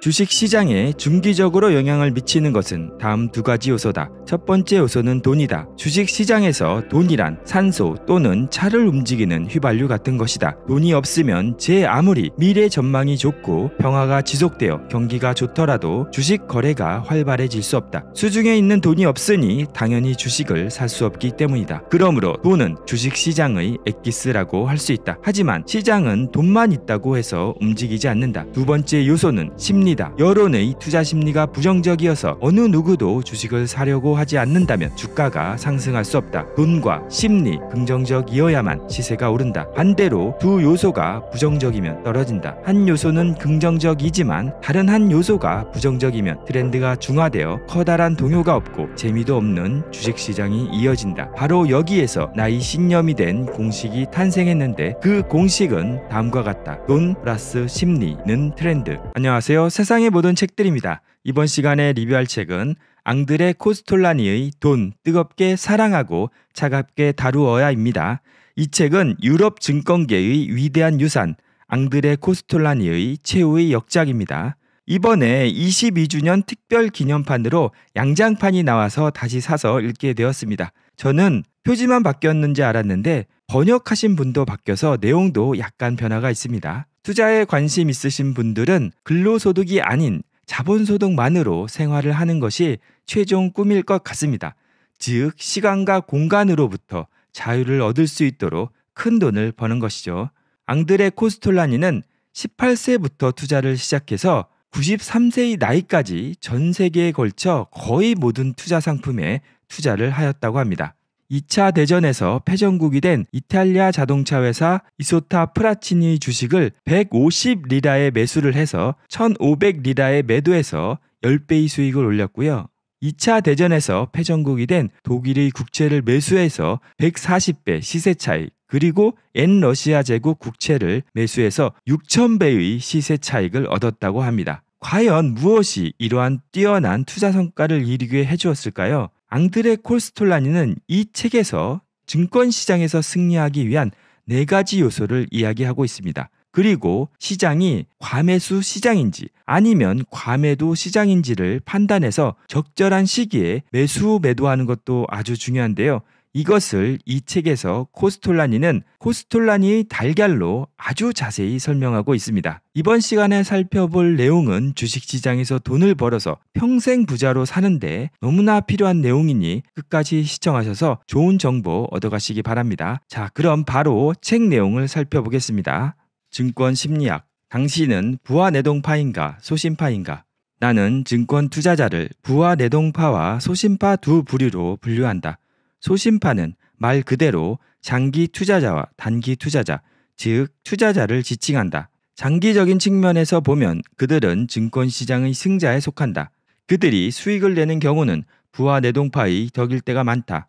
주식 시장에 중기적으로 영향을 미치는 것은 다음 두 가지 요소다. 첫 번째 요소는 돈이다. 주식 시장에서 돈이란 산소 또는 차를 움직이는 휘발유 같은 것이다. 돈이 없으면 제 아무리 미래 전망이 좋고 평화가 지속되어 경기가 좋더라도 주식 거래가 활발해질 수 없다. 수중에 있는 돈이 없으니 당연히 주식을 살 수 없기 때문이다. 그러므로 돈은 주식 시장의 액기스라고할 수 있다. 하지만 시장은 돈만 있다고 해서 움직이지 않는다. 두 번째 요소는 심리 있습니다. 여론의 투자 심리가 부정적이어서 어느 누구도 주식을 사려고 하지 않는다면 주가가 상승할 수 없다. 돈과 심리 긍정적이어야만 시세가 오른다. 반대로 두 요소가 부정적이면 떨어진다. 한 요소는 긍정적이지만 다른 한 요소가 부정적이면 트렌드가 중화되어 커다란 동요가 없고 재미도 없는 주식시장이 이어진다. 바로 여기에서 나의 신념이 된 공식이 탄생했는데 그 공식은 다음과 같다. 돈 플러스 심리는 트렌드. 안녕하세요. 세상의 모든 책들입니다. 이번 시간에 리뷰할 책은 앙드레 코스톨라니의 돈 뜨겁게 사랑하고 차갑게 다루어야입니다. 이 책은 유럽 증권계의 위대한 유산 앙드레 코스톨라니의 최후의 역작입니다. 이번에 22주년 특별 기념판으로 양장판이 나와서 다시 사서 읽게 되었습니다. 저는 표지만 바뀌었는지 알았는데 번역하신 분도 바뀌어서 내용도 약간 변화가 있습니다. 투자에 관심 있으신 분들은 근로소득이 아닌 자본소득만으로 생활을 하는 것이 최종 꿈일 것 같습니다. 즉, 시간과 공간으로부터 자유를 얻을 수 있도록 큰 돈을 버는 것이죠. 앙드레 코스톨라니는 18세부터 투자를 시작해서 93세의 나이까지 전 세계에 걸쳐 거의 모든 투자 상품에 투자를 하였다고 합니다. 2차 대전에서 패전국이 된 이탈리아 자동차 회사 이소타 프라치니 주식을 150리라에 매수를 해서 1500리라에 매도해서 10배의 수익을 올렸고요. 2차 대전에서 패전국이 된 독일의 국채를 매수해서 140배 시세 차익, 그리고 엔 러시아 제국 국채를 매수해서 6,000배의 시세 차익을 얻었다고 합니다. 과연 무엇이 이러한 뛰어난 투자 성과를 이루게 해주었을까요? 앙드레 콜스톨라니는 이 책에서 증권시장에서 승리하기 위한 네 가지 요소를 이야기하고 있습니다. 그리고 시장이 과매수 시장인지 아니면 과매도 시장인지를 판단해서 적절한 시기에 매수 매도하는 것도 아주 중요한데요. 이것을 이 책에서 코스톨라니는 코스톨라니의 달걀로 아주 자세히 설명하고 있습니다. 이번 시간에 살펴볼 내용은 주식시장에서 돈을 벌어서 평생 부자로 사는데 너무나 필요한 내용이니 끝까지 시청하셔서 좋은 정보 얻어가시기 바랍니다. 자, 그럼 바로 책 내용을 살펴보겠습니다. 증권 심리학. 당신은 부하 내동파인가 소심파인가? 나는 증권 투자자를 부하 내동파와 소심파 두 부류로 분류한다. 소심파는 말 그대로 장기 투자자와 단기 투자자, 즉 투자자를 지칭한다. 장기적인 측면에서 보면 그들은 증권 시장의 승자에 속한다. 그들이 수익을 내는 경우는 부하 내동파의 덕일 때가 많다.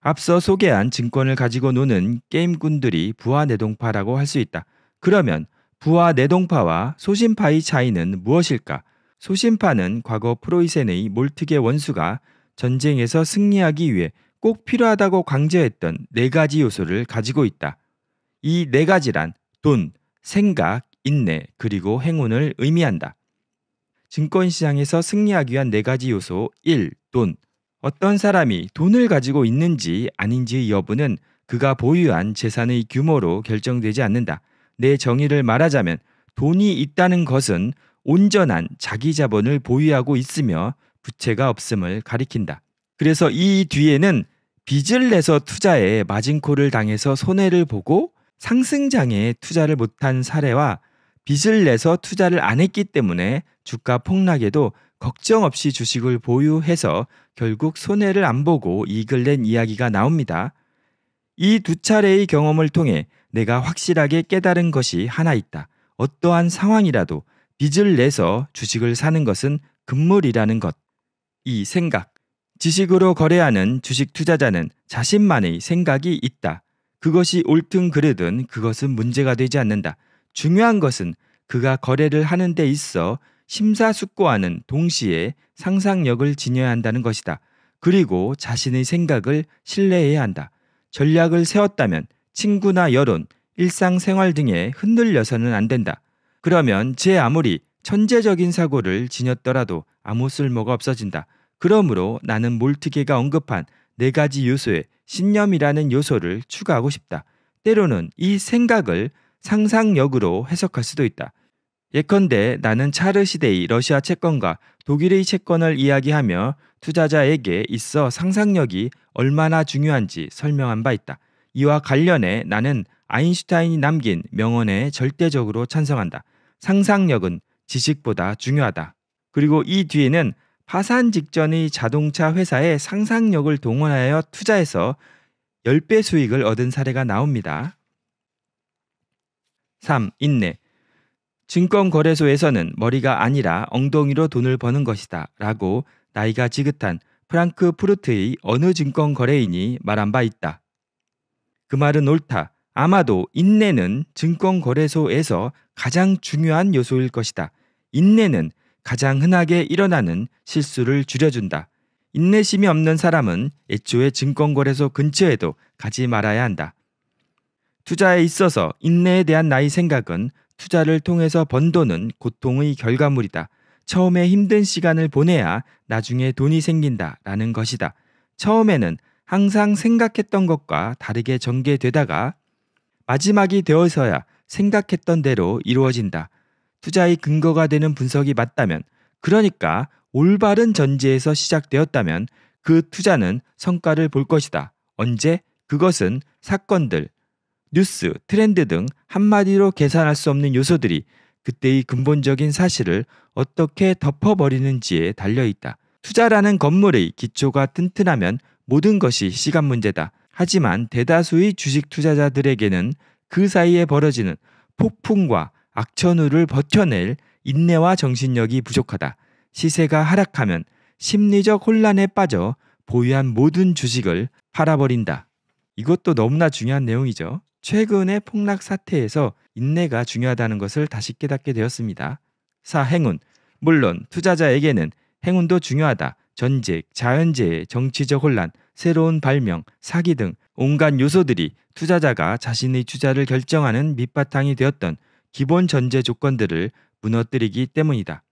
앞서 소개한 증권을 가지고 노는 게임꾼들이 부하 내동파라고 할 수 있다. 그러면 부하 내동파와 소심파의 차이는 무엇일까? 소심파는 과거 프로이센의 몰트계 원수가 전쟁에서 승리하기 위해 꼭 필요하다고 강조했던 네 가지 요소를 가지고 있다. 이 네 가지란 돈, 생각, 인내, 그리고 행운을 의미한다. 증권시장에서 승리하기 위한 네 가지 요소 1. 돈. 어떤 사람이 돈을 가지고 있는지 아닌지의 여부는 그가 보유한 재산의 규모로 결정되지 않는다. 내 정의를 말하자면 돈이 있다는 것은 온전한 자기 자본을 보유하고 있으며 부채가 없음을 가리킨다. 그래서 이 뒤에는 빚을 내서 투자에 마진콜을 당해서 손해를 보고 상승장에 투자를 못한 사례와 빚을 내서 투자를 안 했기 때문에 주가 폭락에도 걱정 없이 주식을 보유해서 결국 손해를 안 보고 이익을 낸 이야기가 나옵니다. 이 두 차례의 경험을 통해 내가 확실하게 깨달은 것이 하나 있다. 어떠한 상황이라도 빚을 내서 주식을 사는 것은 금물이라는 것. 이 생각. 지식으로 거래하는 주식 투자자는 자신만의 생각이 있다. 그것이 옳든 그르든 그것은 문제가 되지 않는다. 중요한 것은 그가 거래를 하는 데 있어 심사숙고하는 동시에 상상력을 지녀야 한다는 것이다. 그리고 자신의 생각을 신뢰해야 한다. 전략을 세웠다면 친구나 여론, 일상생활 등에 흔들려서는 안 된다. 그러면 제 아무리 천재적인 사고를 지녔더라도 아무 쓸모가 없어진다. 그러므로 나는 몰트게가 언급한 네 가지 요소에 신념이라는 요소를 추가하고 싶다. 때로는 이 생각을 상상력으로 해석할 수도 있다. 예컨대 나는 차르시대의 러시아 채권과 독일의 채권을 이야기하며 투자자에게 있어 상상력이 얼마나 중요한지 설명한 바 있다. 이와 관련해 나는 아인슈타인이 남긴 명언에 절대적으로 찬성한다. 상상력은 지식보다 중요하다. 그리고 이 뒤에는 파산 직전의 자동차 회사의 상상력을 동원하여 투자해서 10배 수익을 얻은 사례가 나옵니다. 3. 인내. 증권거래소에서는 머리가 아니라 엉덩이로 돈을 버는 것이다. 라고 나이가 지긋한 프랑크 푸르트의 어느 증권거래인이 말한 바 있다. 그 말은 옳다. 아마도 인내는 증권거래소에서 가장 중요한 요소일 것이다. 인내는 가장 흔하게 일어나는 실수를 줄여준다. 인내심이 없는 사람은 애초에 증권거래소 근처에도 가지 말아야 한다. 투자에 있어서 인내에 대한 나의 생각은 투자를 통해서 번 돈은 고통의 결과물이다. 처음에 힘든 시간을 보내야 나중에 돈이 생긴다. 라는 것이다. 처음에는 항상 생각했던 것과 다르게 전개되다가 마지막이 되어서야 생각했던 대로 이루어진다. 투자의 근거가 되는 분석이 맞다면, 그러니까 올바른 전제에서 시작되었다면 그 투자는 성과를 볼 것이다. 언제? 그것은 사건들, 뉴스, 트렌드 등 한마디로 계산할 수 없는 요소들이 그때의 근본적인 사실을 어떻게 덮어버리는지에 달려있다. 투자라는 건물의 기초가 튼튼하면 모든 것이 시간 문제다. 하지만 대다수의 주식 투자자들에게는 그 사이에 벌어지는 폭풍과 악천후를 버텨낼 인내와 정신력이 부족하다. 시세가 하락하면 심리적 혼란에 빠져 보유한 모든 주식을 팔아버린다. 이것도 너무나 중요한 내용이죠. 최근의 폭락 사태에서 인내가 중요하다는 것을 다시 깨닫게 되었습니다. 4. 행운. 물론 투자자에게는 행운도 중요하다. 전직, 자연재해, 정치적 혼란, 새로운 발명, 사기 등 온갖 요소들이 투자자가 자신의 투자를 결정하는 밑바탕이 되었던 기본 전제 조건들을 무너뜨리기 때문이다.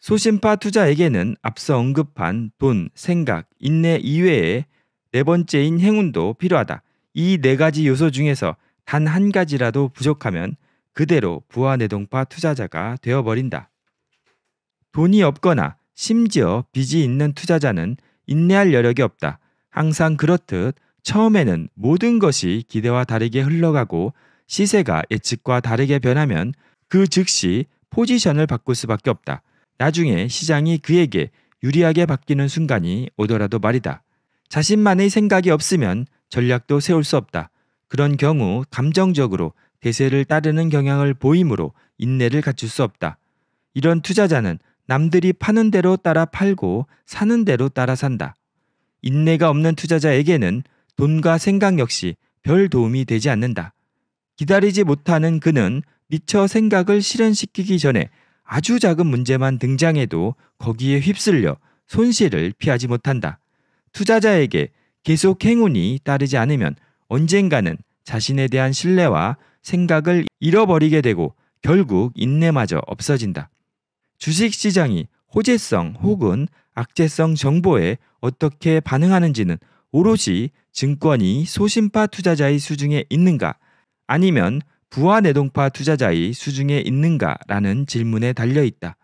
소심파 투자에게는 앞서 언급한 돈, 생각, 인내 이외에 네 번째인 행운도 필요하다. 이 네 가지 요소 중에서 단 한 가지라도 부족하면 그대로 부하내동파 투자자가 되어버린다. 돈이 없거나 심지어 빚이 있는 투자자는 인내할 여력이 없다. 항상 그렇듯 처음에는 모든 것이 기대와 다르게 흘러가고 시세가 예측과 다르게 변하면 그 즉시 포지션을 바꿀 수밖에 없다. 나중에 시장이 그에게 유리하게 바뀌는 순간이 오더라도 말이다. 자신만의 생각이 없으면 전략도 세울 수 없다. 그런 경우 감정적으로 대세를 따르는 경향을 보이므로 인내를 갖출 수 없다. 이런 투자자는 남들이 파는 대로 따라 팔고 사는 대로 따라 산다. 인내가 없는 투자자에게는 돈과 생각 역시 별 도움이 되지 않는다. 기다리지 못하는 그는 미처 생각을 실현시키기 전에 아주 작은 문제만 등장해도 거기에 휩쓸려 손실을 피하지 못한다. 투자자에게 계속 행운이 따르지 않으면 언젠가는 자신에 대한 신뢰와 생각을 잃어버리게 되고 결국 인내마저 없어진다. 주식 시장이 호재성 혹은 악재성 정보에 어떻게 반응하는지는 오롯이 증권이 소심파 투자자의 수중에 있는가 아니면 부하 내동파 투자자의 수중에 있는가라는 질문에 달려 있다.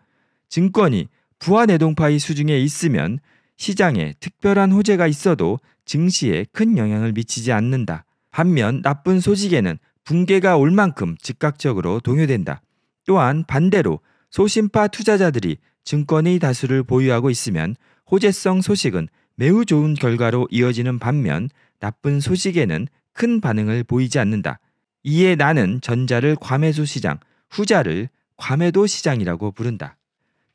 증권이 부하 내동파의 수중에 있으면 시장에 특별한 호재가 있어도 증시에 큰 영향을 미치지 않는다. 반면 나쁜 소식에는 붕괴가 올 만큼 즉각적으로 동요된다. 또한 반대로 소신파 투자자들이 증권의 다수를 보유하고 있으면 호재성 소식은 매우 좋은 결과로 이어지는 반면 나쁜 소식에는 큰 반응을 보이지 않는다. 이에 나는 전자를 과매수 시장, 후자를 과매도 시장이라고 부른다.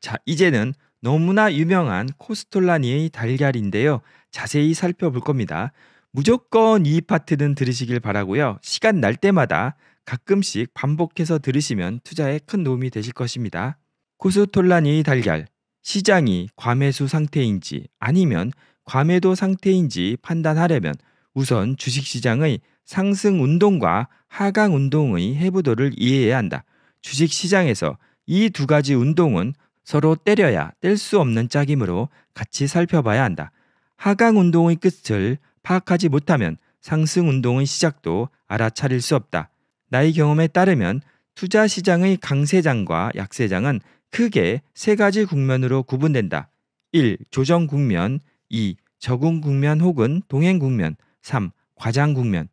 자, 이제는 너무나 유명한 코스톨라니의 달걀인데요. 자세히 살펴볼 겁니다. 무조건 이 파트는 들으시길 바라고요. 시간 날 때마다 가끔씩 반복해서 들으시면 투자에 큰 도움이 되실 것입니다. 코스톨라니의 달걀, 시장이 과매수 상태인지 아니면 과매도 상태인지 판단하려면 우선 주식시장의 상승 운동과 하강 운동의 해부도를 이해해야 한다. 주식 시장에서 이 두 가지 운동은 서로 때려야 뗄 수 없는 짝이므로 같이 살펴봐야 한다. 하강 운동의 끝을 파악하지 못하면 상승 운동의 시작도 알아차릴 수 없다. 나의 경험에 따르면 투자 시장의 강세장과 약세장은 크게 세 가지 국면으로 구분된다. 1. 조정 국면, 2. 적응 국면 혹은 동행 국면, 3. 과장 국면.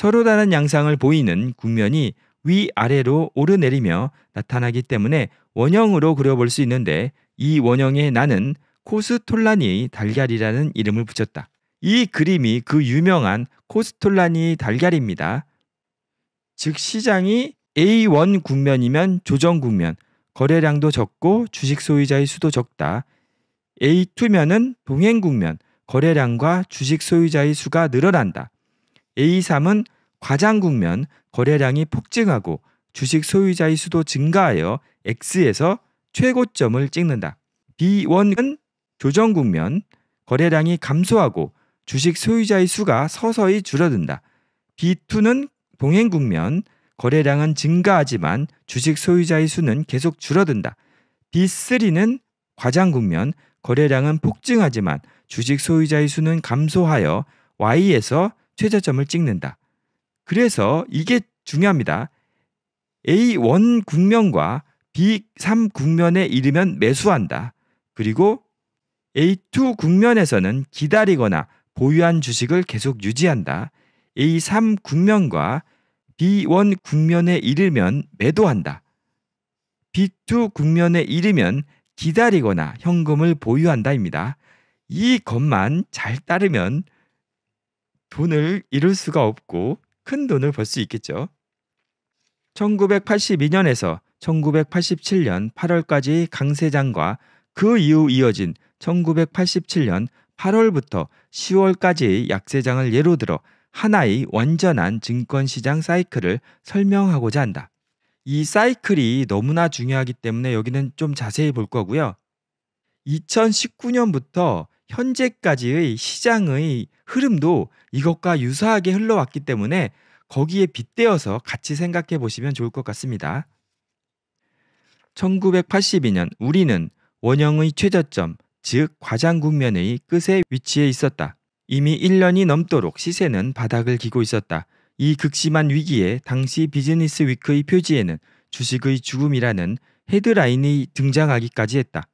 서로 다른 양상을 보이는 국면이 위아래로 오르내리며 나타나기 때문에 원형으로 그려볼 수 있는데 이 원형에 나는 코스톨라니 달걀이라는 이름을 붙였다. 이 그림이 그 유명한 코스톨라니 달걀입니다. 즉 시장이 A1 국면이면 조정 국면, 거래량도 적고 주식 소유자의 수도 적다. A2면은 동행 국면, 거래량과 주식 소유자의 수가 늘어난다. A3은 과장 국면 거래량이 폭증하고 주식 소유자의 수도 증가하여 X에서 최고점을 찍는다. B1은 조정 국면 거래량이 감소하고 주식 소유자의 수가 서서히 줄어든다. B2는 동행 국면 거래량은 증가하지만 주식 소유자의 수는 계속 줄어든다. B3는 과장 국면 거래량은 폭증하지만 주식 소유자의 수는 감소하여 Y에서 최저점을 찍는다. 그래서 이게 중요합니다. A1 국면과 B3 국면에 이르면 매수한다. 그리고 A2 국면에서는 기다리거나 보유한 주식을 계속 유지한다. A3 국면과 B1 국면에 이르면 매도한다. B2 국면에 이르면 기다리거나 현금을 보유한다입니다. 이 것만 잘 따르면 돈을 잃을 수가 없고 큰 돈을 벌 수 있겠죠. 1982년에서 1987년 8월까지 강세장과 그 이후 이어진 1987년 8월부터 10월까지 의 약세장을 예로 들어 하나의 완전한 증권시장 사이클을 설명하고자 한다. 이 사이클이 너무나 중요하기 때문에 여기는 좀 자세히 볼 거고요. 2019년부터 현재까지의 시장의 흐름도 이것과 유사하게 흘러왔기 때문에 거기에 빗대어서 같이 생각해 보시면 좋을 것 같습니다. 1982년 우리는 원형의 최저점, 즉 과장 국면의 끝에 위치해 있었다. 이미 1년이 넘도록 시세는 바닥을 기고 있었다. 이 극심한 위기에 당시 비즈니스 위크의 표지에는 주식의 죽음이라는 헤드라인이 등장하기까지 했다.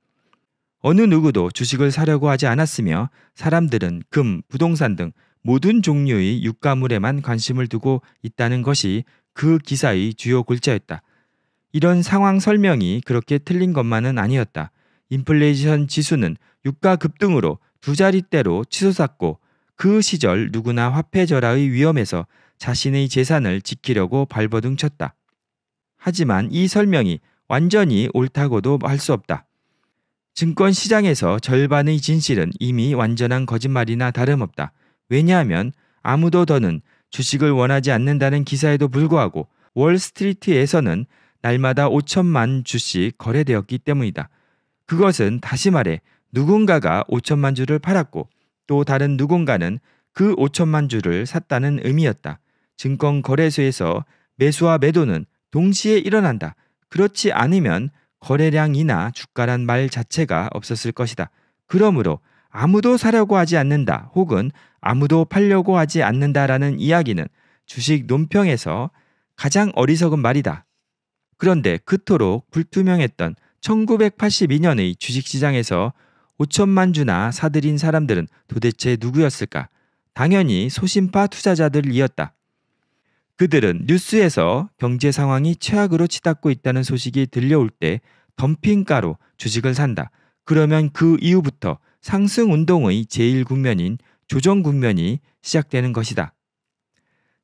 어느 누구도 주식을 사려고 하지 않았으며 사람들은 금, 부동산 등 모든 종류의 유가물에만 관심을 두고 있다는 것이 그 기사의 주요 골자였다. 이런 상황 설명이 그렇게 틀린 것만은 아니었다. 인플레이션 지수는 유가 급등으로 두 자릿대로 치솟았고 그 시절 누구나 화폐절하의 위험에서 자신의 재산을 지키려고 발버둥 쳤다. 하지만 이 설명이 완전히 옳다고도 할 수 없다. 증권 시장에서 절반의 진실은 이미 완전한 거짓말이나 다름없다. 왜냐하면 아무도 더는 주식을 원하지 않는다는 기사에도 불구하고 월스트리트에서는 날마다 5천만 주씩 거래되었기 때문이다. 그것은 다시 말해 누군가가 5천만 주를 팔았고 또 다른 누군가는 그 5천만 주를 샀다는 의미였다. 증권 거래소에서 매수와 매도는 동시에 일어난다. 그렇지 않으면 거래량이나 주가란 말 자체가 없었을 것이다. 그러므로 아무도 사려고 하지 않는다 혹은 아무도 팔려고 하지 않는다라는 이야기는 주식 논평에서 가장 어리석은 말이다. 그런데 그토록 불투명했던 1982년의 주식시장에서 5천만 주나 사들인 사람들은 도대체 누구였을까? 당연히 소심파 투자자들이었다. 그들은 뉴스에서 경제 상황이 최악으로 치닫고 있다는 소식이 들려올 때 덤핑가로 주식을 산다. 그러면 그 이후부터 상승 운동의 제1국면인 조정 국면이 시작되는 것이다.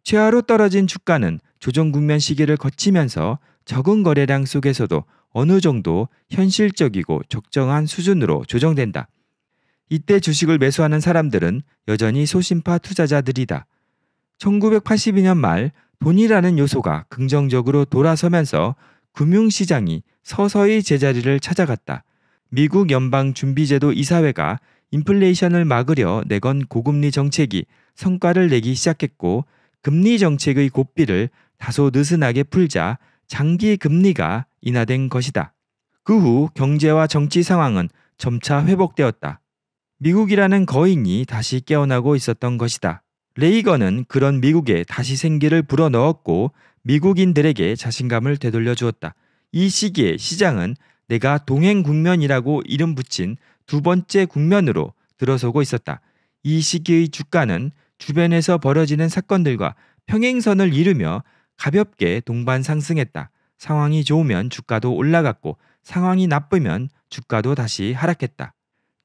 최하로 떨어진 주가는 조정 국면 시기를 거치면서 적은 거래량 속에서도 어느 정도 현실적이고 적정한 수준으로 조정된다. 이때 주식을 매수하는 사람들은 여전히 소심파 투자자들이다. 1982년 말 돈이라는 요소가 긍정적으로 돌아서면서 금융시장이 서서히 제자리를 찾아갔다. 미국 연방준비제도 이사회가 인플레이션을 막으려 내건 고금리 정책이 성과를 내기 시작했고 금리 정책의 고삐를 다소 느슨하게 풀자 장기 금리가 인하된 것이다. 그 후 경제와 정치 상황은 점차 회복되었다. 미국이라는 거인이 다시 깨어나고 있었던 것이다. 레이건은 그런 미국에 다시 생기를 불어넣었고 미국인들에게 자신감을 되돌려 주었다. 이 시기에 시장은 내가 동행 국면이라고 이름 붙인 두 번째 국면으로 들어서고 있었다. 이 시기의 주가는 주변에서 벌어지는 사건들과 평행선을 이루며 가볍게 동반 상승했다. 상황이 좋으면 주가도 올라갔고 상황이 나쁘면 주가도 다시 하락했다.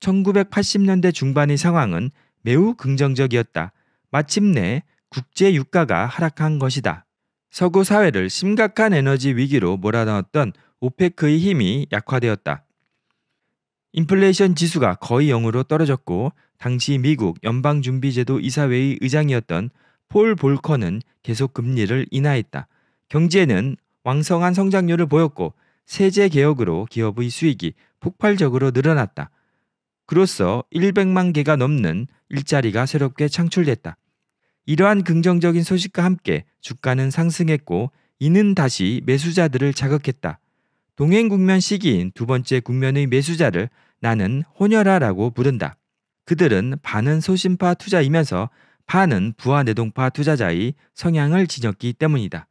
1980년대 중반의 상황은 매우 긍정적이었다. 마침내 국제 유가가 하락한 것이다. 서구 사회를 심각한 에너지 위기로 몰아넣었던 오페크의 힘이 약화되었다. 인플레이션 지수가 거의 0으로 떨어졌고 당시 미국 연방준비제도 이사회의 의장이었던 폴 볼커는 계속 금리를 인하했다. 경제는 왕성한 성장률을 보였고 세제 개혁으로 기업의 수익이 폭발적으로 늘어났다. 그로써 100만 개가 넘는 일자리가 새롭게 창출됐다. 이러한 긍정적인 소식과 함께 주가는 상승했고 이는 다시 매수자들을 자극했다. 동행 국면 시기인 두 번째 국면의 매수자를 나는 혼혈아라고 부른다. 그들은 반은 소신파 투자이면서 반은 부하내동파 투자자의 성향을 지녔기 때문이다.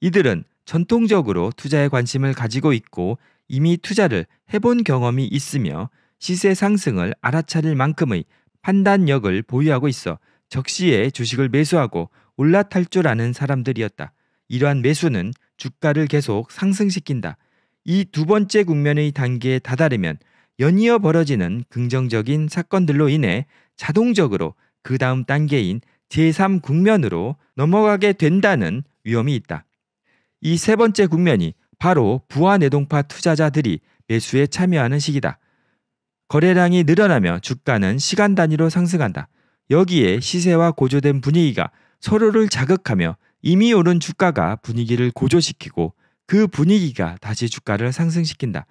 이들은 전통적으로 투자에 관심을 가지고 있고 이미 투자를 해본 경험이 있으며 시세 상승을 알아차릴 만큼의 판단력을 보유하고 있어 적시에 주식을 매수하고 올라탈 줄 아는 사람들이었다. 이러한 매수는 주가를 계속 상승시킨다. 이 두 번째 국면의 단계에 다다르면 연이어 벌어지는 긍정적인 사건들로 인해 자동적으로 그 다음 단계인 제3 국면으로 넘어가게 된다는 위험이 있다. 이 세 번째 국면이 바로 부하 내동파 투자자들이 매수에 참여하는 시기다. 거래량이 늘어나며 주가는 시간 단위로 상승한다. 여기에 시세와 고조된 분위기가 서로를 자극하며 이미 오른 주가가 분위기를 고조시키고 그 분위기가 다시 주가를 상승시킨다.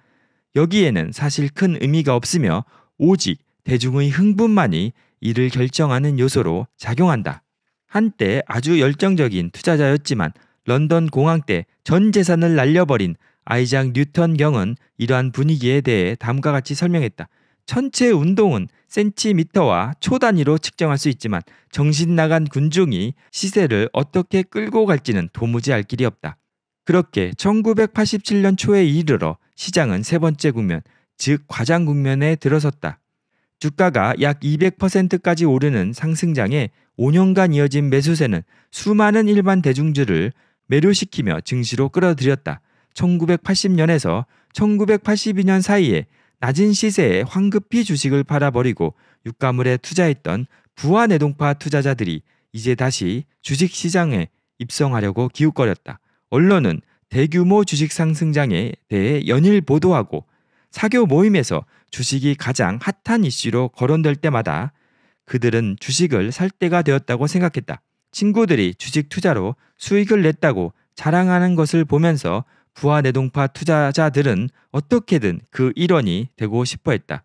여기에는 사실 큰 의미가 없으며 오직 대중의 흥분만이 이를 결정하는 요소로 작용한다. 한때 아주 열정적인 투자자였지만 런던 공항 때 전 재산을 날려버린 아이작 뉴턴 경은 이러한 분위기에 대해 다음과 같이 설명했다. 천체 운동은 센티미터와 초 단위로 측정할 수 있지만 정신 나간 군중이 시세를 어떻게 끌고 갈지는 도무지 알 길이 없다. 그렇게 1987년 초에 이르러 시장은 세 번째 국면, 즉 과장 국면에 들어섰다. 주가가 약 200%까지 오르는 상승장에 5년간 이어진 매수세는 수많은 일반 대중주를 매료시키며 증시로 끌어들였다. 1980년에서 1982년 사이에 낮은 시세에 황급히 주식을 팔아버리고 유가물에 투자했던 부하 내동파 투자자들이 이제 다시 주식 시장에 입성하려고 기웃거렸다. 언론은 대규모 주식 상승장에 대해 연일 보도하고 사교 모임에서 주식이 가장 핫한 이슈로 거론될 때마다 그들은 주식을 살 때가 되었다고 생각했다. 친구들이 주식 투자로 수익을 냈다고 자랑하는 것을 보면서 부하 내동파 투자자들은 어떻게든 그 일원이 되고 싶어 했다.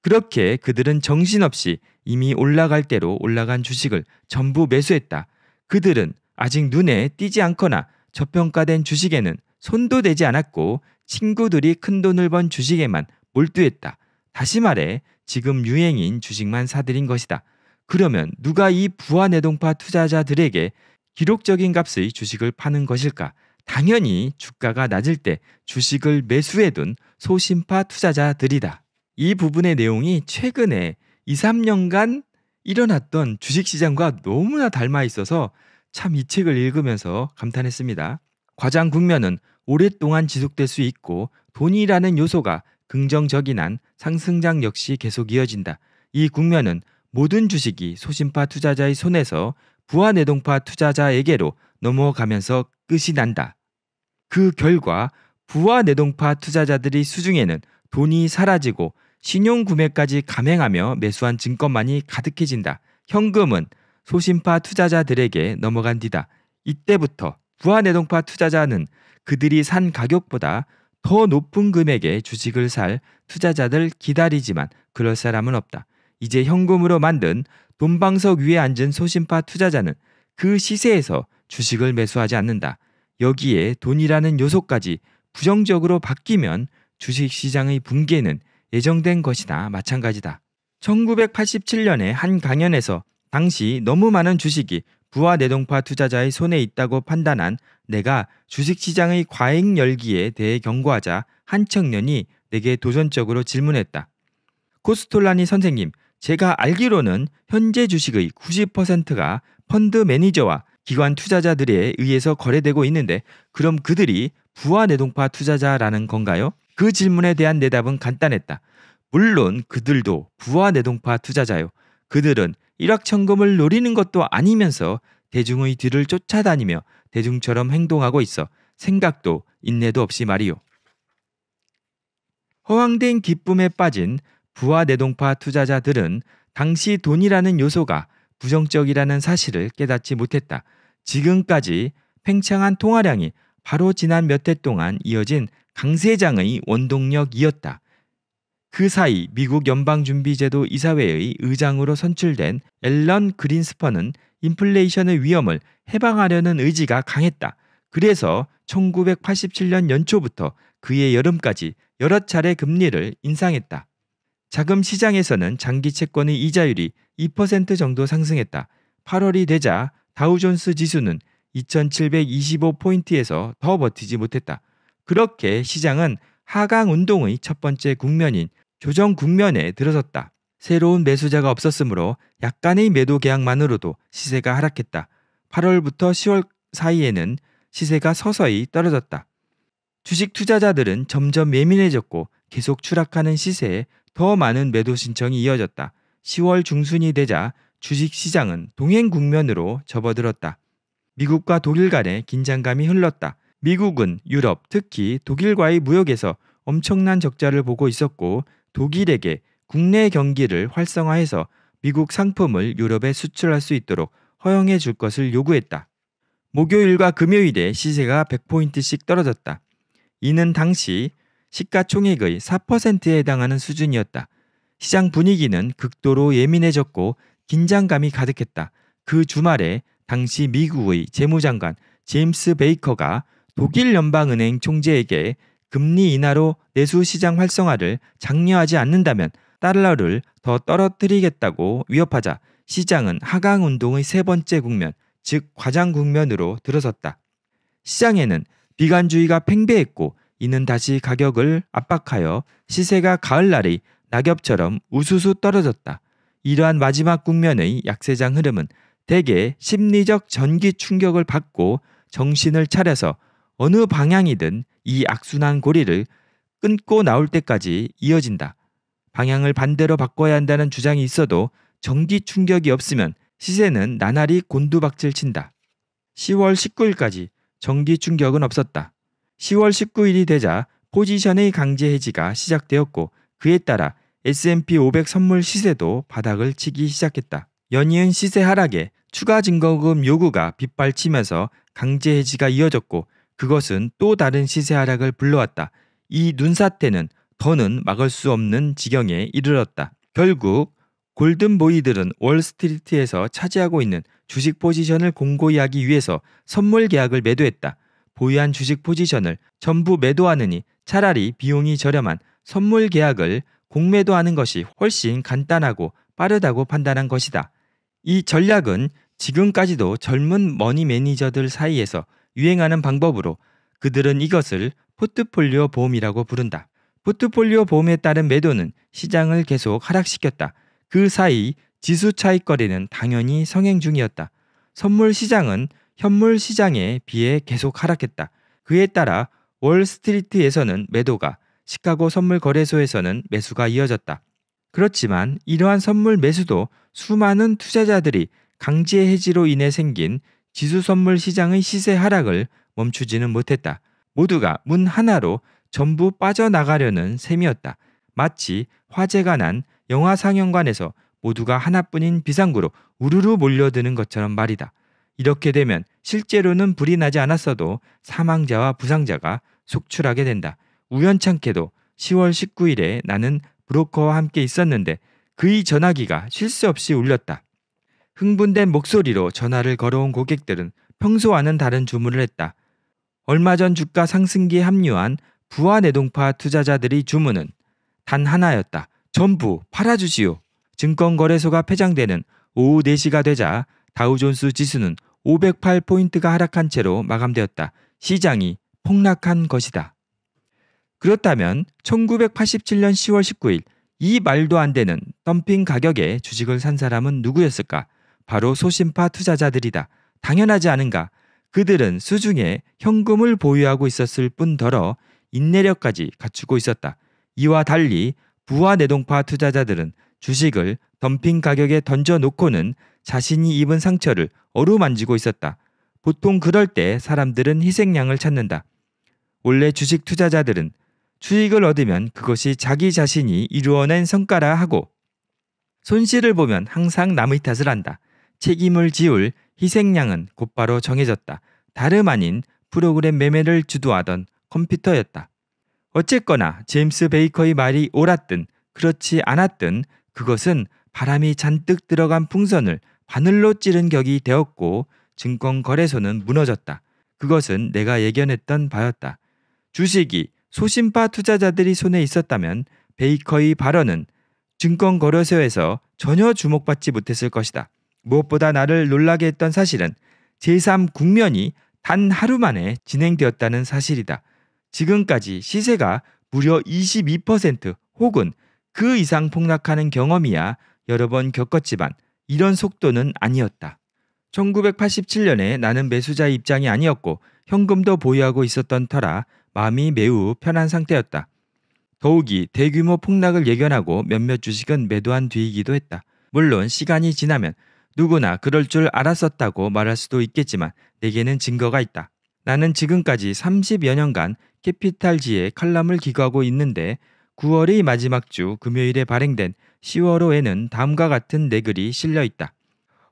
그렇게 그들은 정신없이 이미 올라갈 대로 올라간 주식을 전부 매수했다. 그들은 아직 눈에 띄지 않거나 저평가된 주식에는 손도 대지 않았고 친구들이 큰 돈을 번 주식에만 몰두했다. 다시 말해 지금 유행인 주식만 사들인 것이다. 그러면 누가 이 부하 내동파 투자자들에게 기록적인 값의 주식을 파는 것일까? 당연히 주가가 낮을 때 주식을 매수해둔 소심파 투자자들이다. 이 부분의 내용이 최근에 2, 3년간 일어났던 주식시장과 너무나 닮아 있어서 참 이 책을 읽으면서 감탄했습니다. 과장 국면은 오랫동안 지속될 수 있고 돈이라는 요소가 긍정적인 한 상승장 역시 계속 이어진다. 이 국면은 모든 주식이 소신파 투자자의 손에서 부하내동파 투자자에게로 넘어가면서 끝이 난다. 그 결과 부와 내동파 투자자들이 수중에는 돈이 사라지고 신용 구매까지 감행하며 매수한 증권만이 가득해진다. 현금은 소심파 투자자들에게 넘어간 뒤다. 이때부터 부하 내동파 투자자는 그들이 산 가격보다 더 높은 금액의 주식을 살 투자자들 기다리지만 그럴 사람은 없다. 이제 현금으로 만든 돈방석 위에 앉은 소심파 투자자는 그 시세에서 주식을 매수하지 않는다. 여기에 돈이라는 요소까지 부정적으로 바뀌면 주식시장의 붕괴는 예정된 것이나 마찬가지다. 1987년에 한 강연에서 당시 너무 많은 주식이 부와 내동파 투자자의 손에 있다고 판단한 내가 주식시장의 과잉 열기에 대해 경고하자 한 청년이 내게 도전적으로 질문했다. 코스톨라니 선생님, 제가 알기로는 현재 주식의 90%가 펀드 매니저와 기관 투자자들에 의해서 거래되고 있는데 그럼 그들이 부하 내동파 투자자라는 건가요? 그 질문에 대한 대답은 간단했다. 물론 그들도 부하 내동파 투자자요. 그들은 일확천금을 노리는 것도 아니면서 대중의 뒤를 쫓아다니며 대중처럼 행동하고 있어 생각도 인내도 없이 말이요. 허황된 기쁨에 빠진 부하 내동파 투자자들은 당시 돈이라는 요소가 부정적이라는 사실을 깨닫지 못했다. 지금까지 팽창한 통화량이 바로 지난 몇 해 동안 이어진 강세장의 원동력이었다. 그 사이 미국 연방준비제도 이사회의 의장으로 선출된 앨런 그린스퍼는 인플레이션의 위험을 해방하려는 의지가 강했다. 그래서 1987년 연초부터 그해 여름까지 여러 차례 금리를 인상했다. 자금 시장에서는 장기 채권의 이자율이 2% 정도 상승했다. 8월이 되자 다우존스 지수는 2725포인트에서 더 버티지 못했다. 그렇게 시장은 하강 운동의 첫 번째 국면인 조정 국면에 들어섰다. 새로운 매수자가 없었으므로 약간의 매도 계약만으로도 시세가 하락했다. 8월부터 10월 사이에는 시세가 서서히 떨어졌다. 주식 투자자들은 점점 예민해졌고 계속 추락하는 시세에 더 많은 매도 신청이 이어졌다. 10월 중순이 되자 주식 시장은 동행 국면으로 접어들었다. 미국과 독일 간의 긴장감이 흘렀다. 미국은 유럽, 특히 독일과의 무역에서 엄청난 적자를 보고 있었고 독일에게 국내 경기를 활성화해서 미국 상품을 유럽에 수출할 수 있도록 허용해 줄 것을 요구했다. 목요일과 금요일에 시세가 100포인트씩 떨어졌다. 이는 당시 시가총액의 4%에 해당하는 수준이었다. 시장 분위기는 극도로 예민해졌고 긴장감이 가득했다. 그 주말에 당시 미국의 재무장관 제임스 베이커가 독일 연방은행 총재에게 금리 인하로 내수 시장 활성화를 장려하지 않는다면 달러를 더 떨어뜨리겠다고 위협하자 시장은 하강 운동의 세 번째 국면, 즉 과장 국면으로 들어섰다. 시장에는 비관주의가 팽배했고 이는 다시 가격을 압박하여 시세가 가을날의 낙엽처럼 우수수 떨어졌다. 이러한 마지막 국면의 약세장 흐름은 대개 심리적 전기 충격을 받고 정신을 차려서 어느 방향이든 이 악순환 고리를 끊고 나올 때까지 이어진다. 방향을 반대로 바꿔야 한다는 주장이 있어도 전기 충격이 없으면 시세는 나날이 곤두박질 친다. 10월 19일까지 전기 충격은 없었다. 10월 19일이 되자 포지션의 강제 해지가 시작되었고 그에 따라 S&P 500 선물 시세도 바닥을 치기 시작했다. 연이은 시세 하락에 추가 증거금 요구가 빗발치면서 강제 해지가 이어졌고 그것은 또 다른 시세 하락을 불러왔다. 이 눈사태는 더는 막을 수 없는 지경에 이르렀다. 결국 골든보이들은 월스트리트에서 차지하고 있는 주식 포지션을 공고히 하기 위해서 선물 계약을 매도했다. 보유한 주식 포지션을 전부 매도하느니 차라리 비용이 저렴한 선물 계약을 공매도 하는 것이 훨씬 간단하고 빠르다고 판단한 것이다. 이 전략은 지금까지도 젊은 머니 매니저들 사이에서 유행하는 방법으로 그들은 이것을 포트폴리오 보험이라고 부른다. 포트폴리오 보험에 따른 매도는 시장을 계속 하락시켰다. 그 사이 지수 차익거래는 당연히 성행 중이었다. 선물 시장은 현물 시장에 비해 계속 하락했다. 그에 따라 월스트리트에서는 매도가 시카고 선물 거래소에서는 매수가 이어졌다. 그렇지만 이러한 선물 매수도 수많은 투자자들이 강제 해지로 인해 생긴 지수 선물 시장의 시세 하락을 멈추지는 못했다. 모두가 문 하나로 전부 빠져나가려는 셈이었다. 마치 화재가 난 영화 상영관에서 모두가 하나뿐인 비상구로 우르르 몰려드는 것처럼 말이다. 이렇게 되면 실제로는 불이 나지 않았어도 사망자와 부상자가 속출하게 된다. 우연찮게도 10월 19일에 나는 브로커와 함께 있었는데 그의 전화기가 실수 없이 울렸다. 흥분된 목소리로 전화를 걸어온 고객들은 평소와는 다른 주문을 했다. 얼마 전 주가 상승기에 합류한 부하 내동파 투자자들의 주문은 단 하나였다. 전부 팔아주시오. 증권거래소가 폐장되는 오후 4시가 되자 다우존스 지수는 508포인트가 하락한 채로 마감되었다. 시장이 폭락한 것이다. 그렇다면 1987년 10월 19일 이 말도 안 되는 덤핑 가격에 주식을 산 사람은 누구였을까? 바로 소심파 투자자들이다. 당연하지 않은가? 그들은 수중에 현금을 보유하고 있었을 뿐더러 인내력까지 갖추고 있었다. 이와 달리 부와 내동파 투자자들은 주식을 덤핑 가격에 던져놓고는 자신이 입은 상처를 어루만지고 있었다. 보통 그럴 때 사람들은 희생양을 찾는다. 원래 주식 투자자들은 수익을 얻으면 그것이 자기 자신이 이루어낸 성과라 하고 손실을 보면 항상 남의 탓을 한다. 책임을 지울 희생양은 곧바로 정해졌다. 다름 아닌 프로그램 매매를 주도하던 컴퓨터였다. 어쨌거나 제임스 베이커의 말이 옳았든 그렇지 않았든 그것은 바람이 잔뜩 들어간 풍선을 바늘로 찌른 격이 되었고 증권 거래소는 무너졌다. 그것은 내가 예견했던 바였다. 주식이 소신파 투자자들이 손에 있었다면 베이커의 발언은 증권 거래소에서 전혀 주목받지 못했을 것이다. 무엇보다 나를 놀라게 했던 사실은 제3 국면이 단 하루 만에 진행되었다는 사실이다. 지금까지 시세가 무려 22% 혹은 그 이상 폭락하는 경험이야 여러 번 겪었지만 이런 속도는 아니었다. 1987년에 나는 매수자의 입장이 아니었고 현금도 보유하고 있었던 터라 마음이 매우 편한 상태였다. 더욱이 대규모 폭락을 예견하고 몇몇 주식은 매도한 뒤이기도 했다. 물론 시간이 지나면 누구나 그럴 줄 알았었다고 말할 수도 있겠지만 내게는 증거가 있다. 나는 지금까지 30여 년간 캐피탈지에 칼럼을 기고하고 있는데 9월의 마지막 주 금요일에 발행된 10월호에는 다음과 같은 내 글이 실려 있다.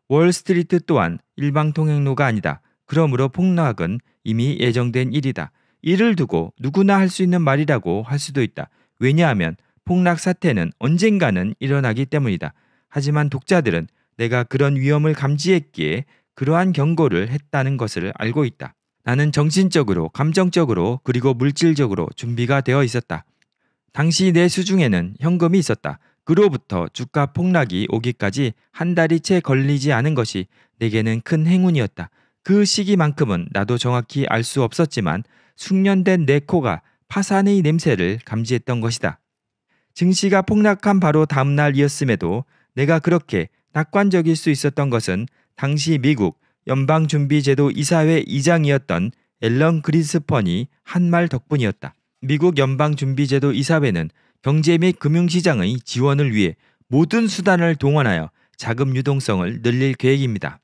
월스트리트 또한 일방 통행로가 아니다. 그러므로 폭락은 이미 예정된 일이다. 이를 두고 누구나 할 수 있는 말이라고 할 수도 있다. 왜냐하면 폭락 사태는 언젠가는 일어나기 때문이다. 하지만 독자들은 내가 그런 위험을 감지했기에 그러한 경고를 했다는 것을 알고 있다. 나는 정신적으로, 감정적으로, 그리고 물질적으로 준비가 되어 있었다. 당시 내 수중에는 현금이 있었다. 그로부터 주가 폭락이 오기까지 한 달이 채 걸리지 않은 것이 내게는 큰 행운이었다. 그 시기만큼은 나도 정확히 알 수 없었지만 숙련된 네 코가 파산의 냄새를 감지했던 것이다. 증시가 폭락한 바로 다음 날이었음에도 내가 그렇게 낙관적일 수 있었던 것은 당시 미국 연방준비제도 이사회 이장이었던 앨런 그린스펀이 한 말 덕분이었다. 미국 연방준비제도 이사회는 경제 및 금융시장의 지원을 위해 모든 수단을 동원하여 자금 유동성을 늘릴 계획입니다.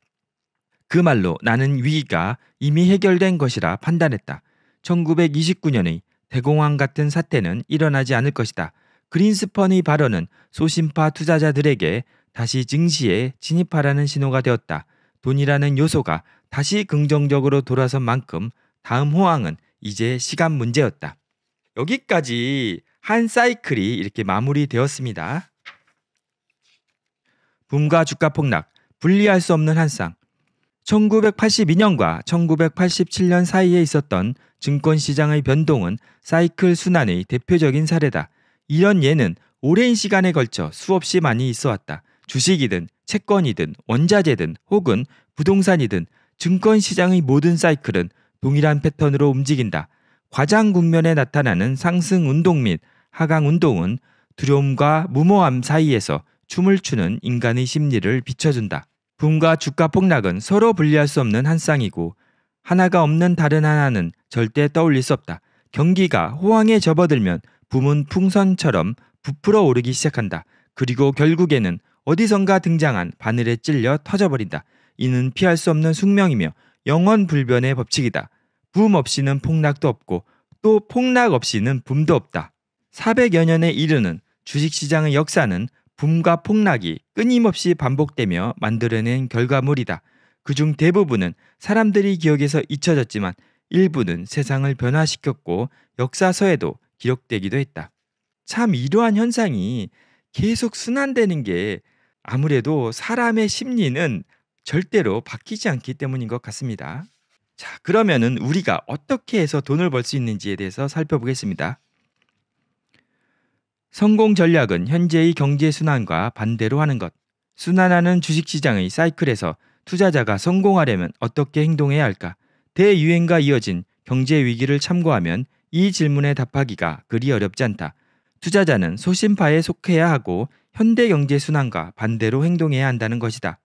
그 말로 나는 위기가 이미 해결된 것이라 판단했다. 1929년의 대공황 같은 사태는 일어나지 않을 것이다. 그린스펀의 발언은 소심파 투자자들에게 다시 증시에 진입하라는 신호가 되었다. 돈이라는 요소가 다시 긍정적으로 돌아선 만큼 다음 호황은 이제 시간 문제였다. 여기까지 한 사이클이 이렇게 마무리되었습니다. 붐과 주가 폭락, 분리할 수 없는 한상. 1982년과 1987년 사이에 있었던 증권시장의 변동은 사이클 순환의 대표적인 사례다. 이런 예는 오랜 시간에 걸쳐 수없이 많이 있어 왔다. 주식이든 채권이든 원자재든 혹은 부동산이든 증권시장의 모든 사이클은 동일한 패턴으로 움직인다. 과장 국면에 나타나는 상승 운동 및 하강 운동은 두려움과 무모함 사이에서 춤을 추는 인간의 심리를 비춰준다. 붐과 주가 폭락은 서로 분리할 수 없는 한 쌍이고 하나가 없는 다른 하나는 절대 떠올릴 수 없다. 경기가 호황에 접어들면 붐은 풍선처럼 부풀어 오르기 시작한다. 그리고 결국에는 어디선가 등장한 바늘에 찔려 터져버린다. 이는 피할 수 없는 숙명이며 영원 불변의 법칙이다. 붐 없이는 폭락도 없고 또 폭락 없이는 붐도 없다. 400여 년에 이르는 주식시장의 역사는 붐과 폭락이 끊임없이 반복되며 만들어낸 결과물이다. 그중 대부분은 사람들이 기억에서 잊혀졌지만 일부는 세상을 변화시켰고 역사서에도 기록되기도 했다. 참 이러한 현상이 계속 순환되는 게 아무래도 사람의 심리는 절대로 바뀌지 않기 때문인 것 같습니다. 자, 그러면은 우리가 어떻게 해서 돈을 벌 수 있는지에 대해서 살펴보겠습니다. 성공 전략은 현재의 경제 순환과 반대로 하는 것. 순환하는 주식 시장의 사이클에서 투자자가 성공하려면 어떻게 행동해야 할까? 대유행과 이어진 경제 위기를 참고하면 이 질문에 답하기가 그리 어렵지 않다. 투자자는 소신파에 속해야 하고 현대 경제 순환과 반대로 행동해야 한다는 것이다.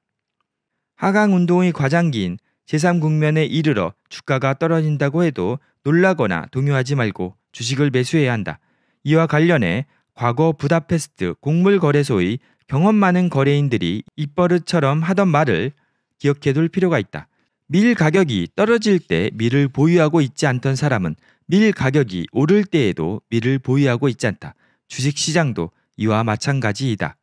하강 운동의 과장기인 제3국면에 이르러 주가가 떨어진다고 해도 놀라거나 동요하지 말고 주식을 매수해야 한다. 이와 관련해 과거 부다페스트 곡물거래소의 경험 많은 거래인들이 입버릇처럼 하던 말을 기억해 둘 필요가 있다. 밀 가격이 떨어질 때 밀을 보유하고 있지 않던 사람은 밀 가격이 오를 때에도 밀을 보유하고 있지 않다. 주식 시장도 이와 마찬가지이다.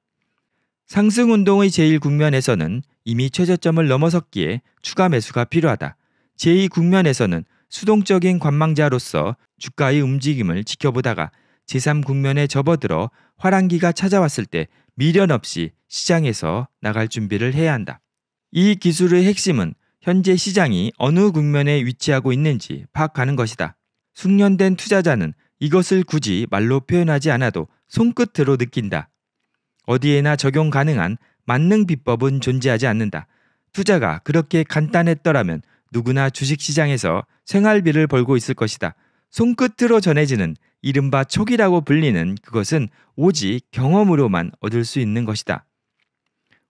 상승 운동의 제1국면에서는 이미 최저점을 넘어섰기에 추가 매수가 필요하다. 제2국면에서는 수동적인 관망자로서 주가의 움직임을 지켜보다가 제3국면에 접어들어 화랑기가 찾아왔을 때 미련 없이 시장에서 나갈 준비를 해야 한다. 이 기술의 핵심은 현재 시장이 어느 국면에 위치하고 있는지 파악하는 것이다. 숙련된 투자자는 이것을 굳이 말로 표현하지 않아도 손끝으로 느낀다. 어디에나 적용 가능한 만능 비법은 존재하지 않는다. 투자가 그렇게 간단했더라면 누구나 주식시장에서 생활비를 벌고 있을 것이다. 손끝으로 전해지는 이른바 촉이라고 불리는 그것은 오직 경험으로만 얻을 수 있는 것이다.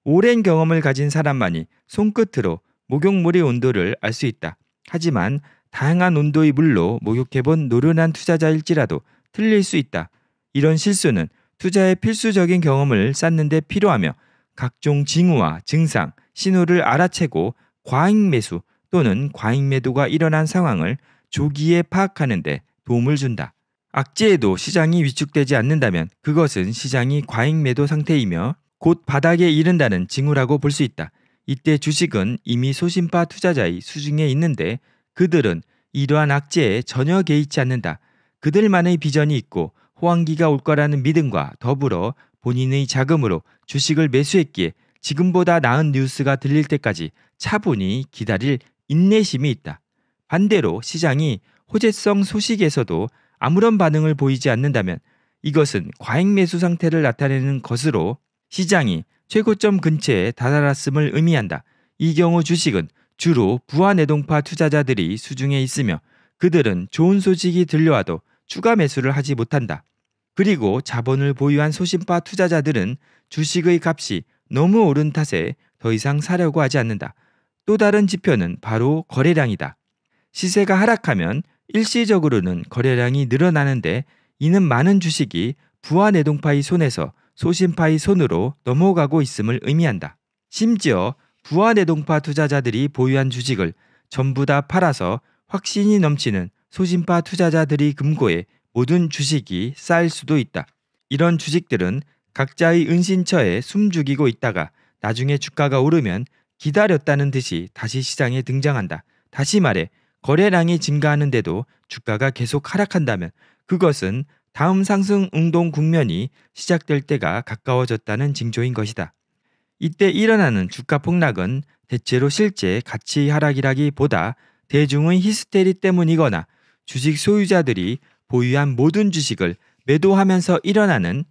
오랜 경험을 가진 사람만이 손끝으로 목욕물의 온도를 알 수 있다. 하지만 다양한 온도의 물로 목욕해본 노련한 투자자일지라도 틀릴 수 있다. 이런 실수는 투자의 필수적인 경험을 쌓는데 필요하며 각종 징후와 증상, 신호를 알아채고 과잉 매수 또는 과잉 매도가 일어난 상황을 조기에 파악하는데 도움을 준다. 악재에도 시장이 위축되지 않는다면 그것은 시장이 과잉 매도 상태이며 곧 바닥에 이른다는 징후라고 볼 수 있다. 이때 주식은 이미 소신파 투자자의 수중에 있는데 그들은 이러한 악재에 전혀 개의치 않는다. 그들만의 비전이 있고 호황기가 올 거라는 믿음과 더불어 본인의 자금으로 주식을 매수했기에 지금보다 나은 뉴스가 들릴 때까지 차분히 기다릴 인내심이 있다. 반대로 시장이 호재성 소식에서도 아무런 반응을 보이지 않는다면 이것은 과잉 매수 상태를 나타내는 것으로 시장이 최고점 근처에 다다랐음을 의미한다. 이 경우 주식은 주로 부하 내동파 투자자들이 수중에 있으며 그들은 좋은 소식이 들려와도 추가 매수를 하지 못한다. 그리고 자본을 보유한 소신파 투자자들은 주식의 값이 너무 오른 탓에 더 이상 사려고 하지 않는다. 또 다른 지표는 바로 거래량이다. 시세가 하락하면 일시적으로는 거래량이 늘어나는데 이는 많은 주식이 부하 내동파의 손에서 소신파의 손으로 넘어가고 있음을 의미한다. 심지어 부하내동파 투자자들이 보유한 주식을 전부 다 팔아서 확신이 넘치는 소신파 투자자들이 금고에 모든 주식이 쌓일 수도 있다. 이런 주식들은 각자의 은신처에 숨죽이고 있다가 나중에 주가가 오르면 기다렸다는 듯이 다시 시장에 등장한다. 다시 말해 거래량이 증가하는데도 주가가 계속 하락한다면 그것은 다음 상승 운동 국면이 시작될 때가 가까워졌다는 징조인 것이다. 이때 일어나는 주가 폭락은 대체로 실제 가치 하락이라기보다 대중의 히스테리 때문이거나 주식 소유자들이 보유한 모든 주식을 매도하면서 일어나는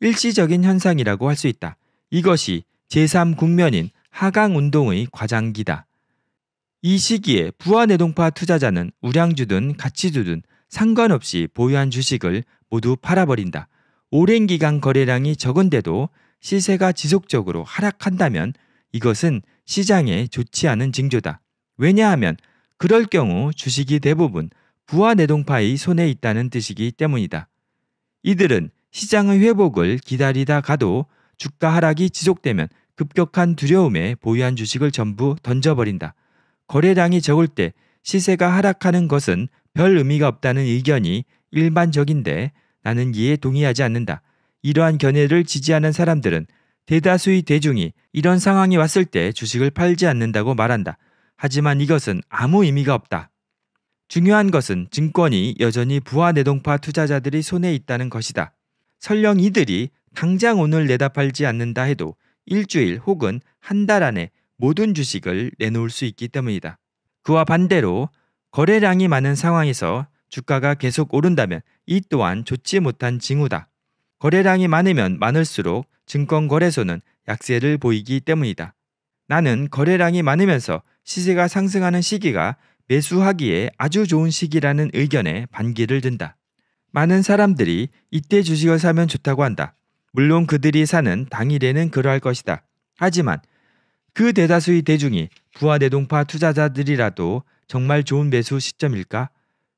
일시적인 현상이라고 할 수 있다. 이것이 제3국면인 하강운동의 과장기다. 이 시기에 부하내동파 투자자는 우량주든 가치주든 상관없이 보유한 주식을 모두 팔아버린다. 오랜 기간 거래량이 적은데도 시세가 지속적으로 하락한다면 이것은 시장에 좋지 않은 징조다. 왜냐하면 그럴 경우 주식이 대부분 부하 내동파의 손에 있다는 뜻이기 때문이다. 이들은 시장의 회복을 기다리다 가도 주가 하락이 지속되면 급격한 두려움에 보유한 주식을 전부 던져버린다. 거래량이 적을 때 시세가 하락하는 것은 별 의미가 없다는 의견이 일반적인데 나는 이에 동의하지 않는다. 이러한 견해를 지지하는 사람들은 대다수의 대중이 이런 상황이 왔을 때 주식을 팔지 않는다고 말한다. 하지만 이것은 아무 의미가 없다. 중요한 것은 증권이 여전히 부하 내동파 투자자들이 손에 있다는 것이다. 설령 이들이 당장 오늘 내다 팔지 않는다 해도 일주일 혹은 한 달 안에 모든 주식을 내놓을 수 있기 때문이다. 그와 반대로 거래량이 많은 상황에서 주가가 계속 오른다면 이 또한 좋지 못한 징후다. 거래량이 많으면 많을수록 증권거래소는 약세를 보이기 때문이다. 나는 거래량이 많으면서 시세가 상승하는 시기가 매수하기에 아주 좋은 시기라는 의견에 반기를 든다. 많은 사람들이 이때 주식을 사면 좋다고 한다. 물론 그들이 사는 당일에는 그러할 것이다. 하지만 그 대다수의 대중이 부하 내동파 투자자들이라도 정말 좋은 매수 시점일까?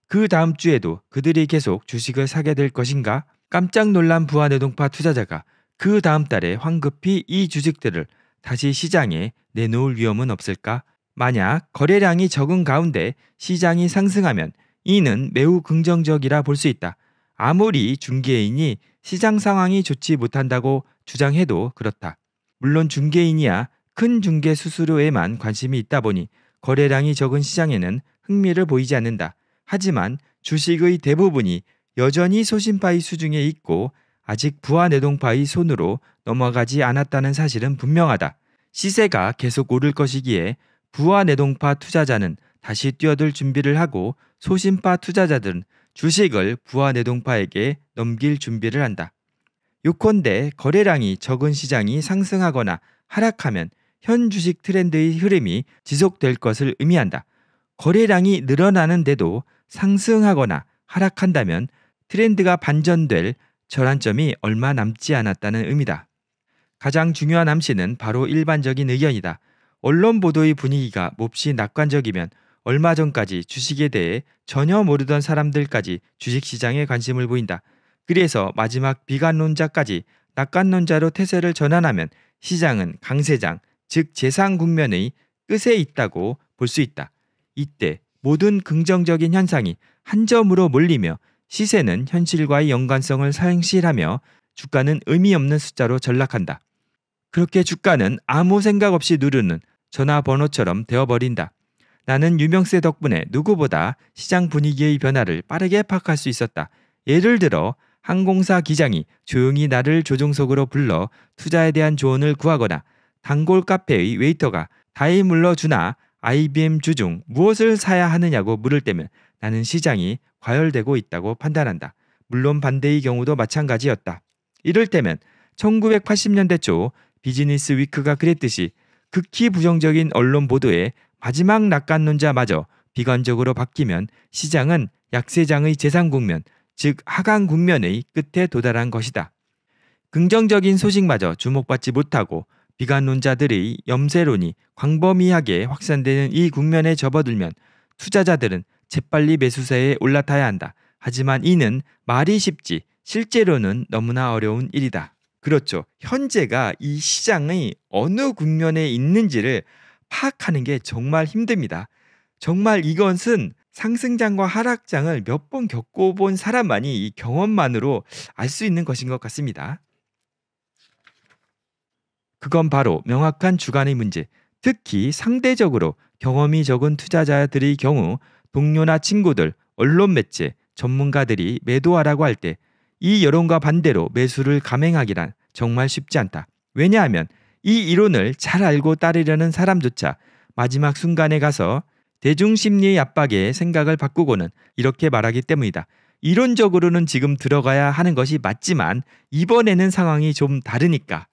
그 다음 주에도 그들이 계속 주식을 사게 될 것인가? 깜짝 놀란 부하 내동파 투자자가 그 다음 달에 황급히 이 주식들을 다시 시장에 내놓을 위험은 없을까? 만약 거래량이 적은 가운데 시장이 상승하면 이는 매우 긍정적이라 볼 수 있다. 아무리 중개인이 시장 상황이 좋지 못한다고 주장해도 그렇다. 물론 중개인이야 큰 중개 수수료에만 관심이 있다 보니 거래량이 적은 시장에는 흥미를 보이지 않는다. 하지만 주식의 대부분이 여전히 소신파의 수중에 있고 아직 부하 내동파의 손으로 넘어가지 않았다는 사실은 분명하다. 시세가 계속 오를 것이기에 부하 내동파 투자자는 다시 뛰어들 준비를 하고 소신파 투자자들은 주식을 부하 내동파에게 넘길 준비를 한다. 요컨대 거래량이 적은 시장이 상승하거나 하락하면 현 주식 트렌드의 흐름이 지속될 것을 의미한다. 거래량이 늘어나는데도 상승하거나 하락한다면 트렌드가 반전될 전환점이 얼마 남지 않았다는 의미다. 가장 중요한 암시는 바로 일반적인 의견이다. 언론 보도의 분위기가 몹시 낙관적이면 얼마 전까지 주식에 대해 전혀 모르던 사람들까지 주식시장에 관심을 보인다. 그래서 마지막 비관론자까지 낙관론자로 태세를 전환하면 시장은 강세장, 즉 재상 국면의 끝에 있다고 볼 수 있다. 이때 모든 긍정적인 현상이 한 점으로 몰리며 시세는 현실과의 연관성을 상실하며 주가는 의미 없는 숫자로 전락한다. 그렇게 주가는 아무 생각 없이 누르는 전화번호처럼 되어버린다. 나는 유명세 덕분에 누구보다 시장 분위기의 변화를 빠르게 파악할 수 있었다. 예를 들어 항공사 기장이 조용히 나를 조종석으로 불러 투자에 대한 조언을 구하거나 단골 카페의 웨이터가 다이물러 주나 IBM 주중 무엇을 사야 하느냐고 물을 때면 나는 시장이 과열되고 있다고 판단한다. 물론 반대의 경우도 마찬가지였다. 이럴 때면 1980년대 초 비즈니스 위크가 그랬듯이 극히 부정적인 언론 보도에 마지막 낙관론자마저 비관적으로 바뀌면 시장은 약세장의 재상 국면, 즉 하강 국면의 끝에 도달한 것이다. 긍정적인 소식마저 주목받지 못하고 비관론자들의 염세론이 광범위하게 확산되는 이 국면에 접어들면 투자자들은 재빨리 매수세에 올라타야 한다. 하지만 이는 말이 쉽지 실제로는 너무나 어려운 일이다. 그렇죠. 현재가 이 시장의 어느 국면에 있는지를 파악하는 게 정말 힘듭니다. 정말 이것은 상승장과 하락장을 몇 번 겪어본 사람만이 이 경험만으로 알 수 있는 것인 것 같습니다. 그건 바로 명확한 주관의 문제, 특히 상대적으로 경험이 적은 투자자들의 경우 동료나 친구들, 언론 매체, 전문가들이 매도하라고 할 때 이 여론과 반대로 매수를 감행하기란 정말 쉽지 않다. 왜냐하면 이 이론을 잘 알고 따르려는 사람조차 마지막 순간에 가서 대중 심리의 압박에 생각을 바꾸고는 이렇게 말하기 때문이다. 이론적으로는 지금 들어가야 하는 것이 맞지만 이번에는 상황이 좀 다르니까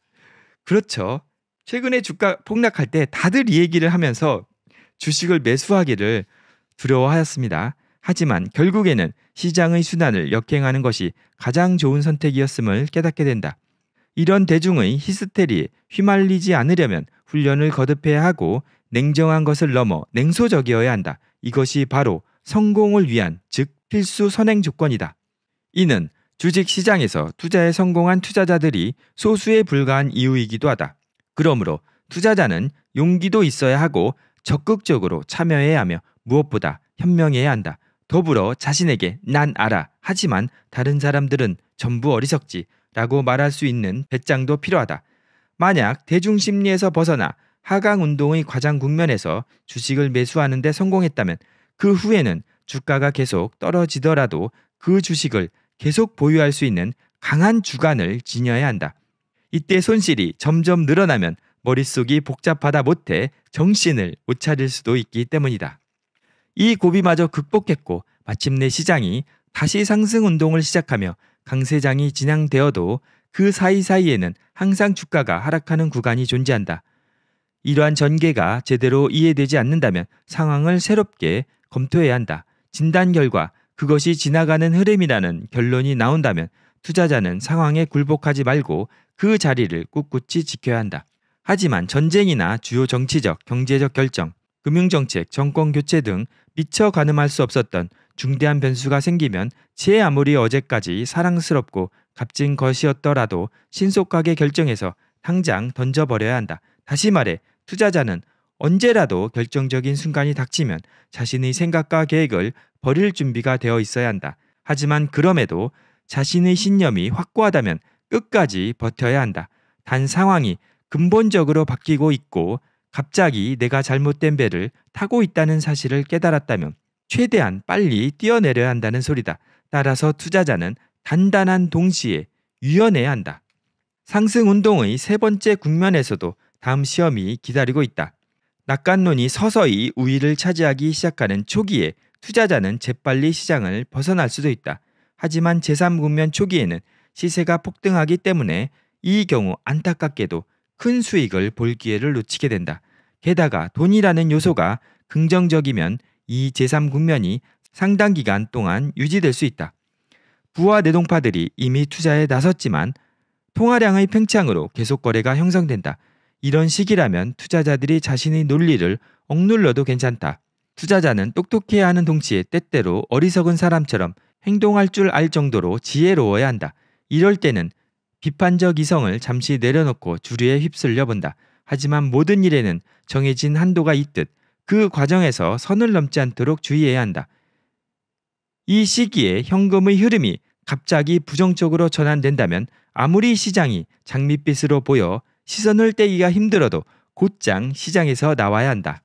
그렇죠. 최근에 주가 폭락할 때 다들 이 얘기를 하면서 주식을 매수하기를 두려워하였습니다. 하지만 결국에는 시장의 순환을 역행하는 것이 가장 좋은 선택이었음을 깨닫게 된다. 이런 대중의 히스테리에 휘말리지 않으려면 훈련을 거듭해야 하고 냉정한 것을 넘어 냉소적이어야 한다. 이것이 바로 성공을 위한 즉 필수 선행 조건이다. 이는 주식 시장에서 투자에 성공한 투자자들이 소수에 불과한 이유이기도 하다. 그러므로 투자자는 용기도 있어야 하고 적극적으로 참여해야 하며 무엇보다 현명해야 한다. 더불어 자신에게 난 알아 하지만 다른 사람들은 전부 어리석지 라고 말할 수 있는 배짱도 필요하다. 만약 대중 심리에서 벗어나 하강 운동의 과장 국면에서 주식을 매수하는데 성공했다면 그 후에는 주가가 계속 떨어지더라도 그 주식을 계속 보유할 수 있는 강한 주관을 지녀야 한다. 이때 손실이 점점 늘어나면 머릿속이 복잡하다 못해 정신을 못 차릴 수도 있기 때문이다. 이 고비마저 극복했고 마침내 시장이 다시 상승 운동을 시작하며 강세장이 진행되어도 그 사이사이에는 항상 주가가 하락하는 구간이 존재한다. 이러한 전개가 제대로 이해되지 않는다면 상황을 새롭게 검토해야 한다. 진단 결과 그것이 지나가는 흐름이라는 결론이 나온다면 투자자는 상황에 굴복하지 말고 그 자리를 꿋꿋이 지켜야 한다. 하지만 전쟁이나 주요 정치적, 경제적 결정, 금융정책, 정권 교체 등 미처 가늠할 수 없었던 중대한 변수가 생기면 제 아무리 어제까지 사랑스럽고 값진 것이었더라도 신속하게 결정해서 당장 던져버려야 한다. 다시 말해 투자자는 언제라도 결정적인 순간이 닥치면 자신의 생각과 계획을 버릴 준비가 되어 있어야 한다. 하지만 그럼에도 자신의 신념이 확고하다면 끝까지 버텨야 한다. 단 상황이 근본적으로 바뀌고 있고 갑자기 내가 잘못된 배를 타고 있다는 사실을 깨달았다면 최대한 빨리 뛰어내려야 한다는 소리다. 따라서 투자자는 단단한 동시에 유연해야 한다. 상승 운동의 세 번째 국면에서도 다음 시험이 기다리고 있다. 낙관론이 서서히 우위를 차지하기 시작하는 초기에 투자자는 재빨리 시장을 벗어날 수도 있다. 하지만 제3국면 초기에는 시세가 폭등하기 때문에 이 경우 안타깝게도 큰 수익을 볼 기회를 놓치게 된다. 게다가 돈이라는 요소가 긍정적이면 이 제3국면이 상당 기간 동안 유지될 수 있다. 부와 내동파들이 이미 투자에 나섰지만 통화량의 팽창으로 계속 거래가 형성된다. 이런 시기라면 투자자들이 자신의 논리를 억눌러도 괜찮다. 투자자는 똑똑해야 하는 동시에 때때로 어리석은 사람처럼 행동할 줄 알 정도로 지혜로워야 한다. 이럴 때는 비판적 이성을 잠시 내려놓고 주류에 휩쓸려 본다. 하지만 모든 일에는 정해진 한도가 있듯 그 과정에서 선을 넘지 않도록 주의해야 한다. 이 시기에 현금의 흐름이 갑자기 부정적으로 전환된다면 아무리 시장이 장밋빛으로 보여 시선을 떼기가 힘들어도 곧장 시장에서 나와야 한다.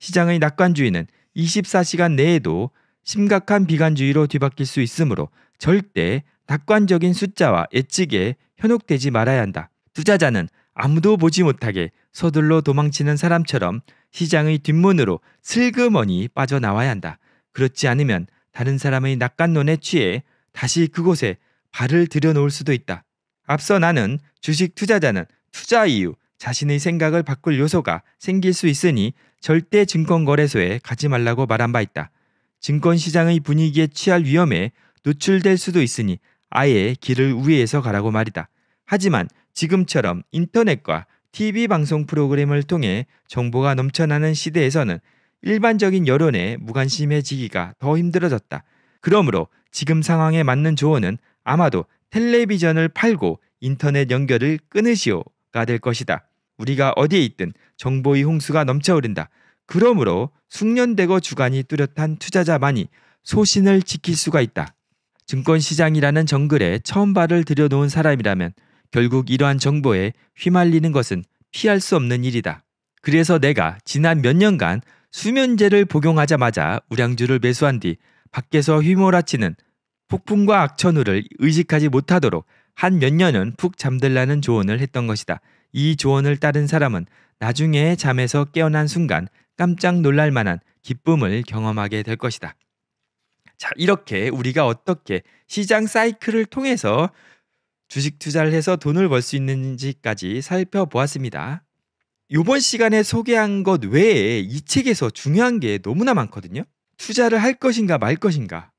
시장의 낙관주의는 24시간 내에도 심각한 비관주의로 뒤바뀔 수 있으므로 절대 낙관적인 숫자와 예측에 현혹되지 말아야 한다. 투자자는 아무도 보지 못하게 서둘러 도망치는 사람처럼 시장의 뒷문으로 슬그머니 빠져나와야 한다. 그렇지 않으면 다른 사람의 낙관론에 취해 다시 그곳에 발을 들여놓을 수도 있다. 앞서 나는 주식 투자자는 투자 이후 자신의 생각을 바꿀 요소가 생길 수 있으니 절대 증권거래소에 가지 말라고 말한 바 있다. 증권시장의 분위기에 취할 위험에 노출될 수도 있으니 아예 길을 우회해서 가라고 말이다. 하지만 지금처럼 인터넷과 TV 방송 프로그램을 통해 정보가 넘쳐나는 시대에서는 일반적인 여론에 무관심해지기가 더 힘들어졌다. 그러므로 지금 상황에 맞는 조언은 아마도 텔레비전을 팔고 인터넷 연결을 끊으시오가 될 것이다. 우리가 어디에 있든 정보의 홍수가 넘쳐흐른다. 그러므로 숙련되고 주관이 뚜렷한 투자자만이 소신을 지킬 수가 있다. 증권시장이라는 정글에 처음 발을 들여놓은 사람이라면 결국 이러한 정보에 휘말리는 것은 피할 수 없는 일이다. 그래서 내가 지난 몇 년간 수면제를 복용하자마자 우량주를 매수한 뒤 밖에서 휘몰아치는 폭풍과 악천후를 의식하지 못하도록 한 몇 년은 푹 잠들라는 조언을 했던 것이다. 이 조언을 따른 사람은 나중에 잠에서 깨어난 순간 깜짝 놀랄 만한 기쁨을 경험하게 될 것이다. 자, 이렇게 우리가 어떻게 시장 사이클을 통해서 주식 투자를 해서 돈을 벌 수 있는지까지 살펴보았습니다. 요번 시간에 소개한 것 외에 이 책에서 중요한 게 너무나 많거든요. 투자를 할 것인가 말 것인가,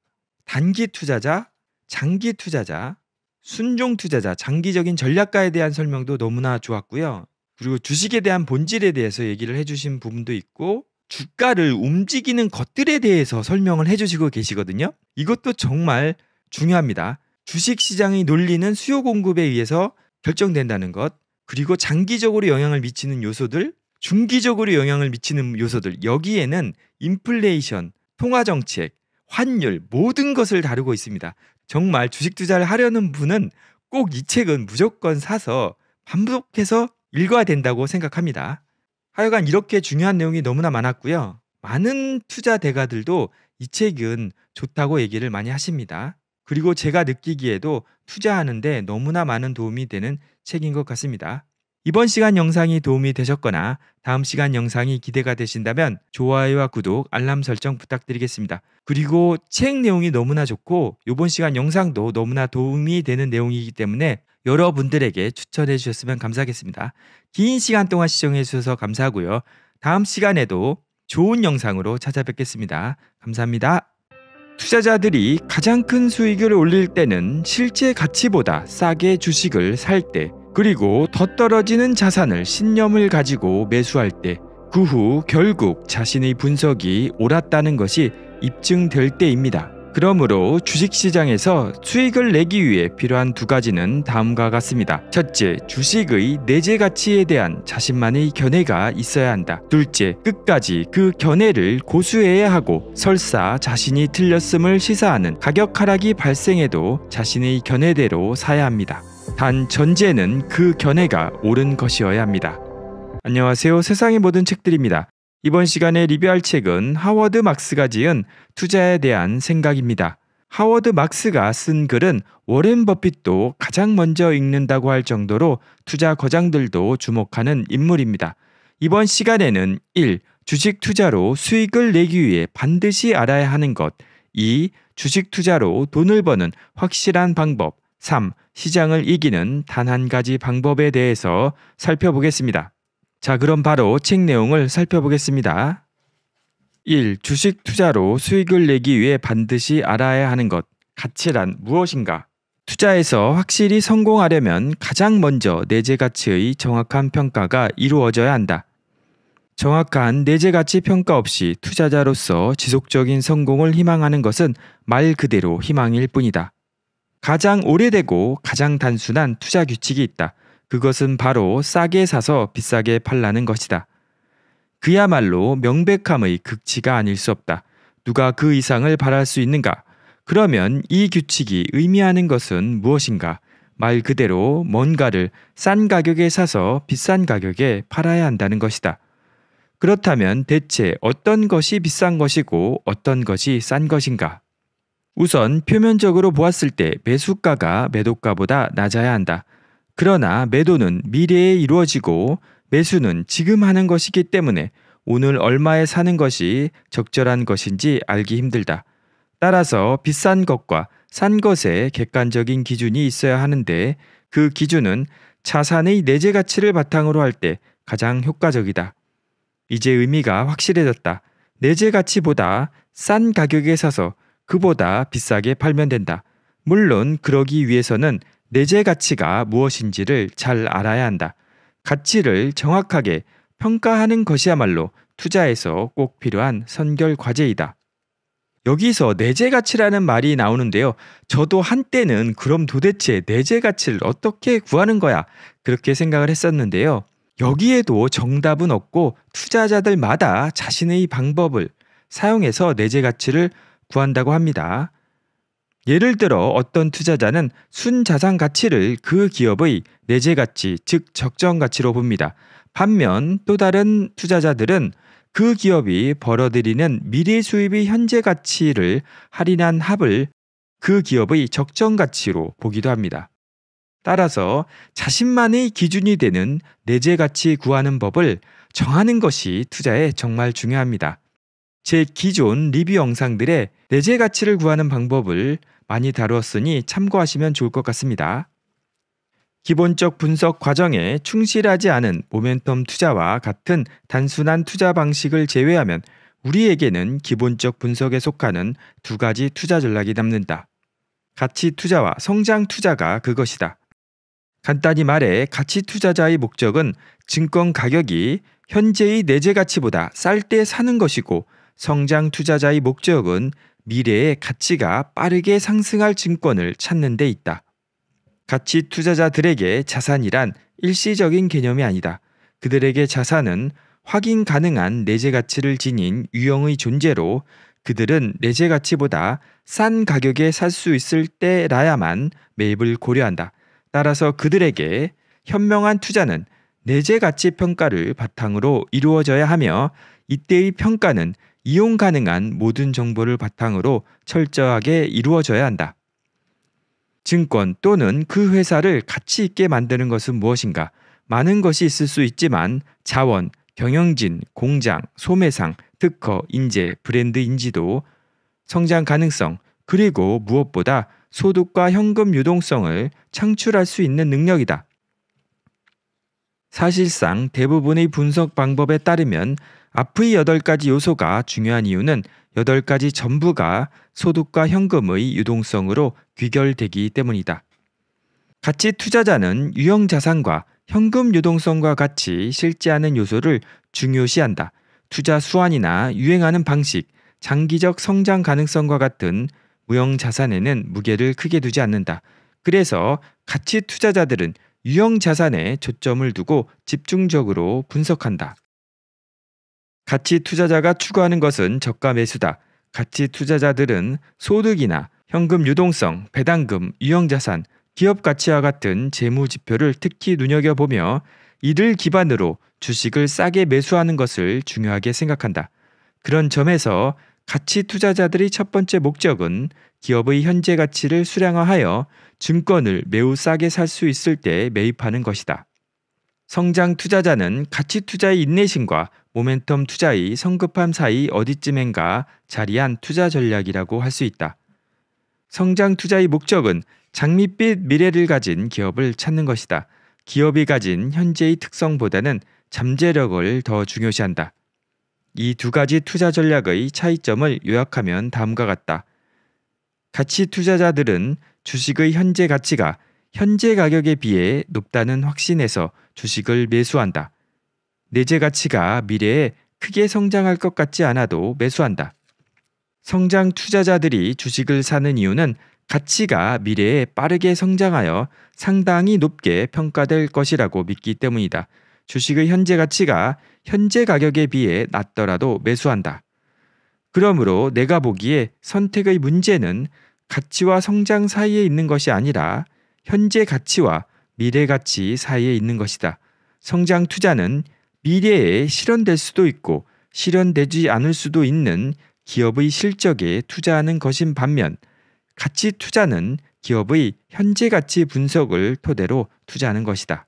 단기 투자자, 장기 투자자, 순종 투자자, 장기적인 전략가에 대한 설명도 너무나 좋았고요. 그리고 주식에 대한 본질에 대해서 얘기를 해주신 부분도 있고, 주가를 움직이는 것들에 대해서 설명을 해주시고 계시거든요. 이것도 정말 중요합니다. 주식 시장의 논리는 수요 공급에 의해서 결정된다는 것, 그리고 장기적으로 영향을 미치는 요소들, 중기적으로 영향을 미치는 요소들, 여기에는 인플레이션, 통화 정책, 환율 모든 것을 다루고 있습니다. 정말 주식 투자를 하려는 분은 꼭 이 책은 무조건 사서 반복해서 읽어야 된다고 생각합니다. 하여간 이렇게 중요한 내용이 너무나 많았고요. 많은 투자 대가들도 이 책은 좋다고 얘기를 많이 하십니다. 그리고 제가 느끼기에도 투자하는데 너무나 많은 도움이 되는 책인 것 같습니다. 이번 시간 영상이 도움이 되셨거나 다음 시간 영상이 기대가 되신다면 좋아요와 구독, 알람 설정 부탁드리겠습니다. 그리고 책 내용이 너무나 좋고 이번 시간 영상도 너무나 도움이 되는 내용이기 때문에 여러분들에게 추천해 주셨으면 감사하겠습니다. 긴 시간 동안 시청해 주셔서 감사하고요. 다음 시간에도 좋은 영상으로 찾아뵙겠습니다. 감사합니다. 투자자들이 가장 큰 수익을 올릴 때는 실제 가치보다 싸게 주식을 살 때, 그리고 더떨어지는 자산을 신념을 가지고 매수할 때 그 후 결국 자신의 분석이 옳았다는 것이 입증될 때입니다. 그러므로 주식시장에서 수익을 내기 위해 필요한 두 가지는 다음과 같습니다. 첫째, 주식의 내재 가치에 대한 자신만의 견해가 있어야 한다. 둘째, 끝까지 그 견해를 고수해야 하고 설사 자신이 틀렸음을 시사하는 가격 하락이 발생해도 자신의 견해대로 사야 합니다. 단 전제는 그 견해가 옳은 것이어야 합니다. 안녕하세요. 세상의 모든 책들입니다. 이번 시간에 리뷰할 책은 하워드 막스가 지은 투자에 대한 생각입니다. 하워드 막스가 쓴 글은 워렌 버핏도 가장 먼저 읽는다고 할 정도로 투자 거장들도 주목하는 인물입니다. 이번 시간에는 1. 주식 투자로 수익을 내기 위해 반드시 알아야 하는 것 2. 주식 투자로 돈을 버는 확실한 방법 3. 시장을 이기는 단 한 가지 방법에 대해서 살펴보겠습니다. 자, 그럼 바로 책 내용을 살펴보겠습니다. 1. 주식 투자로 수익을 내기 위해 반드시 알아야 하는 것. 가치란 무엇인가? 투자에서 확실히 성공하려면 가장 먼저 내재 가치의 정확한 평가가 이루어져야 한다. 정확한 내재 가치 평가 없이 투자자로서 지속적인 성공을 희망하는 것은 말 그대로 희망일 뿐이다. 가장 오래되고 가장 단순한 투자 규칙이 있다. 그것은 바로 싸게 사서 비싸게 팔라는 것이다. 그야말로 명백함의 극치가 아닐 수 없다. 누가 그 이상을 바랄 수 있는가? 그러면 이 규칙이 의미하는 것은 무엇인가? 말 그대로 뭔가를 싼 가격에 사서 비싼 가격에 팔아야 한다는 것이다. 그렇다면 대체 어떤 것이 비싼 것이고 어떤 것이 싼 것인가? 우선 표면적으로 보았을 때 매수가가 매도가보다 낮아야 한다. 그러나 매도는 미래에 이루어지고 매수는 지금 하는 것이기 때문에 오늘 얼마에 사는 것이 적절한 것인지 알기 힘들다. 따라서 비싼 것과 싼 것에 객관적인 기준이 있어야 하는데 그 기준은 자산의 내재 가치를 바탕으로 할 때 가장 효과적이다. 이제 의미가 확실해졌다. 내재 가치보다 싼 가격에 사서 그보다 비싸게 팔면 된다. 물론 그러기 위해서는 내재 가치가 무엇인지를 잘 알아야 한다. 가치를 정확하게 평가하는 것이야말로 투자에서 꼭 필요한 선결 과제이다. 여기서 내재 가치라는 말이 나오는데요. 저도 한때는 그럼 도대체 내재 가치를 어떻게 구하는 거야? 그렇게 생각을 했었는데요. 여기에도 정답은 없고 투자자들마다 자신의 방법을 사용해서 내재 가치를 구한다고 합니다. 예를 들어 어떤 투자자는 순자산 가치를 그 기업의 내재 가치, 즉 적정 가치로 봅니다. 반면 또 다른 투자자들은 그 기업이 벌어들이는 미래 수입의 현재 가치를 할인한 합을 그 기업의 적정 가치로 보기도 합니다. 따라서 자신만의 기준이 되는 내재 가치 구하는 법을 정하는 것이 투자에 정말 중요합니다. 제 기존 리뷰 영상들의 내재 가치를 구하는 방법을 많이 다루었으니 참고하시면 좋을 것 같습니다. 기본적 분석 과정에 충실하지 않은 모멘텀 투자와 같은 단순한 투자 방식을 제외하면 우리에게는 기본적 분석에 속하는 두 가지 투자 전략이 남는다. 가치 투자와 성장 투자가 그것이다. 간단히 말해 가치 투자자의 목적은 증권 가격이 현재의 내재 가치보다 쌀 때 사는 것이고 성장 투자자의 목적은 미래의 가치가 빠르게 상승할 증권을 찾는 데 있다. 가치 투자자들에게 자산이란 일시적인 개념이 아니다. 그들에게 자산은 확인 가능한 내재 가치를 지닌 유형의 존재로 그들은 내재 가치보다 싼 가격에 살 수 있을 때라야만 매입을 고려한다. 따라서 그들에게 현명한 투자는 내재 가치 평가를 바탕으로 이루어져야 하며 이때의 평가는 이용 가능한 모든 정보를 바탕으로 철저하게 이루어져야 한다. 증권 또는 그 회사를 가치 있게 만드는 것은 무엇인가? 많은 것이 있을 수 있지만 자원, 경영진, 공장, 소매상, 특허, 인재, 브랜드 인지도, 성장 가능성, 그리고 무엇보다 소득과 현금 유동성을 창출할 수 있는 능력이다. 사실상 대부분의 분석 방법에 따르면 앞의 8가지 요소가 중요한 이유는 8가지 전부가 소득과 현금의 유동성으로 귀결되기 때문이다. 같이 투자자는 유형 자산과 현금 유동성과 같이 실재하는 요소를 중요시한다. 투자 수환이나 유행하는 방식, 장기적 성장 가능성과 같은 무형 자산에는 무게를 크게 두지 않는다. 그래서 가치 투자자들은 유형 자산에 초점을 두고 집중적으로 분석한다. 가치 투자자가 추구하는 것은 저가 매수다. 가치 투자자들은 소득이나 현금 유동성, 배당금, 유형 자산, 기업 가치와 같은 재무 지표를 특히 눈여겨보며 이를 기반으로 주식을 싸게 매수하는 것을 중요하게 생각한다. 그런 점에서 가치 투자자들이 첫 번째 목적은 기업의 현재 가치를 수량화하여 증권을 매우 싸게 살 수 있을 때 매입하는 것이다. 성장 투자자는 가치 투자의 인내심과 모멘텀 투자의 성급함 사이 어디쯤엔가 자리한 투자 전략이라고 할 수 있다. 성장 투자의 목적은 장밋빛 미래를 가진 기업을 찾는 것이다. 기업이 가진 현재의 특성보다는 잠재력을 더 중요시한다. 이 두 가지 투자 전략의 차이점을 요약하면 다음과 같다. 가치 투자자들은 주식의 현재 가치가 현재 가격에 비해 높다는 확신에서 주식을 매수한다. 내재 가치가 미래에 크게 성장할 것 같지 않아도 매수한다. 성장 투자자들이 주식을 사는 이유는 가치가 미래에 빠르게 성장하여 상당히 높게 평가될 것이라고 믿기 때문이다. 주식의 현재 가치가 현재 가격에 비해 낮더라도 매수한다. 그러므로 내가 보기에 선택의 문제는 가치와 성장 사이에 있는 것이 아니라 현재 가치와 미래 가치 사이에 있는 것이다. 성장 투자는 미래에 실현될 수도 있고 실현되지 않을 수도 있는 기업의 실적에 투자하는 것인 반면 가치 투자는 기업의 현재 가치 분석을 토대로 투자하는 것이다.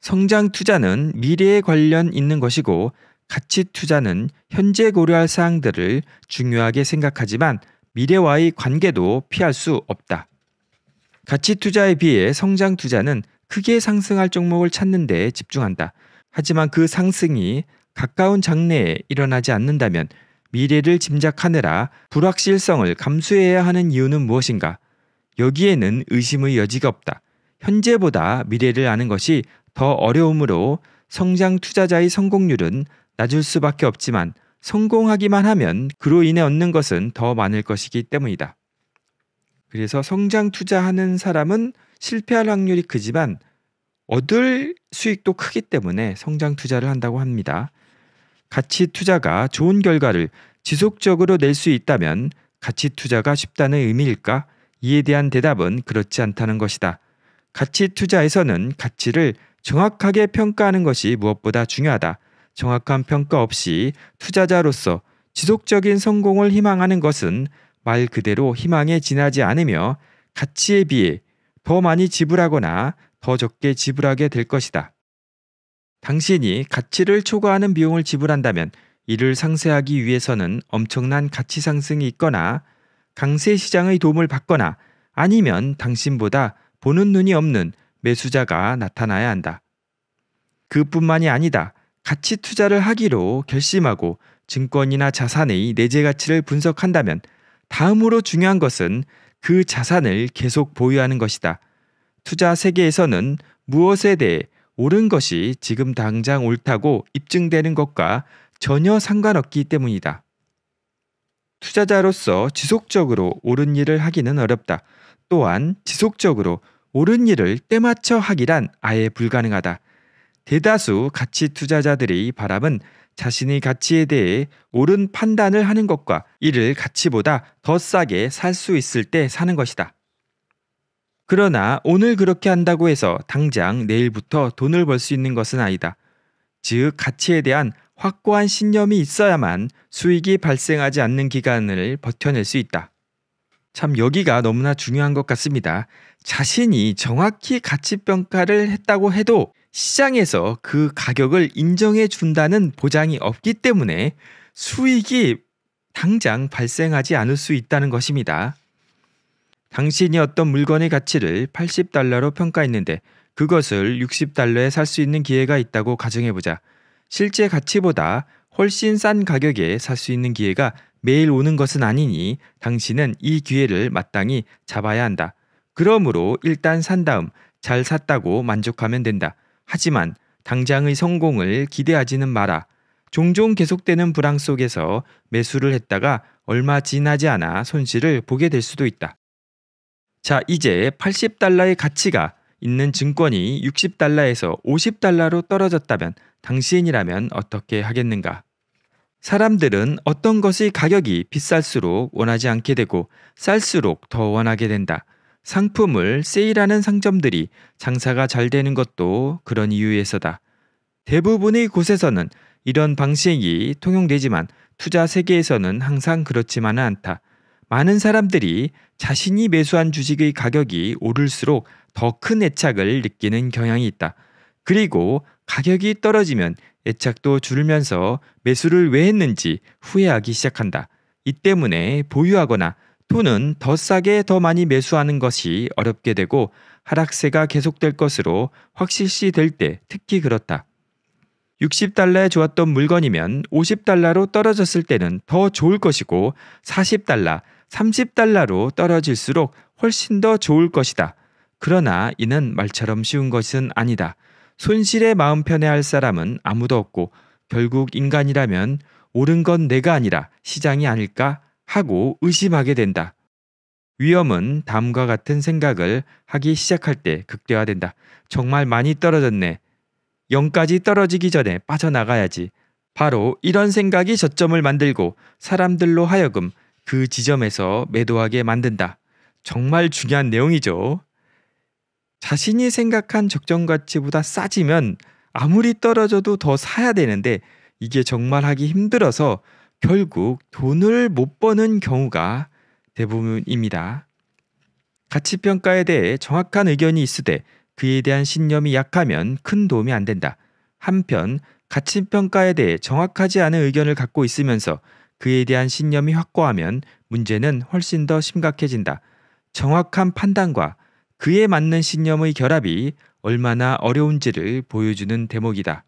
성장 투자는 미래에 관련 있는 것이고 가치 투자는 현재 고려할 사항들을 중요하게 생각하지만 미래와의 관계도 피할 수 없다. 가치 투자에 비해 성장 투자는 크게 상승할 종목을 찾는 데 집중한다. 하지만 그 상승이 가까운 장래에 일어나지 않는다면 미래를 짐작하느라 불확실성을 감수해야 하는 이유는 무엇인가? 여기에는 의심의 여지가 없다. 현재보다 미래를 아는 것이 더 어려우므로 성장 투자자의 성공률은 낮을 수밖에 없지만 성공하기만 하면 그로 인해 얻는 것은 더 많을 것이기 때문이다. 그래서 성장 투자하는 사람은 실패할 확률이 크지만 얻을 수익도 크기 때문에 성장 투자를 한다고 합니다. 가치 투자가 좋은 결과를 지속적으로 낼 수 있다면 가치 투자가 쉽다는 의미일까? 이에 대한 대답은 그렇지 않다는 것이다. 가치 투자에서는 가치를 정확하게 평가하는 것이 무엇보다 중요하다. 정확한 평가 없이 투자자로서 지속적인 성공을 희망하는 것은 말 그대로 희망에 지나지 않으며 가치에 비해 더 많이 지불하거나 더 적게 지불하게 될 것이다. 당신이 가치를 초과하는 비용을 지불한다면 이를 상쇄하기 위해서는 엄청난 가치 상승이 있거나 강세 시장의 도움을 받거나 아니면 당신보다 보는 눈이 없는 매수자가 나타나야 한다. 그뿐만이 아니다. 같이 투자를 하기로 결심하고 증권이나 자산의 내재 가치를 분석한다면 다음으로 중요한 것은 그 자산을 계속 보유하는 것이다. 투자 세계에서는 무엇에 대해 옳은 것이 지금 당장 옳다고 입증되는 것과 전혀 상관없기 때문이다. 투자자로서 지속적으로 옳은 일을 하기는 어렵다. 또한 지속적으로 옳은 일을 때맞춰 하기란 아예 불가능하다. 대다수 가치 투자자들의 바람은 자신의 가치에 대해 옳은 판단을 하는 것과 이를 가치보다 더 싸게 살 수 있을 때 사는 것이다. 그러나 오늘 그렇게 한다고 해서 당장 내일부터 돈을 벌 수 있는 것은 아니다. 즉, 가치에 대한 확고한 신념이 있어야만 수익이 발생하지 않는 기간을 버텨낼 수 있다. 참 여기가 너무나 중요한 것 같습니다. 자신이 정확히 가치평가를 했다고 해도 시장에서 그 가격을 인정해 준다는 보장이 없기 때문에 수익이 당장 발생하지 않을 수 있다는 것입니다. 당신이 어떤 물건의 가치를 80달러로 평가했는데 그것을 60달러에 살 수 있는 기회가 있다고 가정해보자. 실제 가치보다 훨씬 싼 가격에 살 수 있는 기회가 매일 오는 것은 아니니 당신은 이 기회를 마땅히 잡아야 한다. 그러므로 일단 산 다음 잘 샀다고 만족하면 된다. 하지만 당장의 성공을 기대하지는 마라. 종종 계속되는 불황 속에서 매수를 했다가 얼마 지나지 않아 손실을 보게 될 수도 있다. 자, 이제 80달러의 가치가 있는 증권이 60달러에서 50달러로 떨어졌다면 당신이라면 어떻게 하겠는가? 사람들은 어떤 것의 가격이 비쌀수록 원하지 않게 되고 쌀수록 더 원하게 된다. 상품을 세일하는 상점들이 장사가 잘 되는 것도 그런 이유에서다. 대부분의 곳에서는 이런 방식이 통용되지만 투자 세계에서는 항상 그렇지만은 않다. 많은 사람들이 자신이 매수한 주식의 가격이 오를수록 더 큰 애착을 느끼는 경향이 있다. 그리고 가격이 떨어지면 애착도 줄면서 매수를 왜 했는지 후회하기 시작한다. 이 때문에 보유하거나 또는 더 싸게 더 많이 매수하는 것이 어렵게 되고 하락세가 계속될 것으로 확실시 될 때 특히 그렇다. 60달러에 좋았던 물건이면 50달러로 떨어졌을 때는 더 좋을 것이고 40달러, 30달러로 떨어질수록 훨씬 더 좋을 것이다. 그러나 이는 말처럼 쉬운 것은 아니다. 손실에 마음 편해 할 사람은 아무도 없고 결국 인간이라면 옳은 건 내가 아니라 시장이 아닐까 하고 의심하게 된다. 위험은 다음과 같은 생각을 하기 시작할 때 극대화된다. 정말 많이 떨어졌네. 0까지 떨어지기 전에 빠져나가야지. 바로 이런 생각이 저점을 만들고 사람들로 하여금 그 지점에서 매도하게 만든다. 정말 중요한 내용이죠. 자신이 생각한 적정 가치보다 싸지면 아무리 떨어져도 더 사야 되는데 이게 정말 하기 힘들어서 결국 돈을 못 버는 경우가 대부분입니다. 가치평가에 대해 정확한 의견이 있으되 그에 대한 신념이 약하면 큰 도움이 안 된다. 한편 가치평가에 대해 정확하지 않은 의견을 갖고 있으면서 그에 대한 신념이 확고하면 문제는 훨씬 더 심각해진다. 정확한 판단과 그에 맞는 신념의 결합이 얼마나 어려운지를 보여주는 대목이다.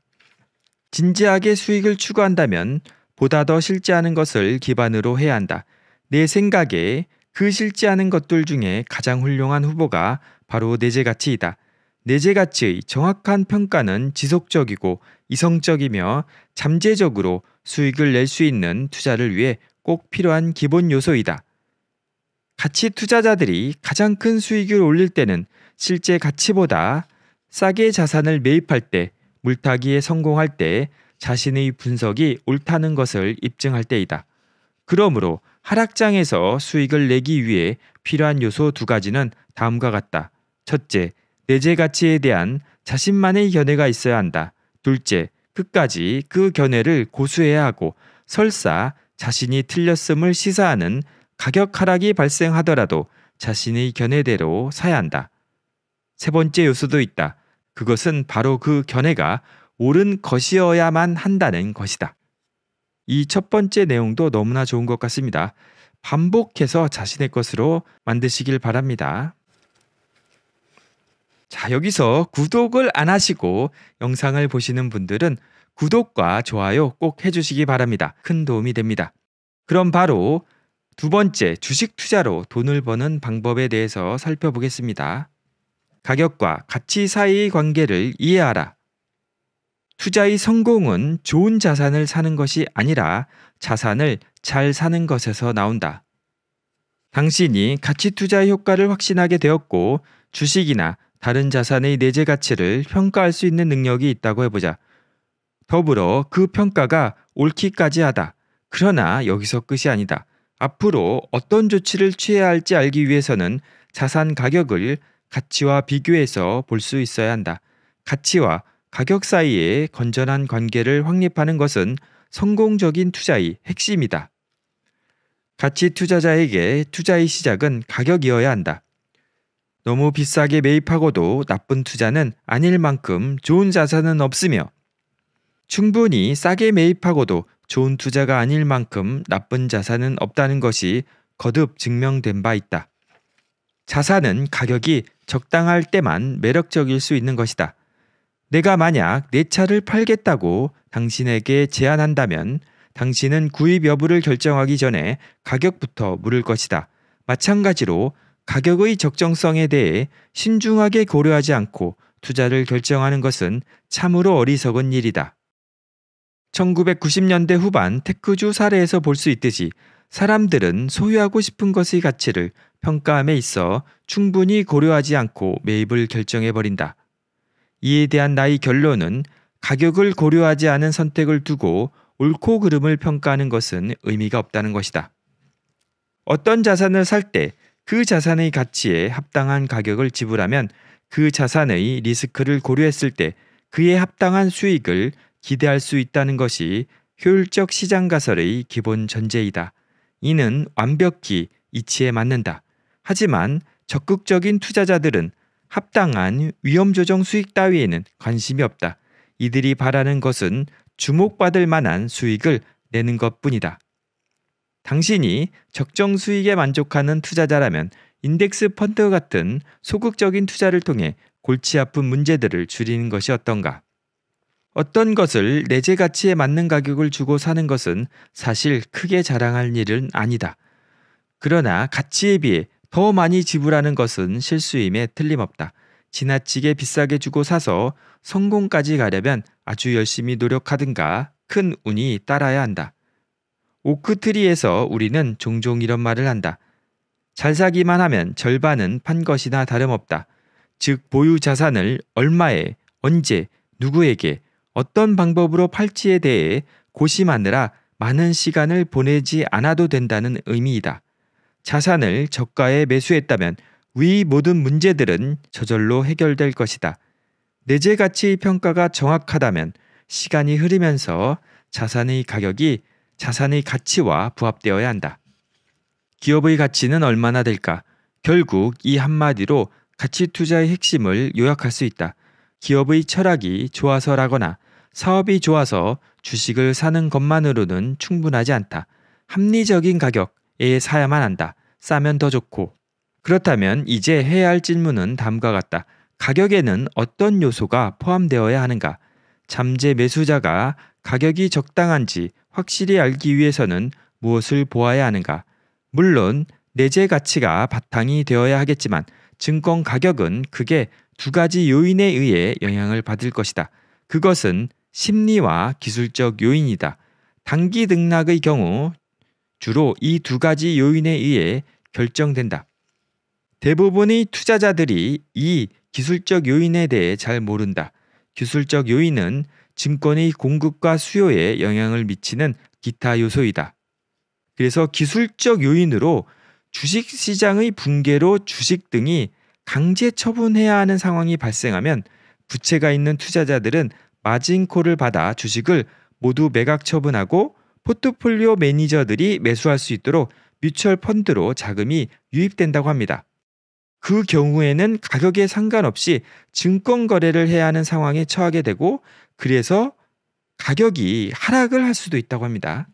진지하게 수익을 추구한다면 보다 더 실제하는 것을 기반으로 해야 한다. 내 생각에 그 실제하는 것들 중에 가장 훌륭한 후보가 바로 내재 가치이다. 내재 가치의 정확한 평가는 지속적이고 이성적이며 잠재적으로 수익을 낼 수 있는 투자를 위해 꼭 필요한 기본 요소이다. 가치 투자자들이 가장 큰 수익을 올릴 때는 실제 가치보다 싸게 자산을 매입할 때, 물타기에 성공할 때 자신의 분석이 옳다는 것을 입증할 때이다. 그러므로 하락장에서 수익을 내기 위해 필요한 요소 두 가지는 다음과 같다. 첫째, 내재 가치에 대한 자신만의 견해가 있어야 한다. 둘째, 끝까지 그 견해를 고수해야 하고 설사 자신이 틀렸음을 시사하는 가격 하락이 발생하더라도 자신의 견해대로 사야 한다. 세 번째 요소도 있다. 그것은 바로 그 견해가 옳은 것이어야만 한다는 것이다. 이 첫 번째 내용도 너무나 좋은 것 같습니다. 반복해서 자신의 것으로 만드시길 바랍니다. 자, 여기서 구독을 안 하시고 영상을 보시는 분들은 구독과 좋아요 꼭 해주시기 바랍니다. 큰 도움이 됩니다. 그럼 바로 두 번째 주식 투자로 돈을 버는 방법에 대해서 살펴보겠습니다. 가격과 가치 사이의 관계를 이해하라. 투자의 성공은 좋은 자산을 사는 것이 아니라 자산을 잘 사는 것에서 나온다. 당신이 가치 투자의 효과를 확신하게 되었고 주식이나 다른 자산의 내재 가치를 평가할 수 있는 능력이 있다고 해보자. 더불어 그 평가가 옳기까지 하다. 그러나 여기서 끝이 아니다. 앞으로 어떤 조치를 취해야 할지 알기 위해서는 자산 가격을 가치와 비교해서 볼 수 있어야 한다. 가치와 가격 사이에 건전한 관계를 확립하는 것은 성공적인 투자의 핵심이다. 가치 투자자에게 투자의 시작은 가격이어야 한다. 너무 비싸게 매입하고도 나쁜 투자는 아닐 만큼 좋은 자산은 없으며 충분히 싸게 매입하고도 좋은 투자가 아닐 만큼 나쁜 자산은 없다는 것이 거듭 증명된 바 있다. 자산은 가격이 적당할 때만 매력적일 수 있는 것이다. 내가 만약 내 차를 팔겠다고 당신에게 제안한다면 당신은 구입 여부를 결정하기 전에 가격부터 물을 것이다. 마찬가지로 가격의 적정성에 대해 신중하게 고려하지 않고 투자를 결정하는 것은 참으로 어리석은 일이다. 1990년대 후반 테크주 사례에서 볼 수 있듯이 사람들은 소유하고 싶은 것의 가치를 평가함에 있어 충분히 고려하지 않고 매입을 결정해버린다. 이에 대한 나의 결론은 가격을 고려하지 않은 선택을 두고 옳고 그름을 평가하는 것은 의미가 없다는 것이다. 어떤 자산을 살 때 그 자산의 가치에 합당한 가격을 지불하면 그 자산의 리스크를 고려했을 때 그에 합당한 수익을 기대할 수 있다는 것이 효율적 시장 가설의 기본 전제이다. 이는 완벽히 이치에 맞는다. 하지만 적극적인 투자자들은 합당한 위험 조정 수익 따위에는 관심이 없다. 이들이 바라는 것은 주목받을 만한 수익을 내는 것뿐이다. 당신이 적정 수익에 만족하는 투자자라면 인덱스 펀드 같은 소극적인 투자를 통해 골치 아픈 문제들을 줄이는 것이 어떤가? 어떤 것을 내재 가치에 맞는 가격을 주고 사는 것은 사실 크게 자랑할 일은 아니다. 그러나 가치에 비해 더 많이 지불하는 것은 실수임에 틀림없다. 지나치게 비싸게 주고 사서 성공까지 가려면 아주 열심히 노력하든가 큰 운이 따라야 한다. 오크트리에서 우리는 종종 이런 말을 한다. 잘 사기만 하면 절반은 판 것이나 다름없다. 즉 보유 자산을 얼마에, 언제, 누구에게, 어떤 방법으로 팔지에 대해 고심하느라 많은 시간을 보내지 않아도 된다는 의미이다. 자산을 저가에 매수했다면 위 모든 문제들은 저절로 해결될 것이다. 내재 가치 평가가 정확하다면 시간이 흐르면서 자산의 가격이 자산의 가치와 부합되어야 한다. 기업의 가치는 얼마나 될까? 결국 이 한마디로 가치 투자의 핵심을 요약할 수 있다. 기업의 철학이 좋아서라거나 사업이 좋아서 주식을 사는 것만으로는 충분하지 않다. 합리적인 가격, 에 사야만 한다. 싸면 더 좋고. 그렇다면 이제 해야 할 질문은 다음과 같다. 가격에는 어떤 요소가 포함되어야 하는가? 잠재 매수자가 가격이 적당한지 확실히 알기 위해서는 무엇을 보아야 하는가? 물론 내재 가치가 바탕이 되어야 하겠지만 증권 가격은 크게두 가지 요인에 의해 영향을 받을 것이다. 그것은 심리와 기술적 요인이다. 단기 등락의 경우 주로 이 두 가지 요인에 의해 결정된다. 대부분의 투자자들이 이 기술적 요인에 대해 잘 모른다. 기술적 요인은 증권의 공급과 수요에 영향을 미치는 기타 요소이다. 그래서 기술적 요인으로 주식 시장의 붕괴로 주식 등이 강제 처분해야 하는 상황이 발생하면 부채가 있는 투자자들은 마진콜을 받아 주식을 모두 매각 처분하고 포트폴리오 매니저들이 매수할 수 있도록 뮤추얼 펀드로 자금이 유입된다고 합니다. 그 경우에는 가격에 상관없이 증권 거래를 해야 하는 상황에 처하게 되고 그래서 가격이 하락을 할 수도 있다고 합니다.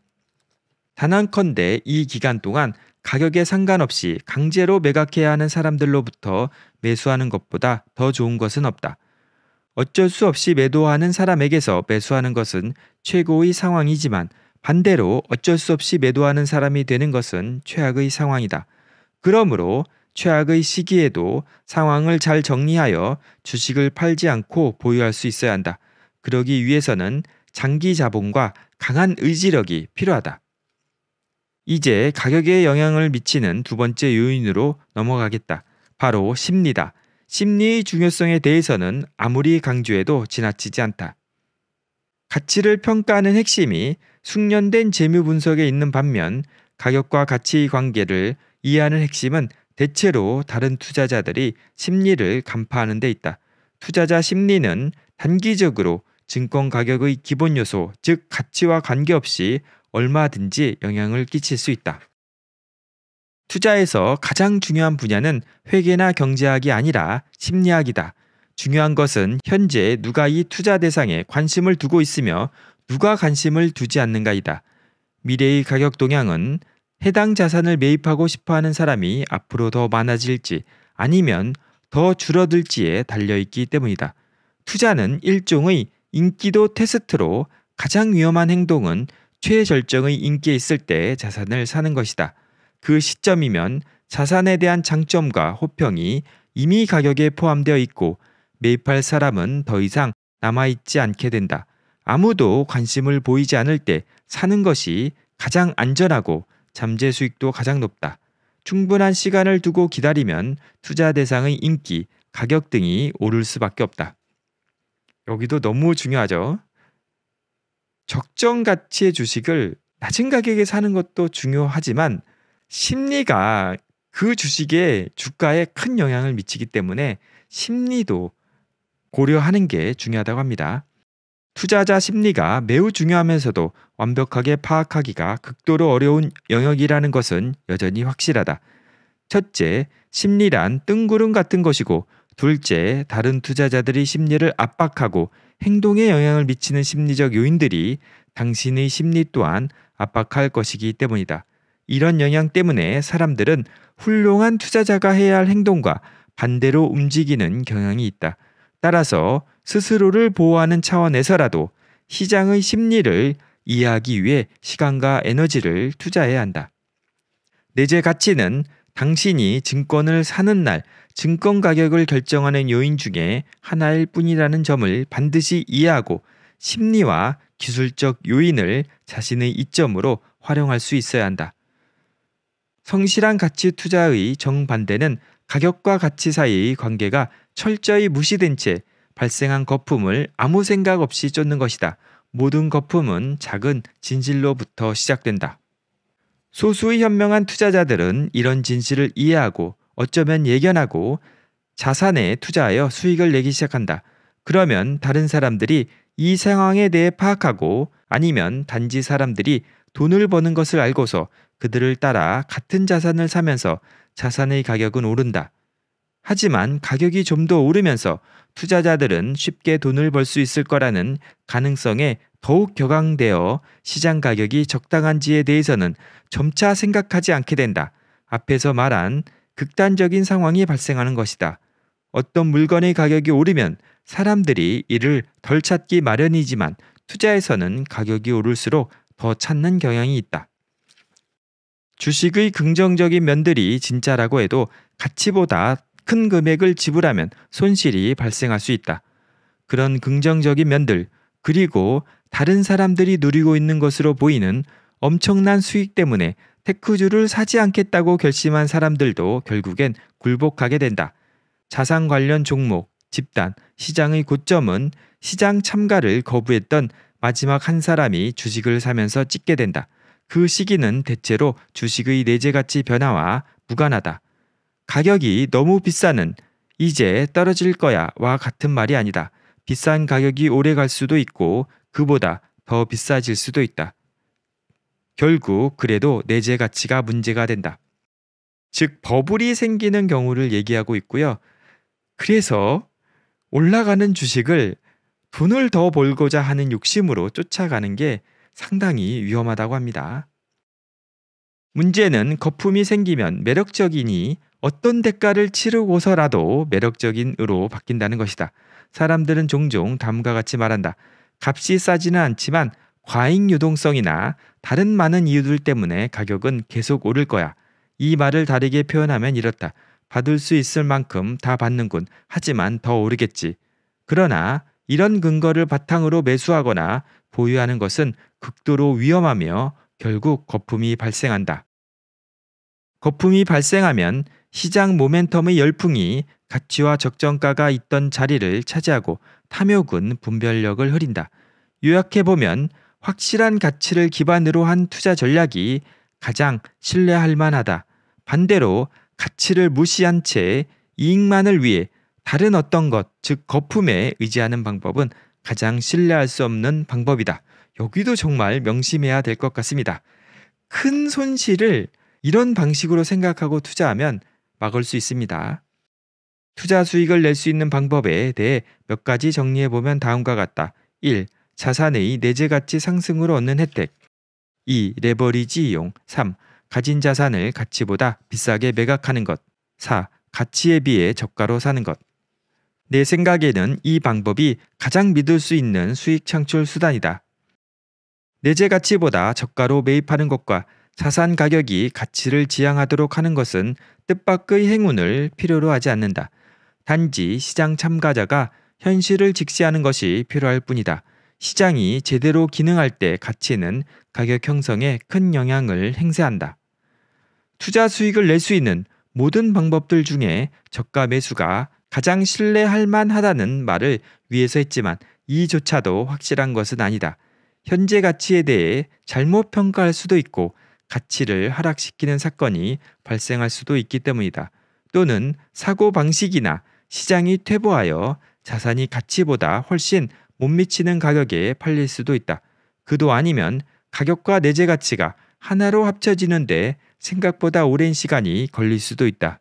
단 한컨대이 기간 동안 가격에 상관없이 강제로 매각해야 하는 사람들로부터 매수하는 것보다 더 좋은 것은 없다. 어쩔 수 없이 매도하는 사람에게서 매수하는 것은 최고의 상황이지만 반대로 어쩔 수 없이 매도하는 사람이 되는 것은 최악의 상황이다. 그러므로 최악의 시기에도 상황을 잘 정리하여 주식을 팔지 않고 보유할 수 있어야 한다. 그러기 위해서는 장기 자본과 강한 의지력이 필요하다. 이제 가격에 영향을 미치는 두 번째 요인으로 넘어가겠다. 바로 심리다. 심리의 중요성에 대해서는 아무리 강조해도 지나치지 않다. 가치를 평가하는 핵심이 숙련된 재무 분석에 있는 반면 가격과 가치 관계를 이해하는 핵심은 대체로 다른 투자자들이 심리를 간파하는 데 있다. 투자자 심리는 단기적으로 증권 가격의 기본 요소, 즉 가치와 관계없이 얼마든지 영향을 끼칠 수 있다. 투자에서 가장 중요한 분야는 회계나 경제학이 아니라 심리학이다. 중요한 것은 현재 누가 이 투자 대상에 관심을 두고 있으며 누가 관심을 두지 않는가이다. 미래의 가격 동향은 해당 자산을 매입하고 싶어 하는 사람이 앞으로 더 많아질지 아니면 더 줄어들지에 달려있기 때문이다. 투자는 일종의 인기도 테스트로 가장 위험한 행동은 최절정의 인기에 있을 때 자산을 사는 것이다. 그 시점이면 자산에 대한 장점과 호평이 이미 가격에 포함되어 있고 매입할 사람은 더 이상 남아있지 않게 된다. 아무도 관심을 보이지 않을 때 사는 것이 가장 안전하고 잠재 수익도 가장 높다. 충분한 시간을 두고 기다리면 투자 대상의 인기, 가격 등이 오를 수밖에 없다. 여기도 너무 중요하죠. 적정 가치의 주식을 낮은 가격에 사는 것도 중요하지만 심리가 그 주식의 주가에 큰 영향을 미치기 때문에 심리도 고려하는 게 중요하다고 합니다. 투자자 심리가 매우 중요하면서도 완벽하게 파악하기가 극도로 어려운 영역이라는 것은 여전히 확실하다. 첫째, 심리란 뜬구름 같은 것이고 둘째, 다른 투자자들이 심리를 압박하고 행동에 영향을 미치는 심리적 요인들이 당신의 심리 또한 압박할 것이기 때문이다. 이런 영향 때문에 사람들은 훌륭한 투자자가 해야 할 행동과 반대로 움직이는 경향이 있다. 따라서 스스로를 보호하는 차원에서라도 시장의 심리를 이해하기 위해 시간과 에너지를 투자해야 한다. 내재 가치는 당신이 증권을 사는 날 증권 가격을 결정하는 요인 중에 하나일 뿐이라는 점을 반드시 이해하고 심리와 기술적 요인을 자신의 이점으로 활용할 수 있어야 한다. 성실한 가치 투자의 정반대는 가격과 가치 사이의 관계가 철저히 무시된 채 발생한 거품을 아무 생각 없이 쫓는 것이다. 모든 거품은 작은 진실로부터 시작된다. 소수의 현명한 투자자들은 이런 진실을 이해하고 어쩌면 예견하고 자산에 투자하여 수익을 내기 시작한다. 그러면 다른 사람들이 이 상황에 대해 파악하고 아니면 단지 사람들이 돈을 버는 것을 알고서 그들을 따라 같은 자산을 사면서 자산의 가격은 오른다. 하지만 가격이 좀 더 오르면서 투자자들은 쉽게 돈을 벌 수 있을 거라는 가능성에 더욱 격앙되어 시장 가격이 적당한지에 대해서는 점차 생각하지 않게 된다. 앞에서 말한 극단적인 상황이 발생하는 것이다. 어떤 물건의 가격이 오르면 사람들이 이를 덜 찾기 마련이지만 투자에서는 가격이 오를수록 더 찾는 경향이 있다. 주식의 긍정적인 면들이 진짜라고 해도 가치보다 큰 금액을 지불하면 손실이 발생할 수 있다. 그런 긍정적인 면들, 그리고 다른 사람들이 누리고 있는 것으로 보이는 엄청난 수익 때문에 테크주를 사지 않겠다고 결심한 사람들도 결국엔 굴복하게 된다. 자산 관련 종목, 집단, 시장의 고점은 시장 참가를 거부했던 마지막 한 사람이 주식을 사면서 찍게 된다. 그 시기는 대체로 주식의 내재 가치 변화와 무관하다. 가격이 너무 비싸는 이제 떨어질 거야 와 같은 말이 아니다. 비싼 가격이 오래 갈 수도 있고 그보다 더 비싸질 수도 있다. 결국 그래도 내재 가치가 문제가 된다. 즉 버블이 생기는 경우를 얘기하고 있고요. 그래서 올라가는 주식을 돈을 더 벌고자 하는 욕심으로 쫓아가는 게 상당히 위험하다고 합니다. 문제는 거품이 생기면 매력적이니 어떤 대가를 치르고서라도 매력적인 으로 바뀐다는 것이다. 사람들은 종종 다음과 같이 말한다. 값이 싸지는 않지만 과잉 유동성이나 다른 많은 이유들 때문에 가격은 계속 오를 거야. 이 말을 다르게 표현하면 이렇다. 받을 수 있을 만큼 다 받는군. 하지만 더 오르겠지. 그러나 이런 근거를 바탕으로 매수하거나 보유하는 것은 극도로 위험하며 결국 거품이 발생한다. 거품이 발생하면 시장 모멘텀의 열풍이 가치와 적정가가 있던 자리를 차지하고 탐욕은 분별력을 흐린다. 요약해보면 확실한 가치를 기반으로 한 투자 전략이 가장 신뢰할 만하다. 반대로 가치를 무시한 채 이익만을 위해 다른 어떤 것, 즉 거품에 의지하는 방법은 가장 신뢰할 수 없는 방법이다. 여기도 정말 명심해야 될 것 같습니다. 큰 손실을 이런 방식으로 생각하고 투자하면 막을 수 있습니다. 투자 수익을 낼 수 있는 방법에 대해 몇 가지 정리해 보면 다음과 같다. 1. 자산의 내재 가치 상승으로 얻는 혜택. 2. 레버리지 이용. 3. 가진 자산을 가치보다 비싸게 매각하는 것. 4. 가치에 비해 저가로 사는 것. 내 생각에는 이 방법이 가장 믿을 수 있는 수익 창출 수단이다. 내재 가치보다 저가로 매입하는 것과 자산 가격이 가치를 지향하도록 하는 것은 뜻밖의 행운을 필요로 하지 않는다. 단지 시장 참가자가 현실을 직시하는 것이 필요할 뿐이다. 시장이 제대로 기능할 때 가치는 가격 형성에 큰 영향을 행사한다. 투자 수익을 낼 수 있는 모든 방법들 중에 저가 매수가 가장 신뢰할 만하다는 말을 위에서 했지만 이조차도 확실한 것은 아니다. 현재 가치에 대해 잘못 평가할 수도 있고 가치를 하락시키는 사건이 발생할 수도 있기 때문이다. 또는 사고 방식이나 시장이 퇴보하여 자산이 가치보다 훨씬 못 미치는 가격에 팔릴 수도 있다. 그도 아니면 가격과 내재 가치가 하나로 합쳐지는데 생각보다 오랜 시간이 걸릴 수도 있다.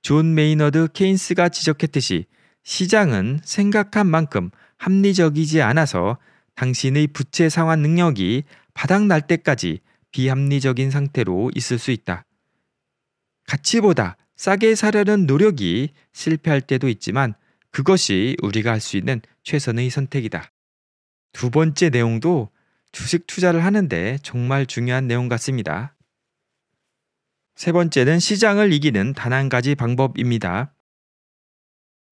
존 메이너드 케인스가 지적했듯이 시장은 생각한 만큼 합리적이지 않아서 당신의 부채 상환 능력이 바닥날 때까지 비합리적인 상태로 있을 수 있다. 가치보다 싸게 사려는 노력이 실패할 때도 있지만 그것이 우리가 할 수 있는 최선의 선택이다. 두 번째 내용도 주식 투자를 하는데 정말 중요한 내용 같습니다. 세 번째는 시장을 이기는 단 한 가지 방법입니다.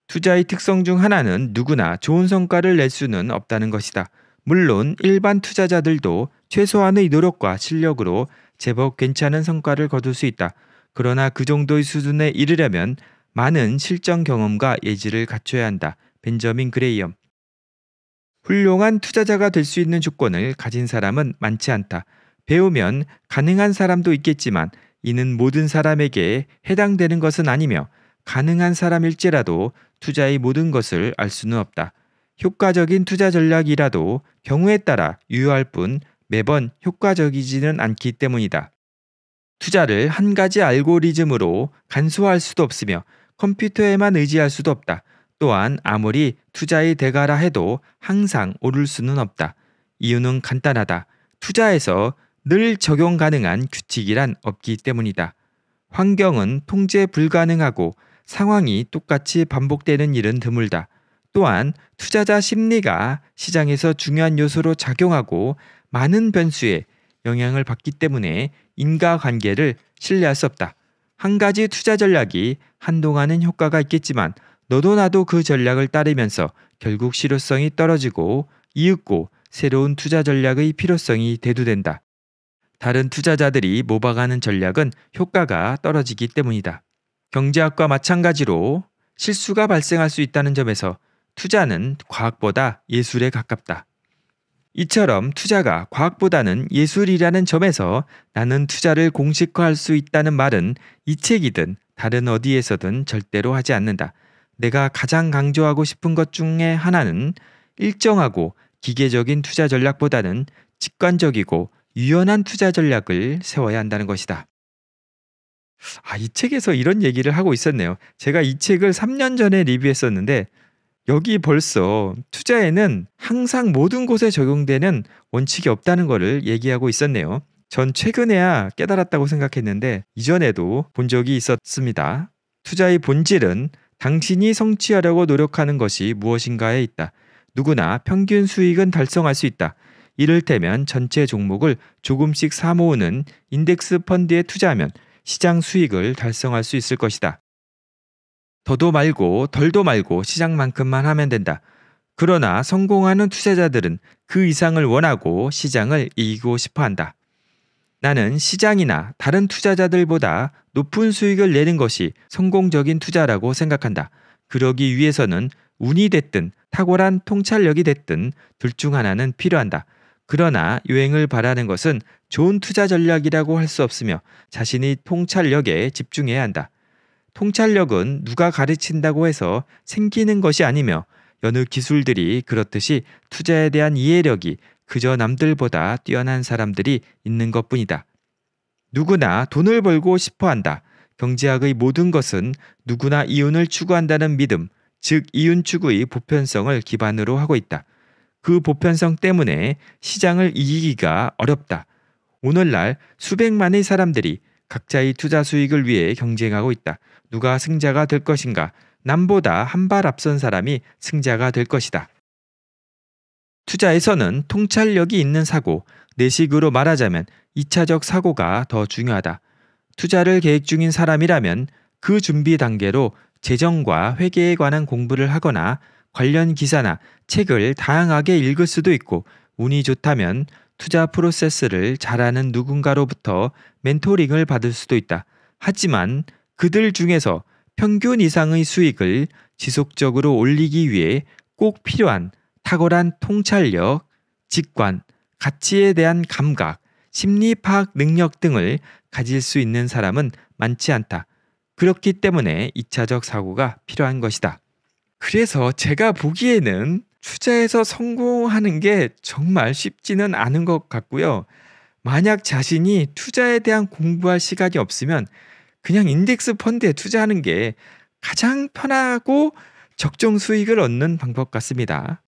투자의 특성 중 하나는 누구나 좋은 성과를 낼 수는 없다는 것이다. 물론 일반 투자자들도 최소한의 노력과 실력으로 제법 괜찮은 성과를 거둘 수 있다. 그러나 그 정도의 수준에 이르려면 많은 실전 경험과 예지를 갖춰야 한다. 벤저민 그레이엄. 훌륭한 투자자가 될 수 있는 조건을 가진 사람은 많지 않다. 배우면 가능한 사람도 있겠지만 이는 모든 사람에게 해당되는 것은 아니며 가능한 사람일지라도 투자의 모든 것을 알 수는 없다. 효과적인 투자 전략이라도 경우에 따라 유효할 뿐 매번 효과적이지는 않기 때문이다. 투자를 한 가지 알고리즘으로 간소화할 수도 없으며 컴퓨터에만 의지할 수도 없다. 또한 아무리 투자의 대가라 해도 항상 오를 수는 없다. 이유는 간단하다. 투자에서 늘 적용 가능한 규칙이란 없기 때문이다. 환경은 통제 불가능하고 상황이 똑같이 반복되는 일은 드물다. 또한 투자자 심리가 시장에서 중요한 요소로 작용하고 많은 변수에 영향을 받기 때문에 인과관계를 신뢰할 수 없다. 한 가지 투자 전략이 한동안은 효과가 있겠지만 너도 나도 그 전략을 따르면서 결국 실효성이 떨어지고 이윽고 새로운 투자 전략의 필요성이 대두된다. 다른 투자자들이 모방하는 전략은 효과가 떨어지기 때문이다. 경제학과 마찬가지로 실수가 발생할 수 있다는 점에서 투자는 과학보다 예술에 가깝다. 이처럼 투자가 과학보다는 예술이라는 점에서 나는 투자를 공식화할 수 있다는 말은 이 책이든 다른 어디에서든 절대로 하지 않는다. 내가 가장 강조하고 싶은 것 중에 하나는 일정하고 기계적인 투자 전략보다는 직관적이고 유연한 투자 전략을 세워야 한다는 것이다. 아, 이 책에서 이런 얘기를 하고 있었네요. 제가 이 책을 3년 전에 리뷰했었는데 여기 벌써 투자에는 항상 모든 곳에 적용되는 원칙이 없다는 것을 얘기하고 있었네요. 전 최근에야 깨달았다고 생각했는데 이전에도 본 적이 있었습니다. 투자의 본질은 당신이 성취하려고 노력하는 것이 무엇인가에 있다. 누구나 평균 수익은 달성할 수 있다. 이를테면 전체 종목을 조금씩 사모으는 인덱스 펀드에 투자하면 시장 수익을 달성할 수 있을 것이다. 더도 말고 덜도 말고 시장만큼만 하면 된다. 그러나 성공하는 투자자들은 그 이상을 원하고 시장을 이기고 싶어 한다. 나는 시장이나 다른 투자자들보다 높은 수익을 내는 것이 성공적인 투자라고 생각한다. 그러기 위해서는 운이 됐든 탁월한 통찰력이 됐든 둘 중 하나는 필요한다. 그러나 유행을 바라는 것은 좋은 투자 전략이라고 할 수 없으며 자신의 통찰력에 집중해야 한다. 통찰력은 누가 가르친다고 해서 생기는 것이 아니며 여느 기술들이 그렇듯이 투자에 대한 이해력이 그저 남들보다 뛰어난 사람들이 있는 것 뿐이다. 누구나 돈을 벌고 싶어 한다. 경제학의 모든 것은 누구나 이윤을 추구한다는 믿음, 즉 이윤 추구의 보편성을 기반으로 하고 있다. 그 보편성 때문에 시장을 이기기가 어렵다. 오늘날 수백만의 사람들이 각자의 투자 수익을 위해 경쟁하고 있다. 누가 승자가 될 것인가? 남보다 한 발 앞선 사람이 승자가 될 것이다. 투자에서는 통찰력이 있는 사고, 내식으로 말하자면 2차적 사고가 더 중요하다. 투자를 계획 중인 사람이라면 그 준비 단계로 재정과 회계에 관한 공부를 하거나 관련 기사나 책을 다양하게 읽을 수도 있고 운이 좋다면 투자 프로세스를 잘하는 누군가로부터 멘토링을 받을 수도 있다. 하지만 그들 중에서 평균 이상의 수익을 지속적으로 올리기 위해 꼭 필요한 탁월한 통찰력, 직관, 가치에 대한 감각, 심리 파악 능력 등을 가질 수 있는 사람은 많지 않다. 그렇기 때문에 2차적 사고가 필요한 것이다. 그래서 제가 보기에는 투자에서 성공하는 게 정말 쉽지는 않은 것 같고요. 만약 자신이 투자에 대한 공부할 시간이 없으면 그냥 인덱스 펀드에 투자하는 게 가장 편하고 적정 수익을 얻는 방법 같습니다.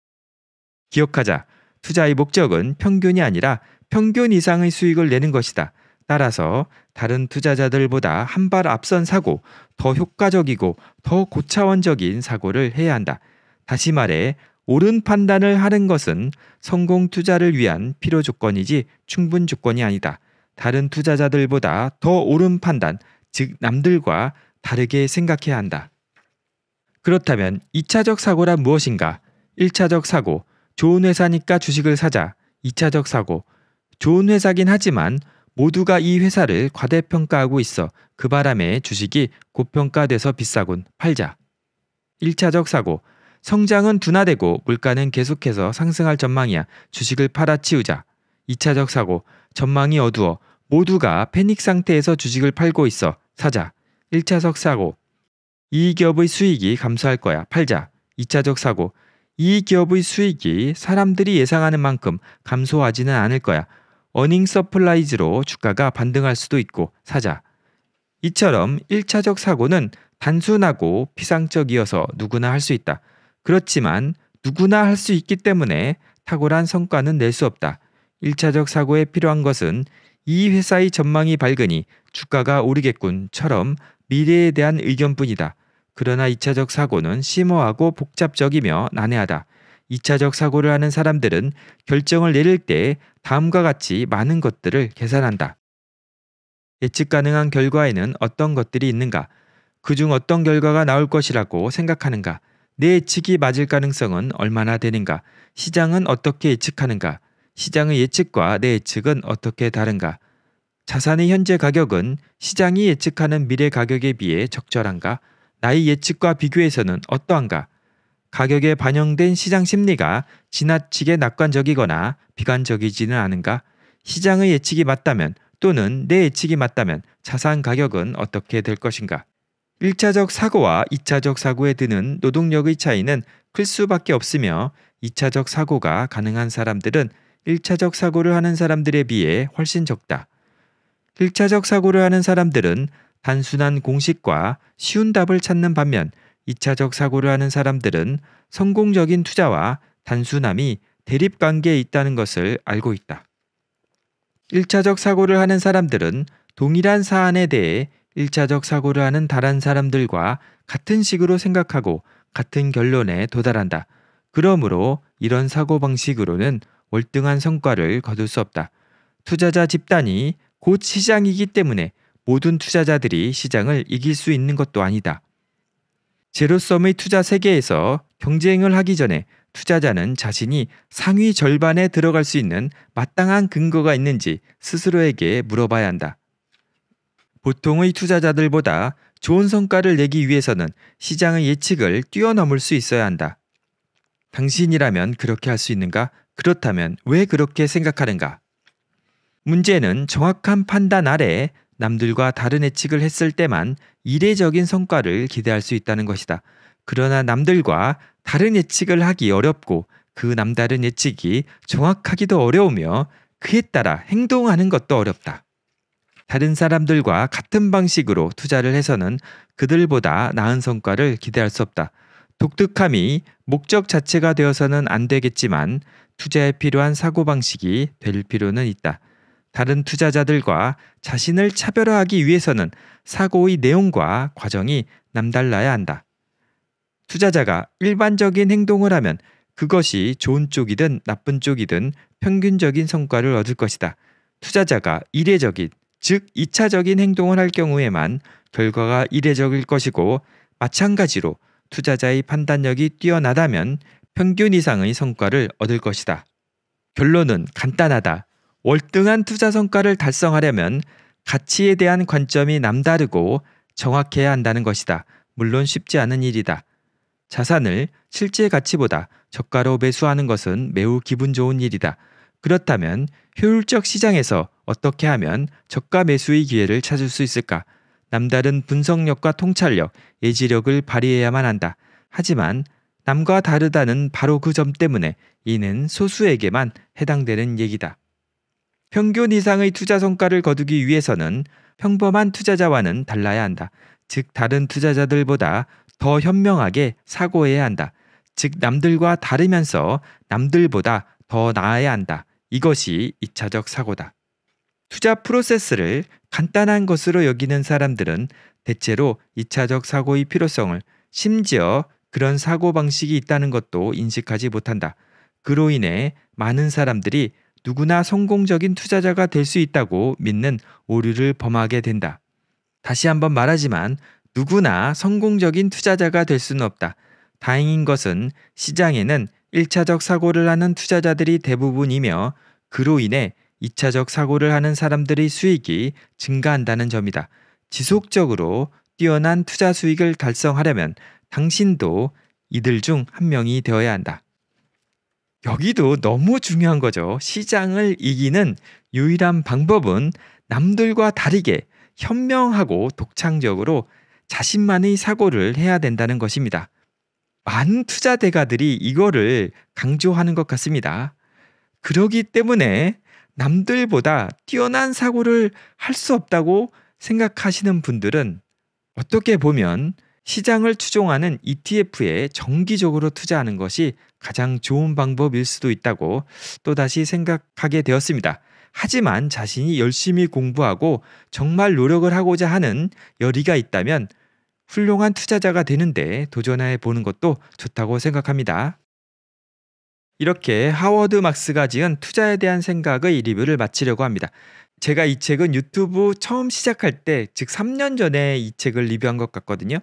기억하자. 투자의 목적은 평균이 아니라 평균 이상의 수익을 내는 것이다. 따라서 다른 투자자들보다 한 발 앞선 사고, 더 효과적이고 더 고차원적인 사고를 해야 한다. 다시 말해, 옳은 판단을 하는 것은 성공 투자를 위한 필요 조건이지 충분 조건이 아니다. 다른 투자자들보다 더 옳은 판단, 즉 남들과 다르게 생각해야 한다. 그렇다면 2차적 사고란 무엇인가? 1차적 사고, 좋은 회사니까 주식을 사자. 2차적 사고, 좋은 회사긴 하지만 모두가 이 회사를 과대평가하고 있어 그 바람에 주식이 고평가돼서 비싸군 팔자. 1차적 사고, 성장은 둔화되고 물가는 계속해서 상승할 전망이야. 주식을 팔아치우자. 2차적 사고, 전망이 어두워 모두가 패닉 상태에서 주식을 팔고 있어 사자. 1차적 사고. 이 기업의 수익이 감소할 거야. 팔자. 2차적 사고. 이 기업의 수익이 사람들이 예상하는 만큼 감소하지는 않을 거야. 어닝 서플라이즈로 주가가 반등할 수도 있고 사자. 이처럼 1차적 사고는 단순하고 피상적이어서 누구나 할 수 있다. 그렇지만 누구나 할 수 있기 때문에 탁월한 성과는 낼 수 없다. 1차적 사고에 필요한 것은 이 회사의 전망이 밝으니 주가가 오르겠군처럼 미래에 대한 의견뿐이다. 그러나 2차적 사고는 심오하고 복잡적이며 난해하다. 2차적 사고를 하는 사람들은 결정을 내릴 때 다음과 같이 많은 것들을 계산한다. 예측 가능한 결과에는 어떤 것들이 있는가? 그중 어떤 결과가 나올 것이라고 생각하는가? 내 예측이 맞을 가능성은 얼마나 되는가? 시장은 어떻게 예측하는가? 시장의 예측과 내 예측은 어떻게 다른가? 자산의 현재 가격은 시장이 예측하는 미래 가격에 비해 적절한가? 나의 예측과 비교해서는 어떠한가? 가격에 반영된 시장 심리가 지나치게 낙관적이거나 비관적이지는 않은가? 시장의 예측이 맞다면 또는 내 예측이 맞다면 자산 가격은 어떻게 될 것인가? 1차적 사고와 2차적 사고에 드는 노동력의 차이는 클 수밖에 없으며 2차적 사고가 가능한 사람들은 1차적 사고를 하는 사람들에 비해 훨씬 적다. 1차적 사고를 하는 사람들은 단순한 공식과 쉬운 답을 찾는 반면 2차적 사고를 하는 사람들은 성공적인 투자와 단순함이 대립관계에 있다는 것을 알고 있다. 1차적 사고를 하는 사람들은 동일한 사안에 대해 1차적 사고를 하는 다른 사람들과 같은 식으로 생각하고 같은 결론에 도달한다. 그러므로 이런 사고방식으로는 월등한 성과를 거둘 수 없다. 투자자 집단이 곧 시장이기 때문에 모든 투자자들이 시장을 이길 수 있는 것도 아니다. 제로섬의 투자 세계에서 경쟁을 하기 전에 투자자는 자신이 상위 절반에 들어갈 수 있는 마땅한 근거가 있는지 스스로에게 물어봐야 한다. 보통의 투자자들보다 좋은 성과를 내기 위해서는 시장의 예측을 뛰어넘을 수 있어야 한다. 당신이라면 그렇게 할 수 있는가? 그렇다면 왜 그렇게 생각하는가? 문제는 정확한 판단 아래 남들과 다른 예측을 했을 때만 이례적인 성과를 기대할 수 있다는 것이다. 그러나 남들과 다른 예측을 하기 어렵고 그 남다른 예측이 정확하기도 어려우며 그에 따라 행동하는 것도 어렵다. 다른 사람들과 같은 방식으로 투자를 해서는 그들보다 나은 성과를 기대할 수 없다. 독특함이 목적 자체가 되어서는 안 되겠지만 투자에 필요한 사고방식이 될 필요는 있다. 다른 투자자들과 자신을 차별화하기 위해서는 사고의 내용과 과정이 남달라야 한다. 투자자가 일반적인 행동을 하면 그것이 좋은 쪽이든 나쁜 쪽이든 평균적인 성과를 얻을 것이다. 투자자가 이례적인, 즉 2차적인 행동을 할 경우에만 결과가 이례적일 것이고 마찬가지로 투자자의 판단력이 뛰어나다면 평균 이상의 성과를 얻을 것이다. 결론은 간단하다. 월등한 투자 성과를 달성하려면 가치에 대한 관점이 남다르고 정확해야 한다는 것이다. 물론 쉽지 않은 일이다. 자산을 실제 가치보다 저가로 매수하는 것은 매우 기분 좋은 일이다. 그렇다면 효율적 시장에서 어떻게 하면 저가 매수의 기회를 찾을 수 있을까? 남다른 분석력과 통찰력, 예지력을 발휘해야만 한다. 하지만 남과 다르다는 바로 그 점 때문에 이는 소수에게만 해당되는 얘기다. 평균 이상의 투자 성과를 거두기 위해서는 평범한 투자자와는 달라야 한다. 즉, 다른 투자자들보다 더 현명하게 사고해야 한다. 즉, 남들과 다르면서 남들보다 더 나아야 한다. 이것이 2차적 사고다. 투자 프로세스를 간단한 것으로 여기는 사람들은 대체로 2차적 사고의 필요성을 심지어 그런 사고 방식이 있다는 것도 인식하지 못한다. 그로 인해 많은 사람들이 누구나 성공적인 투자자가 될 수 있다고 믿는 오류를 범하게 된다. 다시 한번 말하지만 누구나 성공적인 투자자가 될 수는 없다. 다행인 것은 시장에는 1차적 사고를 하는 투자자들이 대부분이며 그로 인해 2차적 사고를 하는 사람들의 수익이 증가한다는 점이다. 지속적으로 뛰어난 투자 수익을 달성하려면 당신도 이들 중 한 명이 되어야 한다. 여기도 너무 중요한 거죠. 시장을 이기는 유일한 방법은 남들과 다르게 현명하고 독창적으로 자신만의 사고를 해야 된다는 것입니다. 많은 투자 대가들이 이거를 강조하는 것 같습니다. 그러기 때문에 남들보다 뛰어난 사고를 할 수 없다고 생각하시는 분들은 어떻게 보면 시장을 추종하는 ETF에 정기적으로 투자하는 것이 가장 좋은 방법일 수도 있다고 또다시 생각하게 되었습니다. 하지만 자신이 열심히 공부하고 정말 노력을 하고자 하는 열의가 있다면 훌륭한 투자자가 되는데 도전해 보는 것도 좋다고 생각합니다. 이렇게 하워드 막스가 지은 투자에 대한 생각의 리뷰를 마치려고 합니다. 제가 이 책은 유튜브 처음 시작할 때, 즉 3년 전에 이 책을 리뷰한 것 같거든요.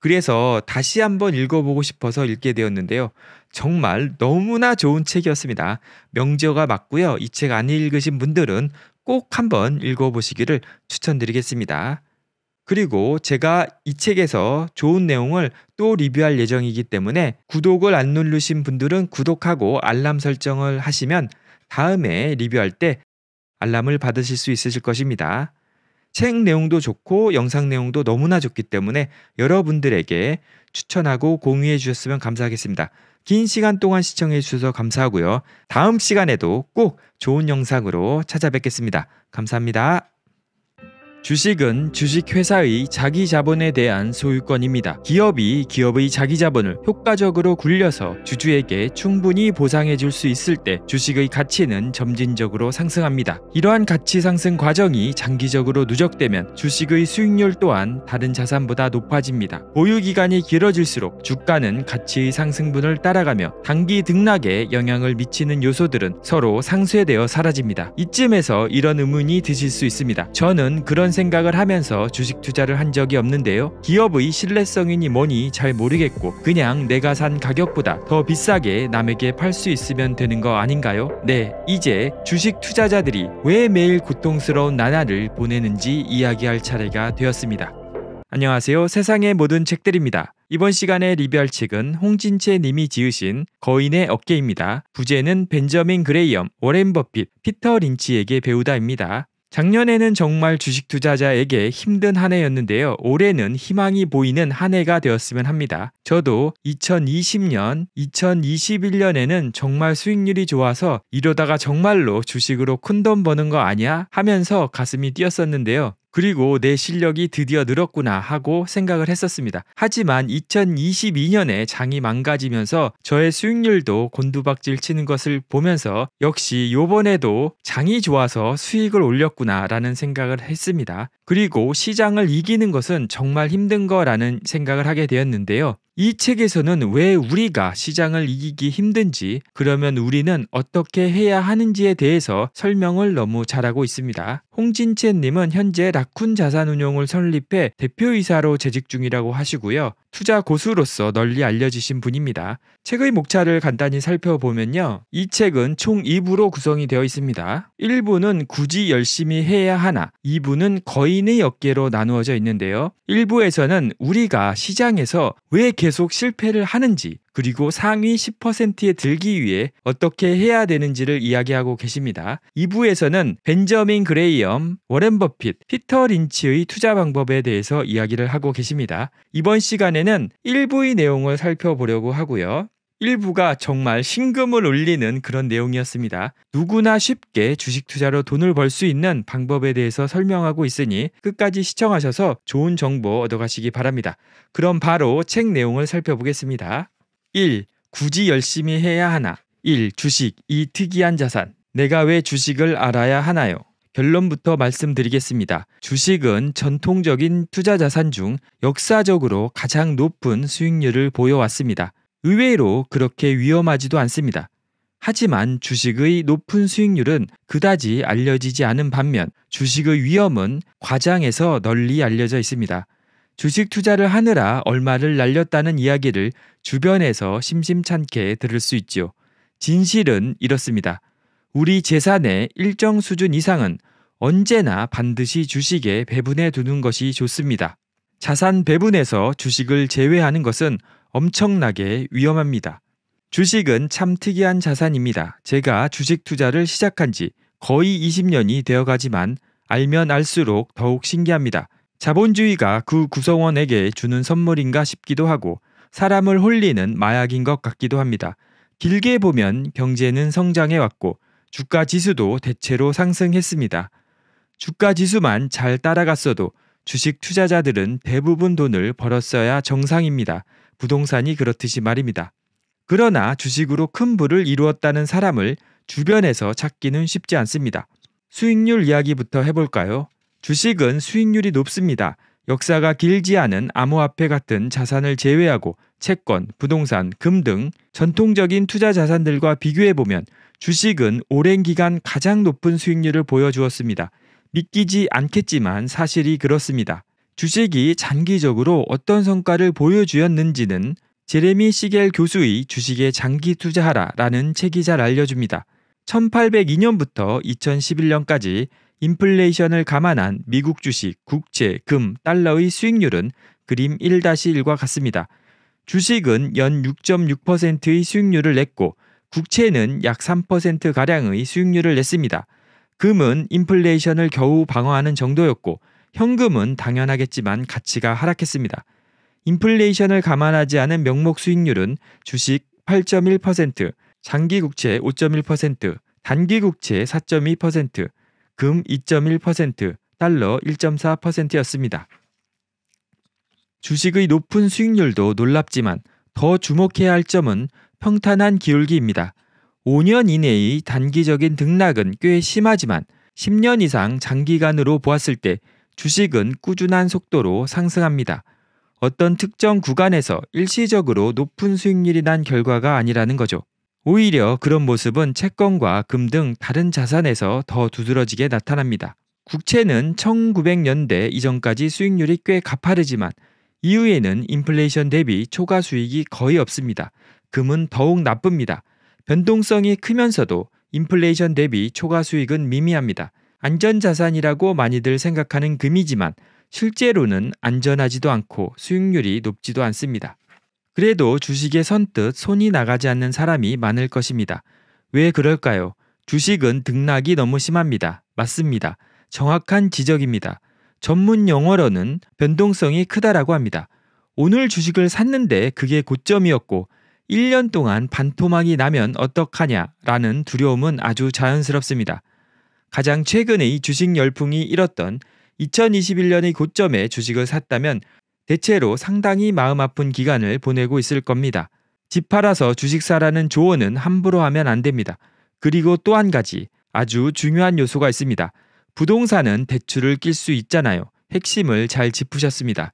그래서 다시 한번 읽어보고 싶어서 읽게 되었는데요. 정말 너무나 좋은 책이었습니다. 명저가 맞고요. 이 책 안 읽으신 분들은 꼭 한번 읽어보시기를 추천드리겠습니다. 그리고 제가 이 책에서 좋은 내용을 또 리뷰할 예정이기 때문에 구독을 안 누르신 분들은 구독하고 알람 설정을 하시면 다음에 리뷰할 때 알람을 받으실 수 있으실 것입니다. 책 내용도 좋고 영상 내용도 너무나 좋기 때문에 여러분들에게 추천하고 공유해 주셨으면 감사하겠습니다. 긴 시간 동안 시청해 주셔서 감사하고요. 다음 시간에도 꼭 좋은 영상으로 찾아뵙겠습니다. 감사합니다. 주식은 주식회사의 자기 자본에 대한 소유권입니다. 기업이 기업의 자기 자본을 효과적으로 굴려서 주주에게 충분히 보상해 줄 수 있을 때 주식의 가치는 점진적으로 상승합니다. 이러한 가치 상승 과정이 장기적으로 누적되면 주식의 수익률 또한 다른 자산보다 높아집니다. 보유 기간이 길어질수록 주가는 가치의 상승분을 따라가며 단기 등락에 영향을 미치는 요소들은 서로 상쇄되어 사라집니다. 이쯤에서 이런 의문이 드실 수 있습니다. 저는 그런 이런 생각을 하면서 주식 투자를 한 적이 없는데요. 기업의 신뢰성이니 뭐니 잘 모르겠고 그냥 내가 산 가격보다 더 비싸게 남에게 팔 수 있으면 되는 거 아닌가요? 네, 이제 주식 투자자들이 왜 매일 고통스러운 나날을 보내는지 이야기할 차례가 되었습니다. 안녕하세요. 세상의 모든 책들입니다. 이번 시간에 리뷰할 책은 홍진채 님이 지으신 거인의 어깨입니다. 부제는 벤저민 그레이엄, 워렌 버핏, 피터 린치에게 배우다입니다. 작년에는 정말 주식 투자자에게 힘든 한 해였는데요. 올해는 희망이 보이는 한 해가 되었으면 합니다. 저도 2020년, 2021년에는 정말 수익률이 좋아서 이러다가 정말로 주식으로 큰 돈 버는 거 아니야? 하면서 가슴이 뛰었었는데요. 그리고 내 실력이 드디어 늘었구나 하고 생각을 했었습니다. 하지만 2022년에 장이 망가지면서 저의 수익률도 곤두박질 치는 것을 보면서 역시 요번에도 장이 좋아서 수익을 올렸구나라는 생각을 했습니다. 그리고 시장을 이기는 것은 정말 힘든 거라는 생각을 하게 되었는데요. 이 책에서는 왜 우리가 시장을 이기기 힘든지, 그러면 우리는 어떻게 해야 하는지에 대해서 설명을 너무 잘하고 있습니다. 홍진채님은 현재 라쿤 자산운용을 설립해 대표이사로 재직 중이라고 하시고요. 투자 고수로서 널리 알려지신 분입니다. 책의 목차를 간단히 살펴보면요. 이 책은 총 2부로 구성이 되어 있습니다. 1부는 굳이 열심히 해야 하나, 2부는 거인의 어깨로 나누어져 있는데요. 1부에서는 우리가 시장에서 왜개 계속 실패를 하는지 그리고 상위 10%에 들기 위해 어떻게 해야 되는지를 이야기하고 계십니다. 2부에서는 벤저민 그레이엄, 워렌 버핏, 피터 린치의 투자 방법에 대해서 이야기를 하고 계십니다. 이번 시간에는 1부의 내용을 살펴보려고 하고요. 일부가 정말 신금을 울리는 그런 내용이었습니다. 누구나 쉽게 주식 투자로 돈을 벌 수 있는 방법에 대해서 설명하고 있으니 끝까지 시청하셔서 좋은 정보 얻어가시기 바랍니다. 그럼 바로 책 내용을 살펴보겠습니다. 1. 굳이 열심히 해야 하나? 1. 주식, 이 특이한 자산. 내가 왜 주식을 알아야 하나요? 결론부터 말씀드리겠습니다. 주식은 전통적인 투자 자산 중 역사적으로 가장 높은 수익률을 보여왔습니다. 의외로 그렇게 위험하지도 않습니다. 하지만 주식의 높은 수익률은 그다지 알려지지 않은 반면 주식의 위험은 과장해서 널리 알려져 있습니다. 주식 투자를 하느라 얼마를 날렸다는 이야기를 주변에서 심심찮게 들을 수 있지요. 진실은 이렇습니다. 우리 재산의 일정 수준 이상은 언제나 반드시 주식에 배분해 두는 것이 좋습니다. 자산 배분에서 주식을 제외하는 것은 엄청나게 위험합니다. 주식은 참 특이한 자산입니다. 제가 주식 투자를 시작한 지 거의 20년이 되어 가지만 알면 알수록 더욱 신기합니다. 자본주의가 그 구성원에게 주는 선물인가 싶기도 하고 사람을 홀리는 마약인 것 같기도 합니다. 길게 보면 경제는 성장해 왔고 주가 지수도 대체로 상승했습니다. 주가 지수만 잘 따라갔어도 주식 투자자들은 대부분 돈을 벌었어야 정상입니다. 부동산이 그렇듯이 말입니다. 그러나 주식으로 큰 부를 이루었다는 사람을 주변에서 찾기는 쉽지 않습니다. 수익률 이야기부터 해볼까요? 주식은 수익률이 높습니다. 역사가 길지 않은 암호화폐 같은 자산을 제외하고 채권, 부동산, 금 등 전통적인 투자 자산들과 비교해보면 주식은 오랜 기간 가장 높은 수익률을 보여주었습니다. 믿기지 않겠지만 사실이 그렇습니다. 주식이 장기적으로 어떤 성과를 보여주었는지는 제레미 시겔 교수의 주식에 장기 투자하라 라는 책이 잘 알려줍니다. 1802년부터 2011년까지 인플레이션을 감안한 미국 주식, 국채, 금, 달러의 수익률은 그림 1-1과 같습니다. 주식은 연 6.6%의 수익률을 냈고 국채는 약 3%가량의 수익률을 냈습니다. 금은 인플레이션을 겨우 방어하는 정도였고 현금은 당연하겠지만 가치가 하락했습니다. 인플레이션을 감안하지 않은 명목 수익률은 주식 8.1%, 장기 국채 5.1%, 단기 국채 4.2%, 금 2.1%, 달러 1.4%였습니다. 주식의 높은 수익률도 놀랍지만 더 주목해야 할 점은 평탄한 기울기입니다. 5년 이내의 단기적인 등락은 꽤 심하지만 10년 이상 장기간으로 보았을 때 주식은 꾸준한 속도로 상승합니다. 어떤 특정 구간에서 일시적으로 높은 수익률이 난 결과가 아니라는 거죠. 오히려 그런 모습은 채권과 금 등 다른 자산에서 더 두드러지게 나타납니다. 국채는 1900년대 이전까지 수익률이 꽤 가파르지만 이후에는 인플레이션 대비 초과 수익이 거의 없습니다. 금은 더욱 나쁩니다. 변동성이 크면서도 인플레이션 대비 초과 수익은 미미합니다. 안전자산이라고 많이들 생각하는 금이지만 실제로는 안전하지도 않고 수익률이 높지도 않습니다. 그래도 주식에 선뜻 손이 나가지 않는 사람이 많을 것입니다. 왜 그럴까요? 주식은 등락이 너무 심합니다. 맞습니다. 정확한 지적입니다. 전문 용어로는 변동성이 크다라고 합니다. 오늘 주식을 샀는데 그게 고점이었고 1년 동안 반토막이 나면 어떡하냐라는 두려움은 아주 자연스럽습니다. 가장 최근의 주식 열풍이 일었던 2021년의 고점에 주식을 샀다면 대체로 상당히 마음 아픈 기간을 보내고 있을 겁니다. 집 팔아서 주식 사라는 조언은 함부로 하면 안 됩니다. 그리고 또 한 가지 아주 중요한 요소가 있습니다. 부동산은 대출을 낄 수 있잖아요. 핵심을 잘 짚으셨습니다.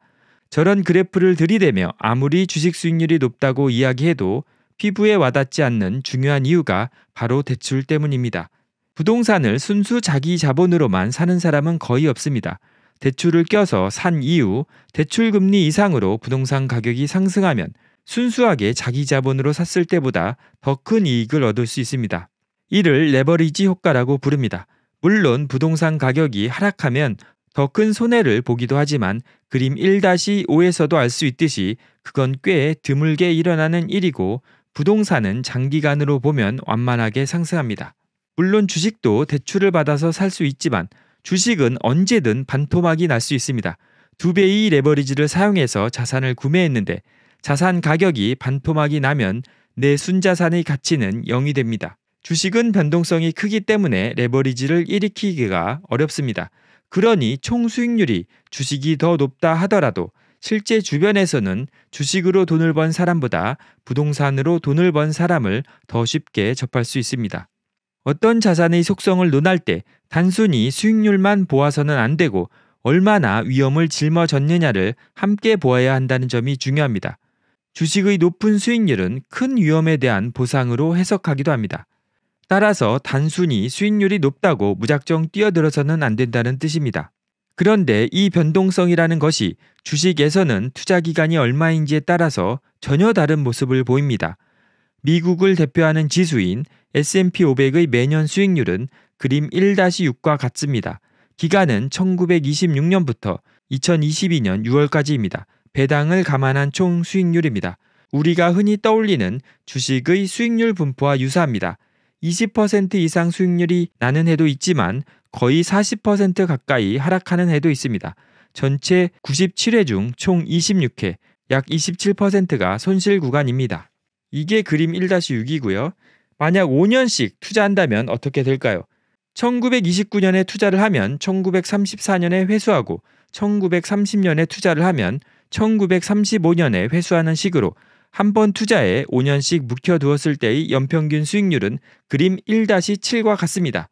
저런 그래프를 들이대며 아무리 주식 수익률이 높다고 이야기해도 피부에 와닿지 않는 중요한 이유가 바로 대출 때문입니다. 부동산을 순수 자기 자본으로만 사는 사람은 거의 없습니다. 대출을 껴서 산 이후 대출 금리 이상으로 부동산 가격이 상승하면 순수하게 자기 자본으로 샀을 때보다 더 큰 이익을 얻을 수 있습니다. 이를 레버리지 효과라고 부릅니다. 물론 부동산 가격이 하락하면 더 큰 손해를 보기도 하지만 그림 1-5에서도 알 수 있듯이 그건 꽤 드물게 일어나는 일이고 부동산은 장기간으로 보면 완만하게 상승합니다. 물론 주식도 대출을 받아서 살 수 있지만 주식은 언제든 반토막이 날 수 있습니다. 두 배의 레버리지를 사용해서 자산을 구매했는데 자산 가격이 반토막이 나면 내 순자산의 가치는 0이 됩니다. 주식은 변동성이 크기 때문에 레버리지를 일으키기가 어렵습니다. 그러니 총 수익률이 주식이 더 높다 하더라도 실제 주변에서는 주식으로 돈을 번 사람보다 부동산으로 돈을 번 사람을 더 쉽게 접할 수 있습니다. 어떤 자산의 속성을 논할 때 단순히 수익률만 보아서는 안 되고 얼마나 위험을 짊어졌느냐를 함께 보아야 한다는 점이 중요합니다. 주식의 높은 수익률은 큰 위험에 대한 보상으로 해석하기도 합니다. 따라서 단순히 수익률이 높다고 무작정 뛰어들어서는 안 된다는 뜻입니다. 그런데 이 변동성이라는 것이 주식에서는 투자 기간이 얼마인지에 따라서 전혀 다른 모습을 보입니다. 미국을 대표하는 지수인 S&P 500의 매년 수익률은 그림 1-6과 같습니다. 기간은 1926년부터 2022년 6월까지입니다. 배당을 감안한 총 수익률입니다. 우리가 흔히 떠올리는 주식의 수익률 분포와 유사합니다. 20% 이상 수익률이 나는 해도 있지만 거의 40% 가까이 하락하는 해도 있습니다. 전체 97회 중 총 26회, 약 27%가 손실 구간입니다. 이게 그림 1-6이고요. 만약 5년씩 투자한다면 어떻게 될까요? 1929년에 투자를 하면 1934년에 회수하고 1930년에 투자를 하면 1935년에 회수하는 식으로 한 번 투자에 5년씩 묵혀두었을 때의 연평균 수익률은 그림 1-7과 같습니다.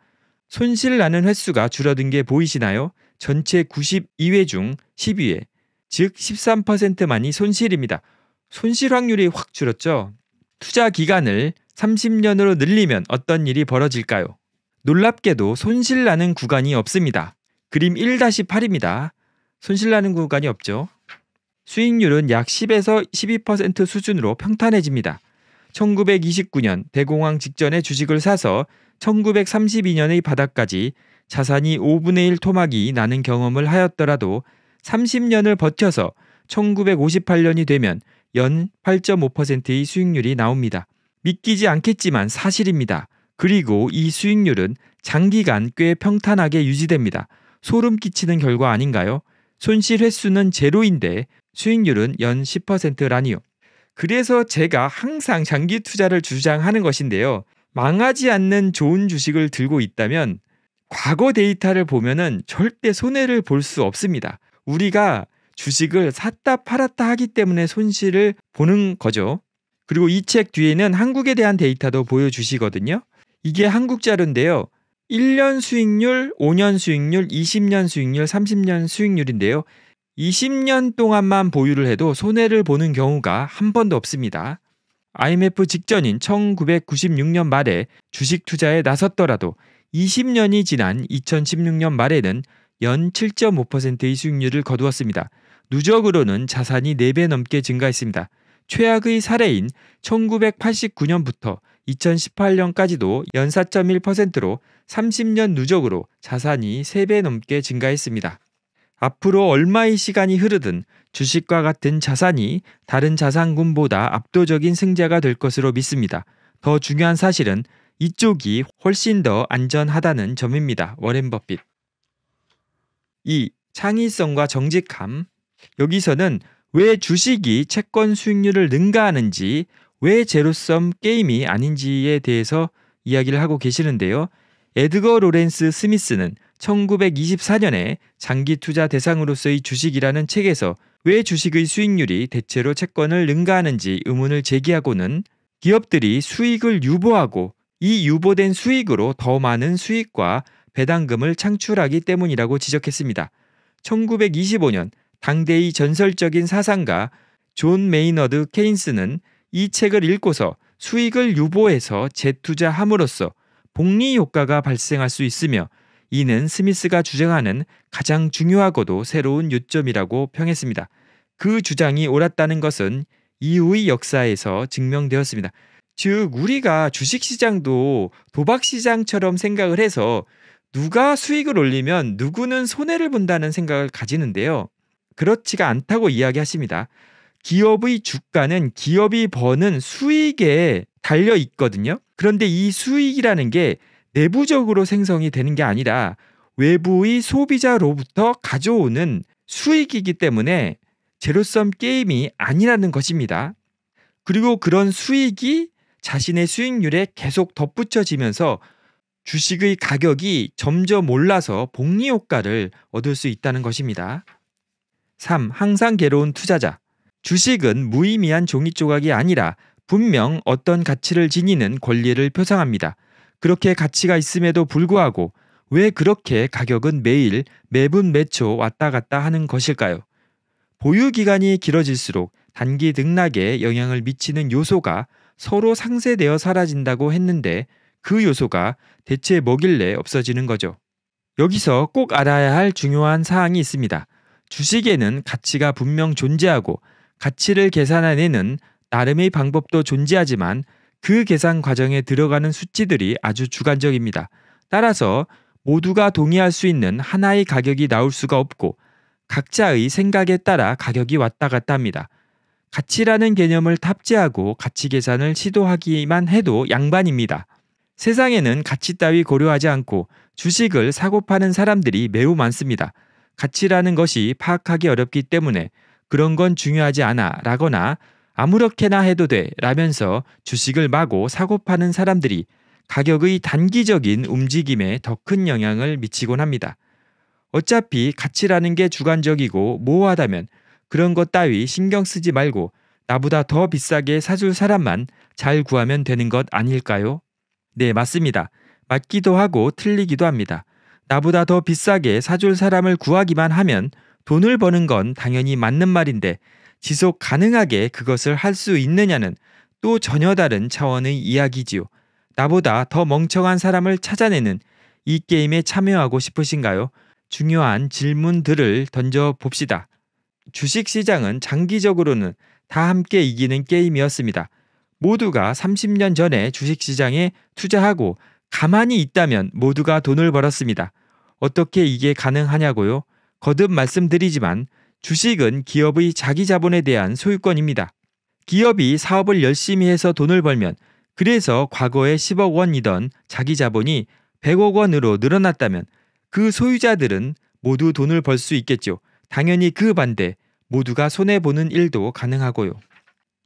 손실 나는 횟수가 줄어든 게 보이시나요? 전체 92회 중 12회, 즉 13%만이 손실입니다. 손실 확률이 확 줄었죠. 투자 기간을 30년으로 늘리면 어떤 일이 벌어질까요? 놀랍게도 손실나는 구간이 없습니다. 그림 1-8입니다. 손실나는 구간이 없죠. 수익률은 약 10에서 12% 수준으로 평탄해집니다. 1929년 대공황 직전에 주식을 사서 1932년의 바닥까지 자산이 5분의 1 토막이 나는 경험을 하였더라도 30년을 버텨서 1958년이 되면 연 8.5%의 수익률이 나옵니다. 믿기지 않겠지만 사실입니다. 그리고 이 수익률은 장기간 꽤 평탄하게 유지됩니다. 소름 끼치는 결과 아닌가요? 손실 횟수는 제로인데 수익률은 연 10%라니요. 그래서 제가 항상 장기 투자를 주장하는 것인데요. 망하지 않는 좋은 주식을 들고 있다면 과거 데이터를 보면은 절대 손해를 볼 수 없습니다. 우리가 주식을 샀다 팔았다 하기 때문에 손실을 보는 거죠. 그리고 이 책 뒤에는 한국에 대한 데이터도 보여주시거든요. 이게 한국 자료인데요. 1년 수익률, 5년 수익률, 20년 수익률, 30년 수익률인데요. 20년 동안만 보유를 해도 손해를 보는 경우가 한 번도 없습니다. IMF 직전인 1996년 말에 주식 투자에 나섰더라도 20년이 지난 2016년 말에는 연 7.5%의 수익률을 거두었습니다. 누적으로는 자산이 4배 넘게 증가했습니다. 최악의 사례인 1989년부터 2018년까지도 연 4.1%로 30년 누적으로 자산이 3배 넘게 증가했습니다. 앞으로 얼마의 시간이 흐르든 주식과 같은 자산이 다른 자산군보다 압도적인 승자가 될 것으로 믿습니다. 더 중요한 사실은 이쪽이 훨씬 더 안전하다는 점입니다. 워렌 버핏. 2. 창의성과 정직함. 여기서는 왜 주식이 채권 수익률을 능가하는지, 왜 제로섬 게임이 아닌지에 대해서 이야기를 하고 계시는데요. 에드거 로렌스 스미스는 1924년에 장기 투자 대상으로서의 주식이라는 책에서 왜 주식의 수익률이 대체로 채권을 능가하는지 의문을 제기하고는 기업들이 수익을 유보하고 이 유보된 수익으로 더 많은 수익과 배당금을 창출하기 때문이라고 지적했습니다. 1925년 당대의 전설적인 사상가 존 메이너드 케인스는 이 책을 읽고서 수익을 유보해서 재투자함으로써 복리 효과가 발생할 수 있으며 이는 스미스가 주장하는 가장 중요하고도 새로운 요점이라고 평했습니다. 그 주장이 옳았다는 것은 이후의 역사에서 증명되었습니다. 즉, 우리가 주식시장도 도박시장처럼 생각을 해서 누가 수익을 올리면 누구는 손해를 본다는 생각을 가지는데요. 그렇지가 않다고 이야기하십니다. 기업의 주가는 기업이 버는 수익에 달려 있거든요. 그런데 이 수익이라는 게 내부적으로 생성이 되는 게 아니라 외부의 소비자로부터 가져오는 수익이기 때문에 제로섬 게임이 아니라는 것입니다. 그리고 그런 수익이 자신의 수익률에 계속 덧붙여지면서 주식의 가격이 점점 올라서 복리 효과를 얻을 수 있다는 것입니다. 3. 항상 괴로운 투자자. 주식은 무의미한 종이 조각이 아니라 분명 어떤 가치를 지니는 권리를 표상합니다. 그렇게 가치가 있음에도 불구하고 왜 그렇게 가격은 매일 매분 매초 왔다 갔다 하는 것일까요? 보유 기간이 길어질수록 단기 등락에 영향을 미치는 요소가 서로 상쇄되어 사라진다고 했는데 그 요소가 대체 뭐길래 없어지는 거죠. 여기서 꼭 알아야 할 중요한 사항이 있습니다. 주식에는 가치가 분명 존재하고 가치를 계산해내는 나름의 방법도 존재하지만 그 계산 과정에 들어가는 수치들이 아주 주관적입니다. 따라서 모두가 동의할 수 있는 하나의 가격이 나올 수가 없고 각자의 생각에 따라 가격이 왔다 갔다 합니다. 가치라는 개념을 탑재하고 가치 계산을 시도하기만 해도 양반입니다. 세상에는 가치 따위 고려하지 않고 주식을 사고 파는 사람들이 매우 많습니다. 가치라는 것이 파악하기 어렵기 때문에 그런 건 중요하지 않아 라거나 아무렇게나 해도 돼 라면서 주식을 마고 사고 파는 사람들이 가격의 단기적인 움직임에 더 큰 영향을 미치곤 합니다. 어차피 가치라는 게 주관적이고 모호하다면 그런 것 따위 신경 쓰지 말고 나보다 더 비싸게 사줄 사람만 잘 구하면 되는 것 아닐까요? 네, 맞습니다. 맞기도 하고 틀리기도 합니다. 나보다 더 비싸게 사줄 사람을 구하기만 하면 돈을 버는 건 당연히 맞는 말인데 지속 가능하게 그것을 할 수 있느냐는 또 전혀 다른 차원의 이야기지요. 나보다 더 멍청한 사람을 찾아내는 이 게임에 참여하고 싶으신가요? 중요한 질문들을 던져 봅시다. 주식 시장은 장기적으로는 다 함께 이기는 게임이었습니다. 모두가 30년 전에 주식 시장에 투자하고 가만히 있다면 모두가 돈을 벌었습니다. 어떻게 이게 가능하냐고요? 거듭 말씀드리지만 주식은 기업의 자기 자본에 대한 소유권입니다. 기업이 사업을 열심히 해서 돈을 벌면 그래서 과거에 10억 원이던 자기 자본이 100억 원으로 늘어났다면 그 소유자들은 모두 돈을 벌 수 있겠죠. 당연히 그 반대 모두가 손해보는 일도 가능하고요.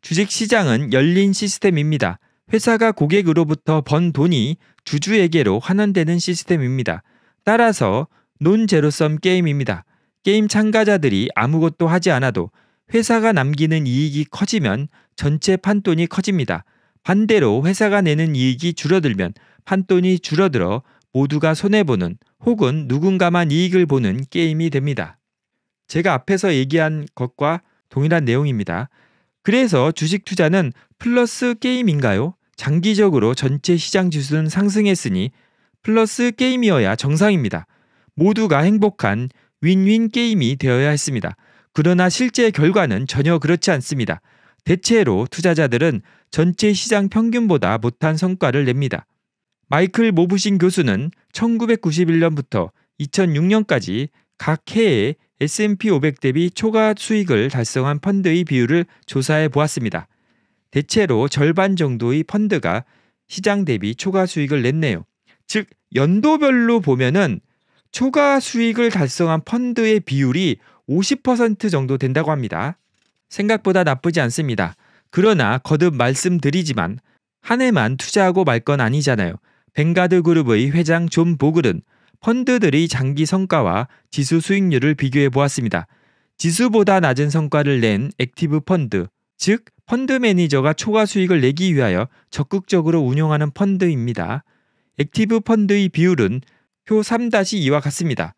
주식 시장은 열린 시스템입니다. 회사가 고객으로부터 번 돈이 주주에게로 환원되는 시스템입니다. 따라서 논제로섬 게임입니다. 게임 참가자들이 아무것도 하지 않아도 회사가 남기는 이익이 커지면 전체 판돈이 커집니다. 반대로 회사가 내는 이익이 줄어들면 판돈이 줄어들어 모두가 손해보는 혹은 누군가만 이익을 보는 게임이 됩니다. 제가 앞에서 얘기한 것과 동일한 내용입니다. 그래서 주식 투자는 플러스 게임인가요? 장기적으로 전체 시장 지수는 상승했으니 플러스 게임이어야 정상입니다. 모두가 행복한 윈윈 게임이 되어야 했습니다. 그러나 실제 결과는 전혀 그렇지 않습니다. 대체로 투자자들은 전체 시장 평균보다 못한 성과를 냅니다. 마이클 모부신 교수는 1991년부터 2006년까지 각 해에 S&P 500 대비 초과 수익을 달성한 펀드의 비율을 조사해 보았습니다. 대체로 절반 정도의 펀드가 시장 대비 초과 수익을 냈네요. 즉 연도별로 보면은 초과 수익을 달성한 펀드의 비율이 50% 정도 된다고 합니다. 생각보다 나쁘지 않습니다. 그러나 거듭 말씀드리지만 한 해만 투자하고 말 건 아니잖아요. 벵가드 그룹의 회장 존 보글은 펀드들의 장기 성과와 지수 수익률을 비교해 보았습니다. 지수보다 낮은 성과를 낸 액티브 펀드, 즉 펀드 매니저가 초과 수익을 내기 위하여 적극적으로 운용하는 펀드입니다. 액티브 펀드의 비율은 표 3-2와 같습니다.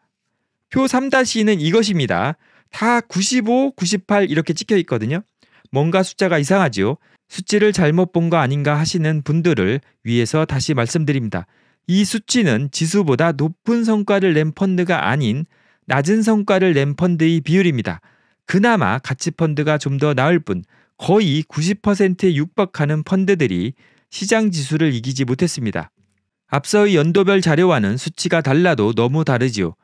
표 3-2는 이것입니다. 다 95, 98 이렇게 찍혀 있거든요. 뭔가 숫자가 이상하지요. 수치를 잘못 본 거 아닌가 하시는 분들을 위해서 다시 말씀드립니다. 이 수치는 지수보다 높은 성과를 낸 펀드가 아닌 낮은 성과를 낸 펀드의 비율입니다. 그나마 가치 펀드가 좀 더 나을 뿐 거의 90%에 육박하는 펀드들이 시장 지수를 이기지 못했습니다. 앞서의 연도별 자료와는 수치가 달라도 너무 다르지요.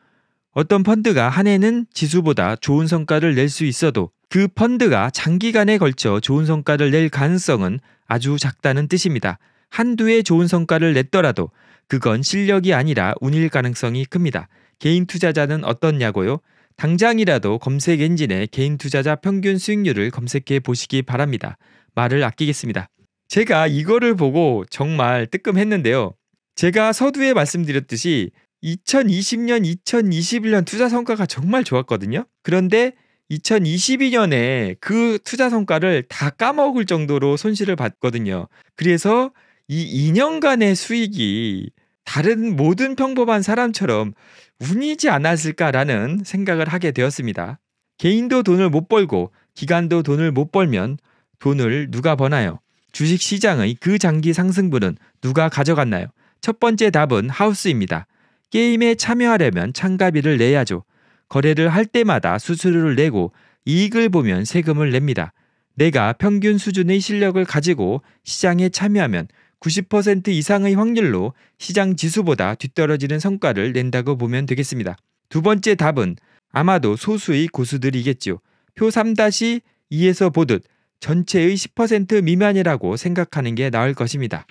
어떤 펀드가 한 해는 지수보다 좋은 성과를 낼 수 있어도 그 펀드가 장기간에 걸쳐 좋은 성과를 낼 가능성은 아주 작다는 뜻입니다. 한두 해 좋은 성과를 냈더라도 그건 실력이 아니라 운일 가능성이 큽니다. 개인 투자자는 어떻냐고요? 당장이라도 검색 엔진에 개인 투자자 평균 수익률을 검색해 보시기 바랍니다. 말을 아끼겠습니다. 제가 이거를 보고 정말 뜨끔했는데요. 제가 서두에 말씀드렸듯이 2020년, 2021년 투자 성과가 정말 좋았거든요. 그런데 2022년에 그 투자 성과를 다 까먹을 정도로 손실을 봤거든요. 그래서 이 2년간의 수익이 다른 모든 평범한 사람처럼 운이지 않았을까라는 생각을 하게 되었습니다. 개인도 돈을 못 벌고 기관도 돈을 못 벌면 돈을 누가 버나요? 주식 시장의 그 장기 상승분은 누가 가져갔나요? 첫 번째 답은 하우스입니다. 게임에 참여하려면 참가비를 내야죠. 거래를 할 때마다 수수료를 내고 이익을 보면 세금을 냅니다. 내가 평균 수준의 실력을 가지고 시장에 참여하면 90% 이상의 확률로 시장 지수보다 뒤떨어지는 성과를 낸다고 보면 되겠습니다. 두 번째 답은 아마도 소수의 고수들이겠죠표 3-2에서 보듯 전체의 10% 미만이라고 생각하는 게 나을 것입니다.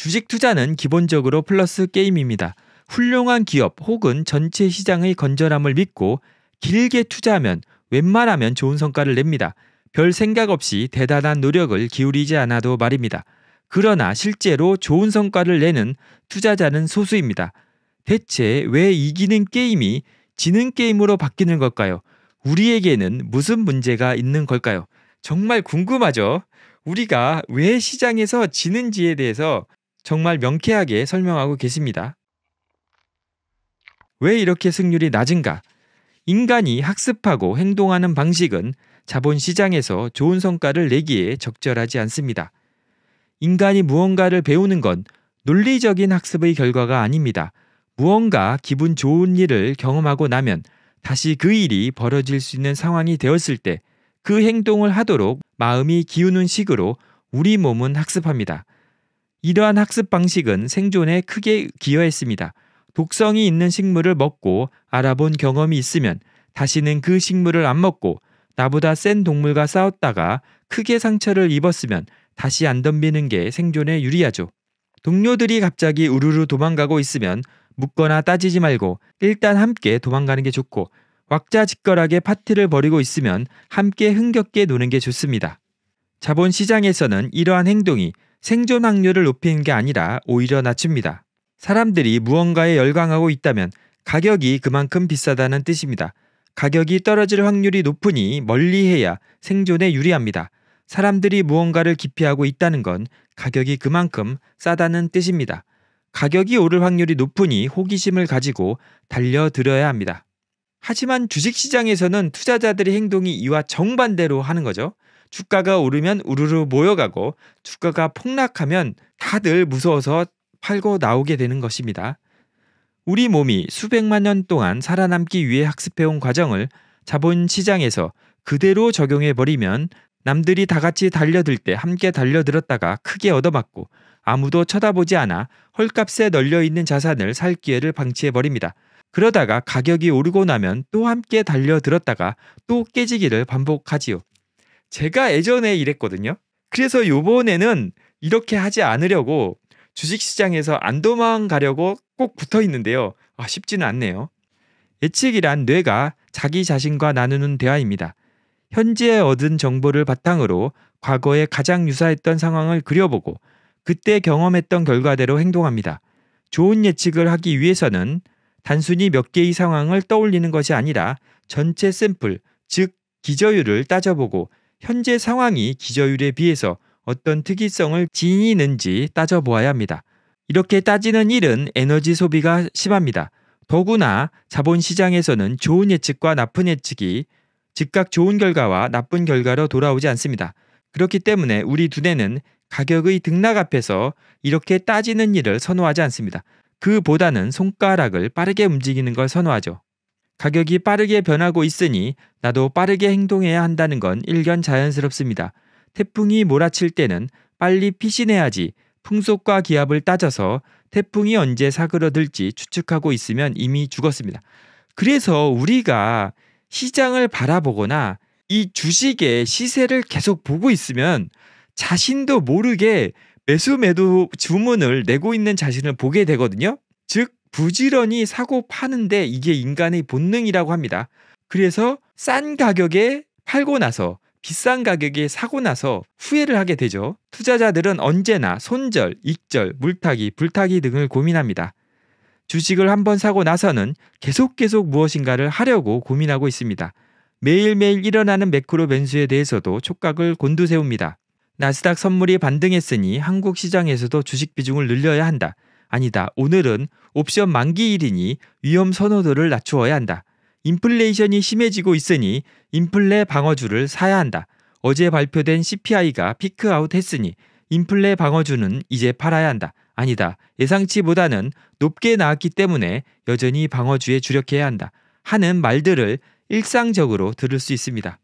주식 투자는 기본적으로 플러스 게임입니다. 훌륭한 기업 혹은 전체 시장의 건전함을 믿고 길게 투자하면 웬만하면 좋은 성과를 냅니다. 별 생각 없이 대단한 노력을 기울이지 않아도 말입니다. 그러나 실제로 좋은 성과를 내는 투자자는 소수입니다. 대체 왜 이기는 게임이 지는 게임으로 바뀌는 걸까요? 우리에게는 무슨 문제가 있는 걸까요? 정말 궁금하죠? 우리가 왜 시장에서 지는지에 대해서 정말 명쾌하게 설명하고 계십니다. 왜 이렇게 승률이 낮은가? 인간이 학습하고 행동하는 방식은 자본 시장에서 좋은 성과를 내기에 적절하지 않습니다. 인간이 무언가를 배우는 건 논리적인 학습의 결과가 아닙니다. 무언가 기분 좋은 일을 경험하고 나면 다시 그 일이 벌어질 수 있는 상황이 되었을 때 그 행동을 하도록 마음이 기우는 식으로 우리 몸은 학습합니다. 이러한 학습 방식은 생존에 크게 기여했습니다. 독성이 있는 식물을 먹고 알아본 경험이 있으면 다시는 그 식물을 안 먹고 나보다 센 동물과 싸웠다가 크게 상처를 입었으면 다시 안 덤비는 게 생존에 유리하죠. 동료들이 갑자기 우르르 도망가고 있으면 묻거나 따지지 말고 일단 함께 도망가는 게 좋고 왁자지껄하게 파티를 벌이고 있으면 함께 흥겹게 노는 게 좋습니다. 자본시장에서는 이러한 행동이 생존 확률을 높이는 게 아니라 오히려 낮춥니다. 사람들이 무언가에 열광하고 있다면 가격이 그만큼 비싸다는 뜻입니다. 가격이 떨어질 확률이 높으니 멀리해야 생존에 유리합니다. 사람들이 무언가를 기피하고 있다는 건 가격이 그만큼 싸다는 뜻입니다. 가격이 오를 확률이 높으니 호기심을 가지고 달려들어야 합니다. 하지만 주식시장에서는 투자자들의 행동이 이와 정반대로 하는 거죠. 주가가 오르면 우르르 모여가고 주가가 폭락하면 다들 무서워서 팔고 나오게 되는 것입니다. 우리 몸이 수백만 년 동안 살아남기 위해 학습해온 과정을 자본시장에서 그대로 적용해버리면 남들이 다 같이 달려들 때 함께 달려들었다가 크게 얻어맞고 아무도 쳐다보지 않아 헐값에 널려 있는 자산을 살 기회를 방치해버립니다. 그러다가 가격이 오르고 나면 또 함께 달려들었다가 또 깨지기를 반복하지요. 제가 예전에 이랬거든요. 그래서 요번에는 이렇게 하지 않으려고 주식시장에서 안 도망가려고 꼭 붙어 있는데요. 아, 쉽지는 않네요. 예측이란 뇌가 자기 자신과 나누는 대화입니다. 현재 얻은 정보를 바탕으로 과거에 가장 유사했던 상황을 그려보고 그때 경험했던 결과대로 행동합니다. 좋은 예측을 하기 위해서는 단순히 몇 개의 상황을 떠올리는 것이 아니라 전체 샘플, 즉 기저율을 따져보고 현재 상황이 기저율에 비해서 어떤 특이성을 지니는지 따져보아야 합니다. 이렇게 따지는 일은 에너지 소비가 심합니다. 더구나 자본시장에서는 좋은 예측과 나쁜 예측이 즉각 좋은 결과와 나쁜 결과로 돌아오지 않습니다. 그렇기 때문에 우리 두뇌는 가격의 등락 앞에서 이렇게 따지는 일을 선호하지 않습니다. 그보다는 손가락을 빠르게 움직이는 걸 선호하죠. 가격이 빠르게 변하고 있으니 나도 빠르게 행동해야 한다는 건 일견 자연스럽습니다. 태풍이 몰아칠 때는 빨리 피신해야지 풍속과 기압을 따져서 태풍이 언제 사그러들지 추측하고 있으면 이미 죽었습니다. 그래서 우리가 시장을 바라보거나 이 주식의 시세를 계속 보고 있으면 자신도 모르게 매수 매도 주문을 내고 있는 자신을 보게 되거든요. 즉 부지런히 사고 파는데 이게 인간의 본능이라고 합니다. 그래서 싼 가격에 팔고 나서 비싼 가격에 사고 나서 후회를 하게 되죠. 투자자들은 언제나 손절, 익절, 물타기, 불타기 등을 고민합니다. 주식을 한번 사고 나서는 계속 계속 무엇인가를 하려고 고민하고 있습니다. 매일매일 일어나는 매크로 변수에 대해서도 촉각을 곤두세웁니다. 나스닥 선물이 반등했으니 한국 시장에서도 주식 비중을 늘려야 한다. 아니다. 오늘은 옵션 만기일이니 위험 선호도를 낮추어야 한다. 인플레이션이 심해지고 있으니 인플레 방어주를 사야 한다. 어제 발표된 CPI가 피크아웃 했으니 인플레 방어주는 이제 팔아야 한다. 아니다. 예상치보다는 높게 나왔기 때문에 여전히 방어주에 주력해야 한다. 하는 말들을 일상적으로 들을 수 있습니다.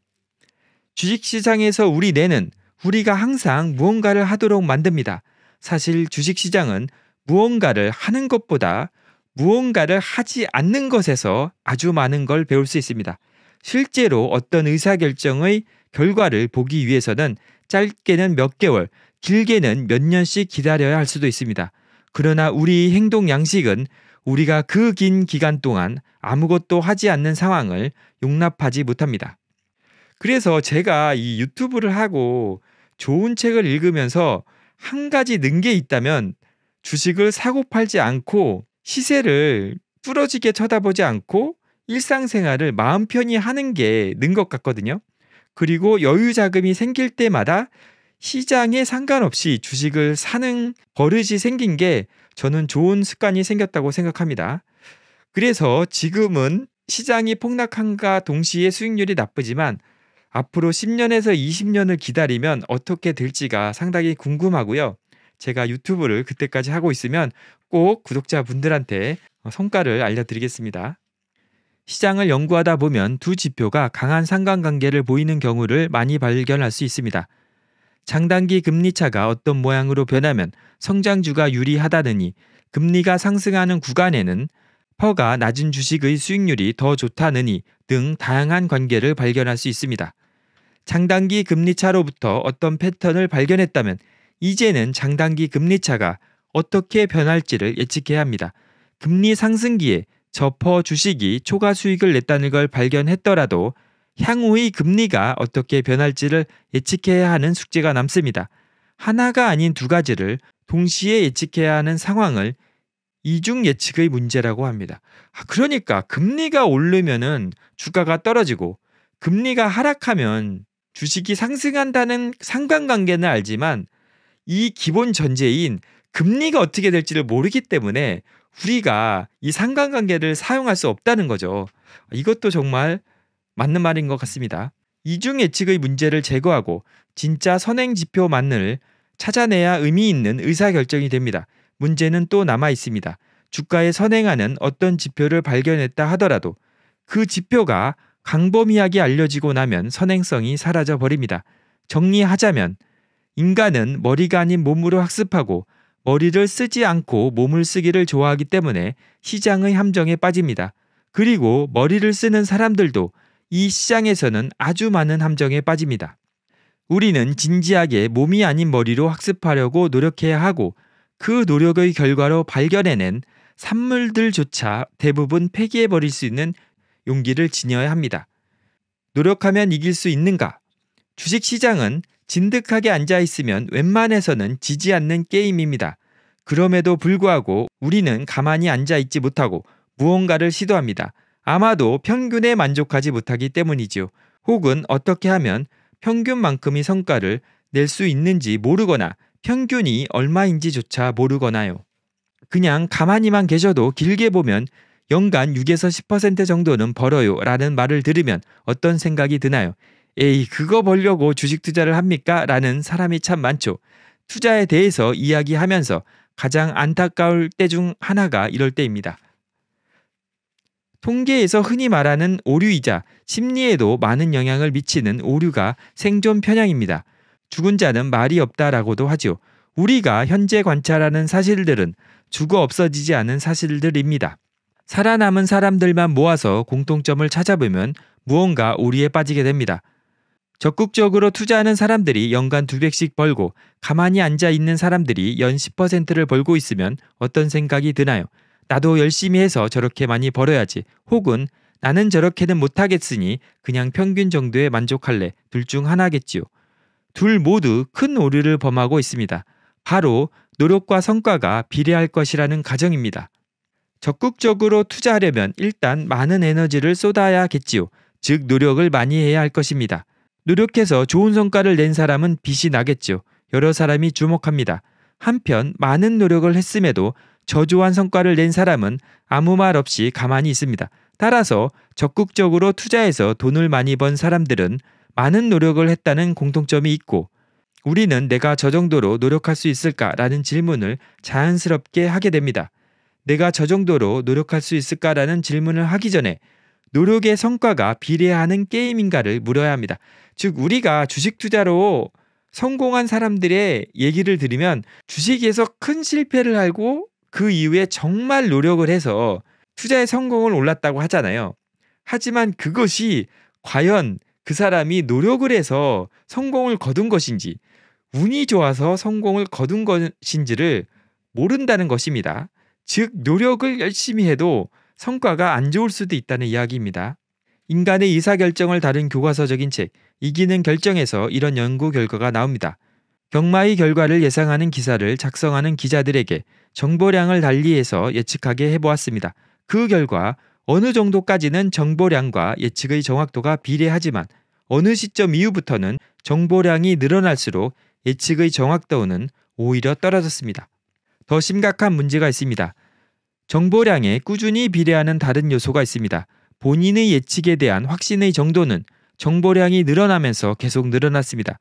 주식시장에서 우리 뇌는 우리가 항상 무언가를 하도록 만듭니다. 사실 주식시장은 무언가를 하는 것보다 무언가를 하지 않는 것에서 아주 많은 걸 배울 수 있습니다. 실제로 어떤 의사결정의 결과를 보기 위해서는 짧게는 몇 개월, 길게는 몇 년씩 기다려야 할 수도 있습니다. 그러나 우리 행동 양식은 우리가 그 긴 기간 동안 아무것도 하지 않는 상황을 용납하지 못합니다. 그래서 제가 이 유튜브를 하고 좋은 책을 읽으면서 한 가지 는 게 있다면 주식을 사고 팔지 않고 시세를 뚫러지게 쳐다보지 않고 일상생활을 마음 편히 하는 게 는 것 같거든요. 그리고 여유 자금이 생길 때마다 시장에 상관없이 주식을 사는 버릇이 생긴 게 저는 좋은 습관이 생겼다고 생각합니다. 그래서 지금은 시장이 폭락한가 동시에 수익률이 나쁘지만 앞으로 10년에서 20년을 기다리면 어떻게 될지가 상당히 궁금하고요. 제가 유튜브를 그때까지 하고 있으면 꼭 구독자분들한테 성과를 알려드리겠습니다. 시장을 연구하다 보면 두 지표가 강한 상관관계를 보이는 경우를 많이 발견할 수 있습니다. 장단기 금리차가 어떤 모양으로 변하면 성장주가 유리하다느니 금리가 상승하는 구간에는 퍼가 낮은 주식의 수익률이 더 좋다느니 등 다양한 관계를 발견할 수 있습니다. 장단기 금리차로부터 어떤 패턴을 발견했다면 이제는 장단기 금리차가 어떻게 변할지를 예측해야 합니다. 금리 상승기에 저퍼 주식이 초과 수익을 냈다는 걸 발견했더라도 향후의 금리가 어떻게 변할지를 예측해야 하는 숙제가 남습니다. 하나가 아닌 두 가지를 동시에 예측해야 하는 상황을 이중 예측의 문제라고 합니다. 아, 그러니까 금리가 오르면은 주가가 떨어지고 금리가 하락하면 주식이 상승한다는 상관관계는 알지만 이 기본 전제인 금리가 어떻게 될지를 모르기 때문에 우리가 이 상관관계를 사용할 수 없다는 거죠. 이것도 정말 맞는 말인 것 같습니다. 이중 예측의 문제를 제거하고 진짜 선행 지표만을 찾아내야 의미 있는 의사결정이 됩니다. 문제는 또 남아 있습니다. 주가에 선행하는 어떤 지표를 발견했다 하더라도 그 지표가 강범위하게 알려지고 나면 선행성이 사라져 버립니다. 정리하자면 인간은 머리가 아닌 몸으로 학습하고 머리를 쓰지 않고 몸을 쓰기를 좋아하기 때문에 시장의 함정에 빠집니다. 그리고 머리를 쓰는 사람들도 이 시장에서는 아주 많은 함정에 빠집니다. 우리는 진지하게 몸이 아닌 머리로 학습하려고 노력해야 하고 그 노력의 결과로 발견해낸 산물들조차 대부분 폐기해버릴 수 있는 용기를 지녀야 합니다. 노력하면 이길 수 있는가? 주식시장은 진득하게 앉아 있으면 웬만해서는 지지 않는 게임입니다. 그럼에도 불구하고 우리는 가만히 앉아 있지 못하고 무언가를 시도합니다. 아마도 평균에 만족하지 못하기 때문이지요. 혹은 어떻게 하면 평균만큼의 성과를 낼 수 있는지 모르거나 평균이 얼마인지조차 모르거나요. 그냥 가만히만 계셔도 길게 보면 연간 6에서 10% 정도는 벌어요 라는 말을 들으면 어떤 생각이 드나요? 에이, 그거 보려고 주식 투자를 합니까? 라는 사람이 참 많죠. 투자에 대해서 이야기하면서 가장 안타까울 때 중 하나가 이럴 때입니다. 통계에서 흔히 말하는 오류이자 심리에도 많은 영향을 미치는 오류가 생존 편향입니다. 죽은 자는 말이 없다라고도 하지요. 우리가 현재 관찰하는 사실들은 죽어 없어지지 않은 사실들입니다. 살아남은 사람들만 모아서 공통점을 찾아보면 무언가 오류에 빠지게 됩니다. 적극적으로 투자하는 사람들이 연간 200씩 벌고 가만히 앉아 있는 사람들이 연 10%를 벌고 있으면 어떤 생각이 드나요? 나도 열심히 해서 저렇게 많이 벌어야지. 혹은 나는 저렇게는 못하겠으니 그냥 평균 정도에 만족할래. 둘 중 하나겠지요. 둘 모두 큰 오류를 범하고 있습니다. 바로 노력과 성과가 비례할 것이라는 가정입니다. 적극적으로 투자하려면 일단 많은 에너지를 쏟아야겠지요. 즉, 노력을 많이 해야 할 것입니다. 노력해서 좋은 성과를 낸 사람은 빛이 나겠죠 여러 사람이 주목합니다. 한편 많은 노력을 했음에도 저조한 성과를 낸 사람은 아무 말 없이 가만히 있습니다. 따라서 적극적으로 투자해서 돈을 많이 번 사람들은 많은 노력을 했다는 공통점이 있고 우리는 내가 저 정도로 노력할 수 있을까라는 질문을 자연스럽게 하게 됩니다. 내가 저 정도로 노력할 수 있을까라는 질문을 하기 전에 노력의 성과가 비례하는 게임인가를 물어야 합니다. 즉 우리가 주식 투자로 성공한 사람들의 얘기를 들으면 주식에서 큰 실패를 알고 그 이후에 정말 노력을 해서 투자의 성공을 올랐다고 하잖아요. 하지만 그것이 과연 그 사람이 노력을 해서 성공을 거둔 것인지 운이 좋아서 성공을 거둔 것인지를 모른다는 것입니다. 즉 노력을 열심히 해도 성과가 안 좋을 수도 있다는 이야기입니다. 인간의 의사결정을 다룬 교과서적인 책 이기는 결정에서 이런 연구 결과가 나옵니다. 경마의 결과를 예상하는 기사를 작성하는 기자들에게 정보량을 달리해서 예측하게 해보았습니다. 그 결과 어느 정도까지는 정보량과 예측의 정확도가 비례하지만 어느 시점 이후부터는 정보량이 늘어날수록 예측의 정확도는 오히려 떨어졌습니다. 더 심각한 문제가 있습니다. 정보량에 꾸준히 비례하는 다른 요소가 있습니다. 본인의 예측에 대한 확신의 정도는 정보량이 늘어나면서 계속 늘어났습니다.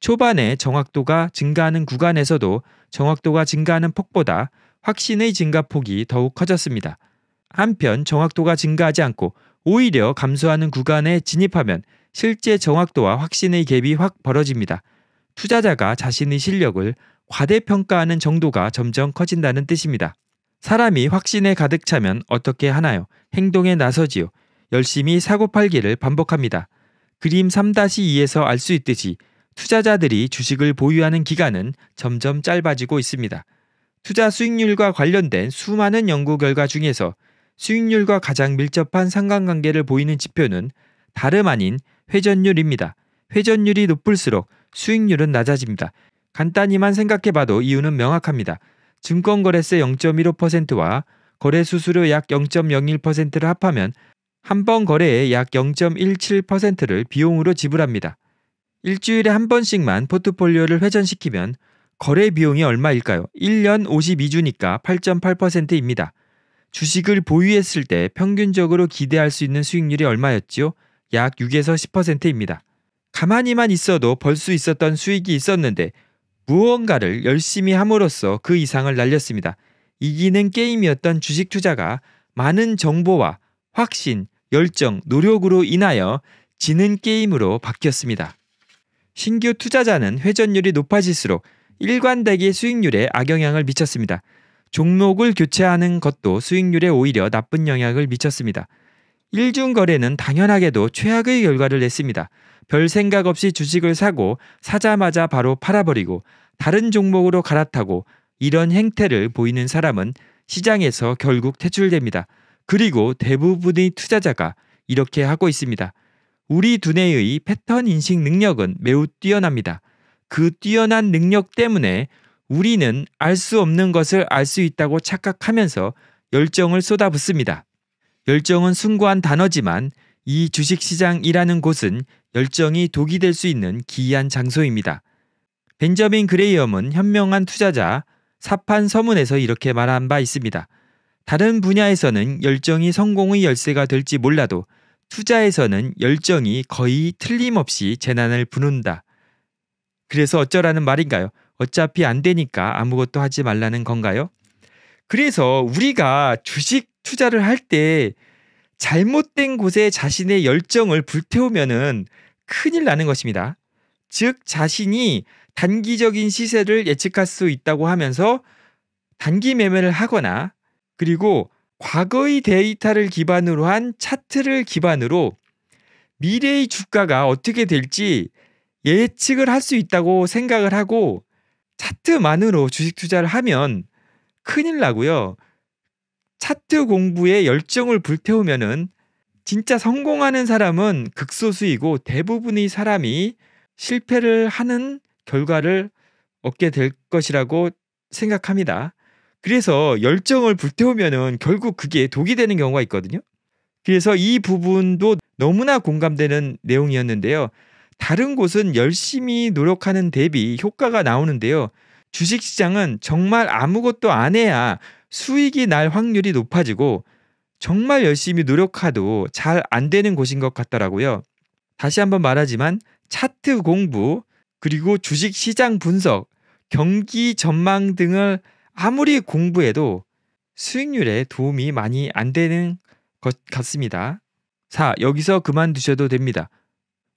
초반에 정확도가 증가하는 구간에서도 정확도가 증가하는 폭보다 확신의 증가폭이 더욱 커졌습니다. 한편 정확도가 증가하지 않고 오히려 감소하는 구간에 진입하면 실제 정확도와 확신의 갭이 확 벌어집니다. 투자자가 자신의 실력을 과대평가하는 정도가 점점 커진다는 뜻입니다. 사람이 확신에 가득 차면 어떻게 하나요? 행동에 나서지요. 열심히 사고팔기를 반복합니다. 그림 3-2에서 알 수 있듯이 투자자들이 주식을 보유하는 기간은 점점 짧아지고 있습니다. 투자 수익률과 관련된 수많은 연구 결과 중에서 수익률과 가장 밀접한 상관관계를 보이는 지표는 다름 아닌 회전율입니다. 회전율이 높을수록 수익률은 낮아집니다. 간단히만 생각해봐도 이유는 명확합니다. 증권거래세 0.15%와 거래수수료 약 0.01%를 합하면 한 번 거래에 약 0.17%를 비용으로 지불합니다. 일주일에 한 번씩만 포트폴리오를 회전시키면 거래 비용이 얼마일까요? 1년 52주니까 8.8%입니다. 주식을 보유했을 때 평균적으로 기대할 수 있는 수익률이 얼마였지요? 약 6에서 10%입니다. 가만히만 있어도 벌 수 있었던 수익이 있었는데 무언가를 열심히 함으로써 그 이상을 날렸습니다. 이기는 게임이었던 주식 투자가 많은 정보와 확신, 열정, 노력으로 인하여 지는 게임으로 바뀌었습니다. 신규 투자자는 회전율이 높아질수록 일관되게 수익률에 악영향을 미쳤습니다. 종목을 교체하는 것도 수익률에 오히려 나쁜 영향을 미쳤습니다. 일중 거래는 당연하게도 최악의 결과를 냈습니다. 별 생각 없이 주식을 사고 사자마자 바로 팔아버리고 다른 종목으로 갈아타고 이런 행태를 보이는 사람은 시장에서 결국 퇴출됩니다. 그리고 대부분의 투자자가 이렇게 하고 있습니다. 우리 두뇌의 패턴 인식 능력은 매우 뛰어납니다. 그 뛰어난 능력 때문에 우리는 알 수 없는 것을 알 수 있다고 착각하면서 열정을 쏟아붓습니다. 열정은 숭고한 단어지만 이 주식시장이라는 곳은 열정이 독이 될 수 있는 기이한 장소입니다. 벤저민 그레이엄은 현명한 투자자 사판 서문에서 이렇게 말한 바 있습니다. 다른 분야에서는 열정이 성공의 열쇠가 될지 몰라도 투자에서는 열정이 거의 틀림없이 재난을 부른다. 그래서 어쩌라는 말인가요? 어차피 안 되니까 아무것도 하지 말라는 건가요? 그래서 우리가 주식 투자를 할때 잘못된 곳에 자신의 열정을 불태우면은 큰일 나는 것입니다. 즉 자신이 단기적인 시세를 예측할 수 있다고 하면서 단기 매매를 하거나 그리고 과거의 데이터를 기반으로 한 차트를 기반으로 미래의 주가가 어떻게 될지 예측을 할 수 있다고 생각을 하고 차트만으로 주식 투자를 하면 큰일 나고요. 차트 공부에 열정을 불태우면은 진짜 성공하는 사람은 극소수이고 대부분의 사람이 실패를 하는 결과를 얻게 될 것이라고 생각합니다. 그래서 열정을 불태우면은 결국 그게 독이 되는 경우가 있거든요. 그래서 이 부분도 너무나 공감되는 내용이었는데요. 다른 곳은 열심히 노력하는 대비 효과가 나오는데요. 주식시장은 정말 아무것도 안 해야 수익이 날 확률이 높아지고 정말 열심히 노력하도잘 안 되는 곳인 것 같더라고요. 다시 한번 말하지만 차트 공부 그리고 주식 시장 분석, 경기 전망 등을 아무리 공부해도 수익률에 도움이 많이 안 되는 것 같습니다. 4. 여기서 그만두셔도 됩니다.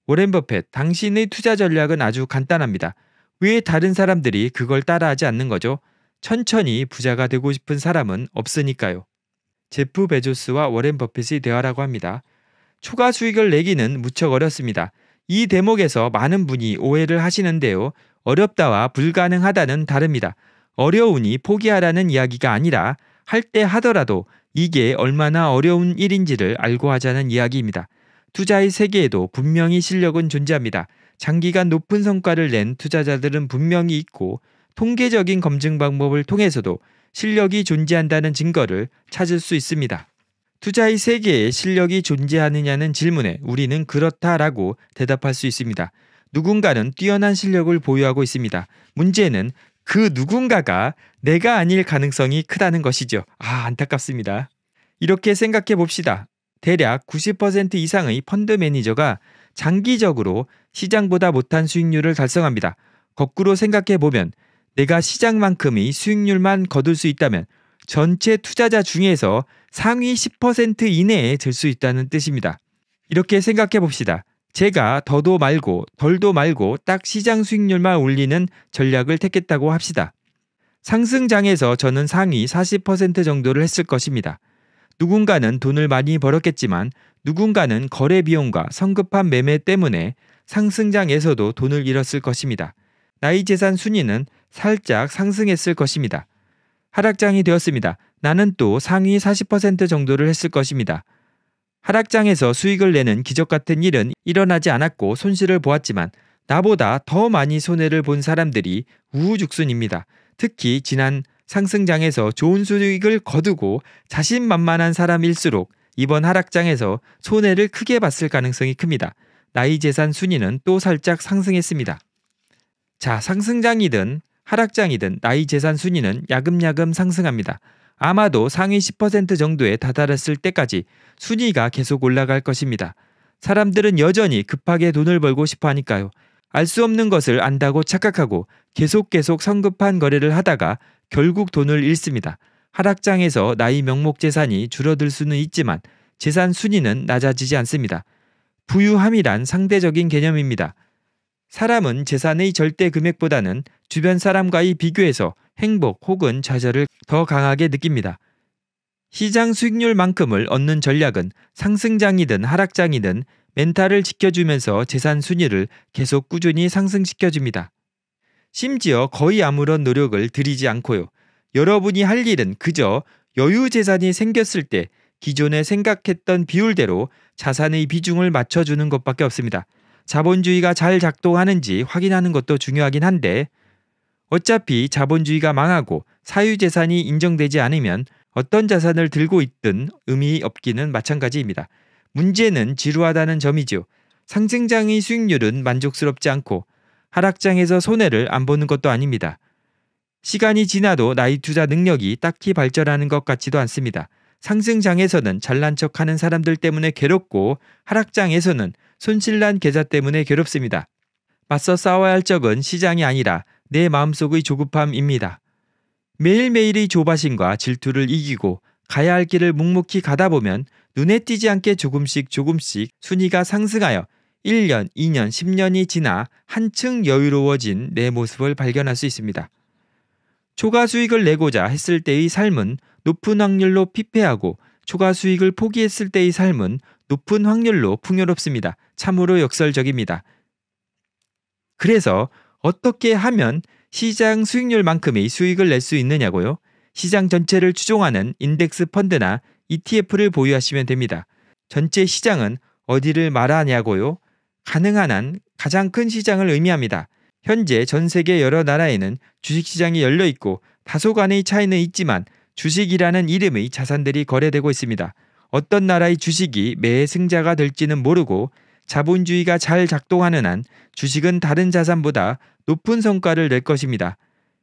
워렌 버핏, 당신의 투자 전략은 아주 간단합니다. 왜 다른 사람들이 그걸 따라하지 않는 거죠? 천천히 부자가 되고 싶은 사람은 없으니까요. 제프 베조스와 워렌 버핏이 대화라고 합니다. 초가 수익을 내기는 무척 어렵습니다. 이 대목에서 많은 분이 오해를 하시는데요. 어렵다와 불가능하다는 다릅니다. 어려우니 포기하라는 이야기가 아니라 할 때 하더라도 이게 얼마나 어려운 일인지를 알고 하자는 이야기입니다. 투자의 세계에도 분명히 실력은 존재합니다. 장기간 높은 성과를 낸 투자자들은 분명히 있고 통계적인 검증 방법을 통해서도 실력이 존재한다는 증거를 찾을 수 있습니다. 투자의 세계에 실력이 존재하느냐는 질문에 우리는 그렇다라고 대답할 수 있습니다. 누군가는 뛰어난 실력을 보유하고 있습니다. 문제는 그 누군가가 내가 아닐 가능성이 크다는 것이죠. 아, 안타깝습니다. 이렇게 생각해 봅시다. 대략 90% 이상의 펀드 매니저가 장기적으로 시장보다 못한 수익률을 달성합니다. 거꾸로 생각해 보면 내가 시장만큼의 수익률만 거둘 수 있다면 전체 투자자 중에서 상위 10% 이내에 들 수 있다는 뜻입니다. 이렇게 생각해 봅시다. 제가 더도 말고 덜도 말고 딱 시장 수익률만 올리는 전략을 택했다고 합시다. 상승장에서 저는 상위 40% 정도를 했을 것입니다. 누군가는 돈을 많이 벌었겠지만 누군가는 거래 비용과 성급한 매매 때문에 상승장에서도 돈을 잃었을 것입니다. 나이 재산 순위는 살짝 상승했을 것입니다. 하락장이 되었습니다. 나는 또 상위 40% 정도를 했을 것입니다. 하락장에서 수익을 내는 기적 같은 일은 일어나지 않았고 손실을 보았지만 나보다 더 많이 손해를 본 사람들이 우후죽순입니다. 특히 지난 상승장에서 좋은 수익을 거두고 자신만만한 사람일수록 이번 하락장에서 손해를 크게 봤을 가능성이 큽니다. 나이 재산 순위는 또 살짝 상승했습니다. 자, 상승장이든 하락장이든 나이 재산 순위는 야금야금 상승합니다. 아마도 상위 10% 정도에 다다랐을 때까지 순위가 계속 올라갈 것입니다. 사람들은 여전히 급하게 돈을 벌고 싶어 하니까요. 알 수 없는 것을 안다고 착각하고 계속 계속 성급한 거래를 하다가 결국 돈을 잃습니다. 하락장에서 나이 명목 재산이 줄어들 수는 있지만 재산 순위는 낮아지지 않습니다. 부유함이란 상대적인 개념입니다. 사람은 재산의 절대 금액보다는 주변 사람과의 비교에서 행복 혹은 좌절을 더 강하게 느낍니다. 시장 수익률만큼을 얻는 전략은 상승장이든 하락장이든 멘탈을 지켜주면서 재산 순위를 계속 꾸준히 상승시켜줍니다. 심지어 거의 아무런 노력을 들이지 않고요. 여러분이 할 일은 그저 여유 재산이 생겼을 때 기존에 생각했던 비율대로 자산의 비중을 맞춰주는 것밖에 없습니다. 자본주의가 잘 작동하는지 확인하는 것도 중요하긴 한데 어차피 자본주의가 망하고 사유재산이 인정되지 않으면 어떤 자산을 들고 있든 의미 없기는 마찬가지입니다. 문제는 지루하다는 점이죠 상승장의 수익률은 만족스럽지 않고 하락장에서 손해를 안 보는 것도 아닙니다. 시간이 지나도 나이 투자 능력이 딱히 발전하는 것 같지도 않습니다. 상승장에서는 잘난 척하는 사람들 때문에 괴롭고 하락장에서는 손실난 계좌 때문에 괴롭습니다. 맞서 싸워야 할 적은 시장이 아니라 내 마음속의 조급함입니다. 매일매일의 조바심과 질투를 이기고 가야 할 길을 묵묵히 가다 보면 눈에 띄지 않게 조금씩 조금씩 순위가 상승하여 1년, 2년, 10년이 지나 한층 여유로워진 내 모습을 발견할 수 있습니다. 초과 수익을 내고자 했을 때의 삶은 높은 확률로 피폐하고 초과 수익을 포기했을 때의 삶은 높은 확률로 풍요롭습니다. 참으로 역설적입니다. 그래서 어떻게 하면 시장 수익률만큼의 수익을 낼 수 있느냐고요? 시장 전체를 추종하는 인덱스 펀드나 ETF를 보유하시면 됩니다. 전체 시장은 어디를 말하냐고요? 가능한 한 가장 큰 시장을 의미합니다. 현재 전 세계 여러 나라에는 주식시장이 열려 있고 다소간의 차이는 있지만 주식이라는 이름의 자산들이 거래되고 있습니다. 어떤 나라의 주식이 매해 승자가 될지는 모르고 자본주의가 잘 작동하는 한 주식은 다른 자산보다 높은 성과를 낼 것입니다.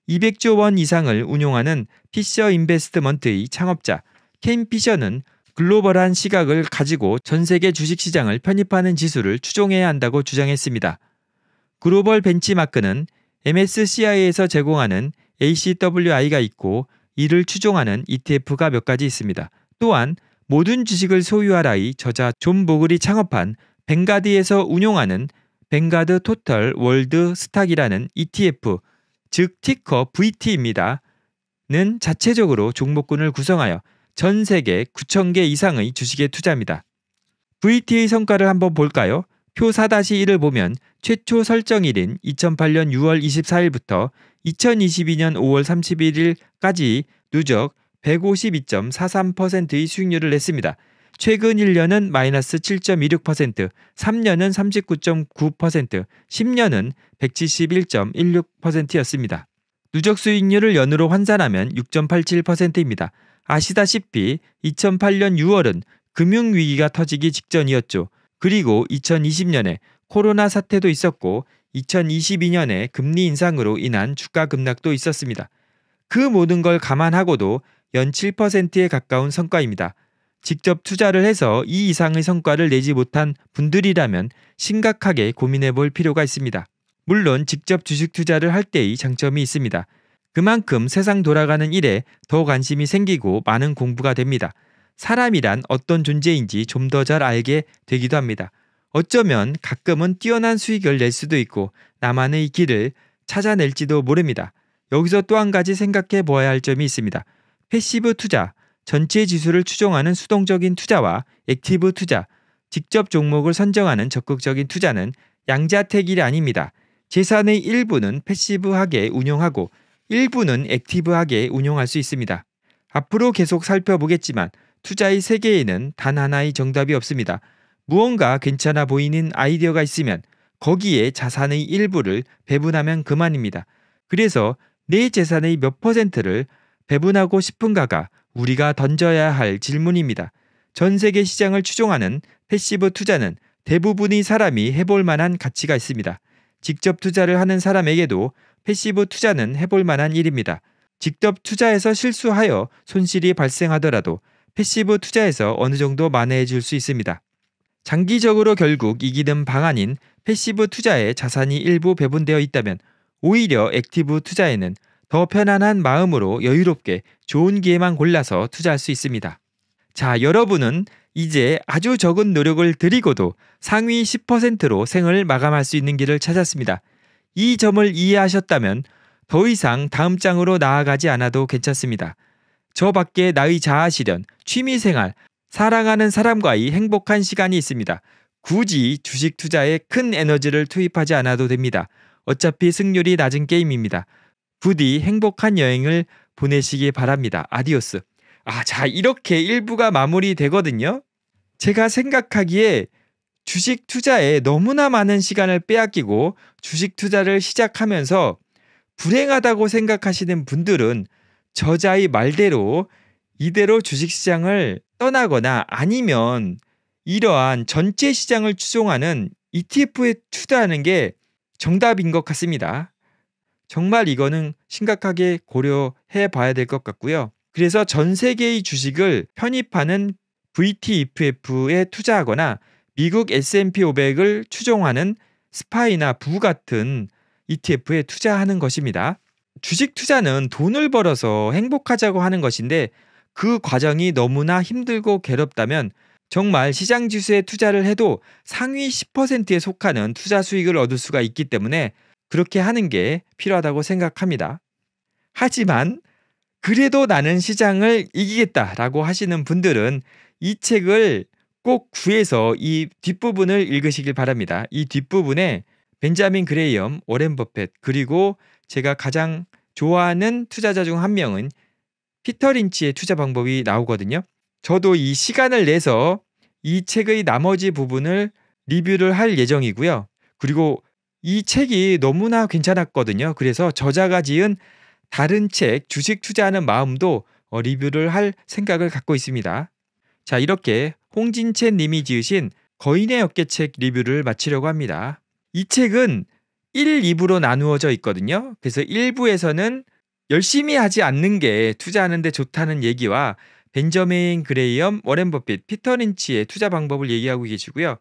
200조 원 이상을 운용하는 피셔 인베스트먼트의 창업자 케인 피셔는 글로벌한 시각을 가지고 전 세계 주식시장을 편입하는 지수를 추종해야 한다고 주장했습니다. 글로벌 벤치마크는 MSCI에서 제공하는 ACWI가 있고 이를 추종하는 ETF가 몇 가지 있습니다. 또한 모든 지식을 소유하라이 저자 존 보글이 창업한 벵가드에서 운용하는 벵가드 토털 월드 스탁이라는 ETF, 즉 티커 VT입니다. 는 자체적으로 종목군을 구성하여 전 세계 9천개 이상의 주식에 투자합니다. VT의 성과를 한번 볼까요? 표 4-1을 보면 최초 설정일인 2008년 6월 24일부터 2022년 5월 31일까지 누적 152.43%의 수익률을 냈습니다. 최근 1년은 마이너스 7.26%, 3년은 39.9%, 10년은 171.16%였습니다. 누적 수익률을 연으로 환산하면 6.87%입니다. 아시다시피 2008년 6월은 금융위기가 터지기 직전이었죠. 그리고 2020년에 코로나 사태도 있었고 2022년에 금리 인상으로 인한 주가 급락도 있었습니다. 그 모든 걸 감안하고도 연 7%에 가까운 성과입니다. 직접 투자를 해서 이 이상의 성과를 내지 못한 분들이라면 심각하게 고민해 볼 필요가 있습니다. 물론 직접 주식 투자를 할 때의 장점이 있습니다. 그만큼 세상 돌아가는 일에 더 관심이 생기고 많은 공부가 됩니다. 사람이란 어떤 존재인지 좀 더 잘 알게 되기도 합니다. 어쩌면 가끔은 뛰어난 수익을 낼 수도 있고 나만의 길을 찾아낼지도 모릅니다. 여기서 또 한 가지 생각해 보아야 할 점이 있습니다. 패시브 투자, 전체 지수를 추종하는 수동적인 투자와 액티브 투자, 직접 종목을 선정하는 적극적인 투자는 양자택일이 아닙니다. 재산의 일부는 패시브하게 운용하고 일부는 액티브하게 운용할 수 있습니다. 앞으로 계속 살펴보겠지만 투자의 세계에는 단 하나의 정답이 없습니다. 무언가 괜찮아 보이는 아이디어가 있으면 거기에 자산의 일부를 배분하면 그만입니다. 그래서 내 재산의 몇 퍼센트를 배분하고 싶은가가 우리가 던져야 할 질문입니다. 전 세계 시장을 추종하는 패시브 투자는 대부분의 사람이 해볼 만한 가치가 있습니다. 직접 투자를 하는 사람에게도 패시브 투자는 해볼 만한 일입니다. 직접 투자에서 실수하여 손실이 발생하더라도 패시브 투자에서 어느 정도 만회해 줄 수 있습니다. 장기적으로 결국 이기는 방안인 패시브 투자에 자산이 일부 배분되어 있다면 오히려 액티브 투자에는 더 편안한 마음으로 여유롭게 좋은 기회만 골라서 투자할 수 있습니다. 자, 여러분은 이제 아주 적은 노력을 드리고도 상위 10%로 생을 마감할 수 있는 길을 찾았습니다. 이 점을 이해하셨다면 더 이상 다음 장으로 나아가지 않아도 괜찮습니다. 저 밖에 나의 자아 실현, 취미 생활, 사랑하는 사람과의 행복한 시간이 있습니다. 굳이 주식 투자에 큰 에너지를 투입하지 않아도 됩니다. 어차피 승률이 낮은 게임입니다. 부디 행복한 여행을 보내시기 바랍니다. 아디오스. 아, 자, 이렇게 1부가 마무리되거든요. 제가 생각하기에 주식 투자에 너무나 많은 시간을 빼앗기고 주식 투자를 시작하면서 불행하다고 생각하시는 분들은 저자의 말대로 이대로 주식시장을 떠나거나 아니면 이러한 전체 시장을 추종하는 ETF에 투자하는 게 정답인 것 같습니다. 정말 이거는 심각하게 고려해 봐야 될 것 같고요. 그래서 전 세계의 주식을 편입하는 VTETF에 투자하거나 미국 S&P 500을 추종하는 스파이나 부 같은 ETF에 투자하는 것입니다. 주식 투자는 돈을 벌어서 행복하자고 하는 것인데 그 과정이 너무나 힘들고 괴롭다면 정말 시장 지수에 투자를 해도 상위 10%에 속하는 투자 수익을 얻을 수가 있기 때문에 그렇게 하는 게 필요하다고 생각합니다. 하지만 그래도 나는 시장을 이기겠다라고 하시는 분들은 이 책을 꼭 구해서 이 뒷부분을 읽으시길 바랍니다. 이 뒷부분에 벤자민 그레이엄, 오렌 버펫 그리고 제가 가장 좋아하는 투자자 중 한 명은 피터 린치의 투자 방법이 나오거든요. 저도 이 시간을 내서 이 책의 나머지 부분을 리뷰를 할 예정이고요. 그리고 이 책이 너무나 괜찮았거든요. 그래서 저자가 지은 다른 책 주식 투자하는 마음도 어, 리뷰를 할 생각을 갖고 있습니다. 자, 이렇게 홍진채 님이 지으신 거인의 어깨책 리뷰를 마치려고 합니다. 이 책은 1, 2부로 나누어져 있거든요. 그래서 1부에서는 열심히 하지 않는 게 투자하는데 좋다는 얘기와 벤저메인 그레이엄, 워렌 버핏, 피터 린치의 투자 방법을 얘기하고 계시고요.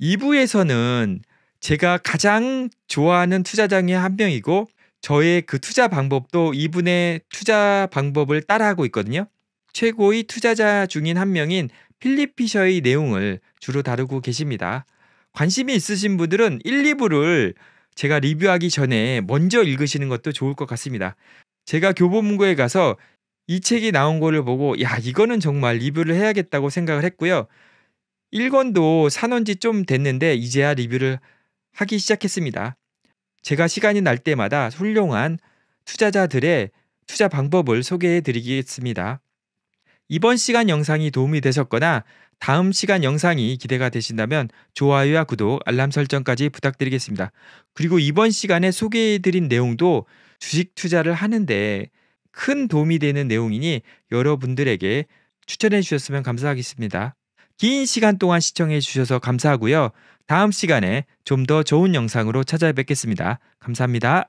2부에서는 제가 가장 좋아하는 투자장의 한 명이고 저의 그 투자 방법도 이분의 투자 방법을 따라하고 있거든요. 최고의 투자자 중인 한 명인 필립 피셔의 내용을 주로 다루고 계십니다. 관심이 있으신 분들은 1, 2부를 제가 리뷰하기 전에 먼저 읽으시는 것도 좋을 것 같습니다. 제가 교보문고에 가서 이 책이 나온 거를 보고 야 이거는 정말 리뷰를 해야겠다고 생각을 했고요. 1권도 산원지 좀 됐는데 이제야 리뷰를 하기 시작했습니다. 제가 시간이 날 때마다 훌륭한 투자자들의 투자 방법을 소개해 드리겠습니다. 이번 시간 영상이 도움이 되셨거나 다음 시간 영상이 기대가 되신다면 좋아요와 구독, 알람 설정까지 부탁드리겠습니다. 그리고 이번 시간에 소개해 드린 내용도 주식 투자를 하는데 큰 도움이 되는 내용이니 여러분들에게 추천해 주셨으면 감사하겠습니다. 긴 시간 동안 시청해 주셔서 감사하고요. 다음 시간에 좀 더 좋은 영상으로 찾아뵙겠습니다. 감사합니다.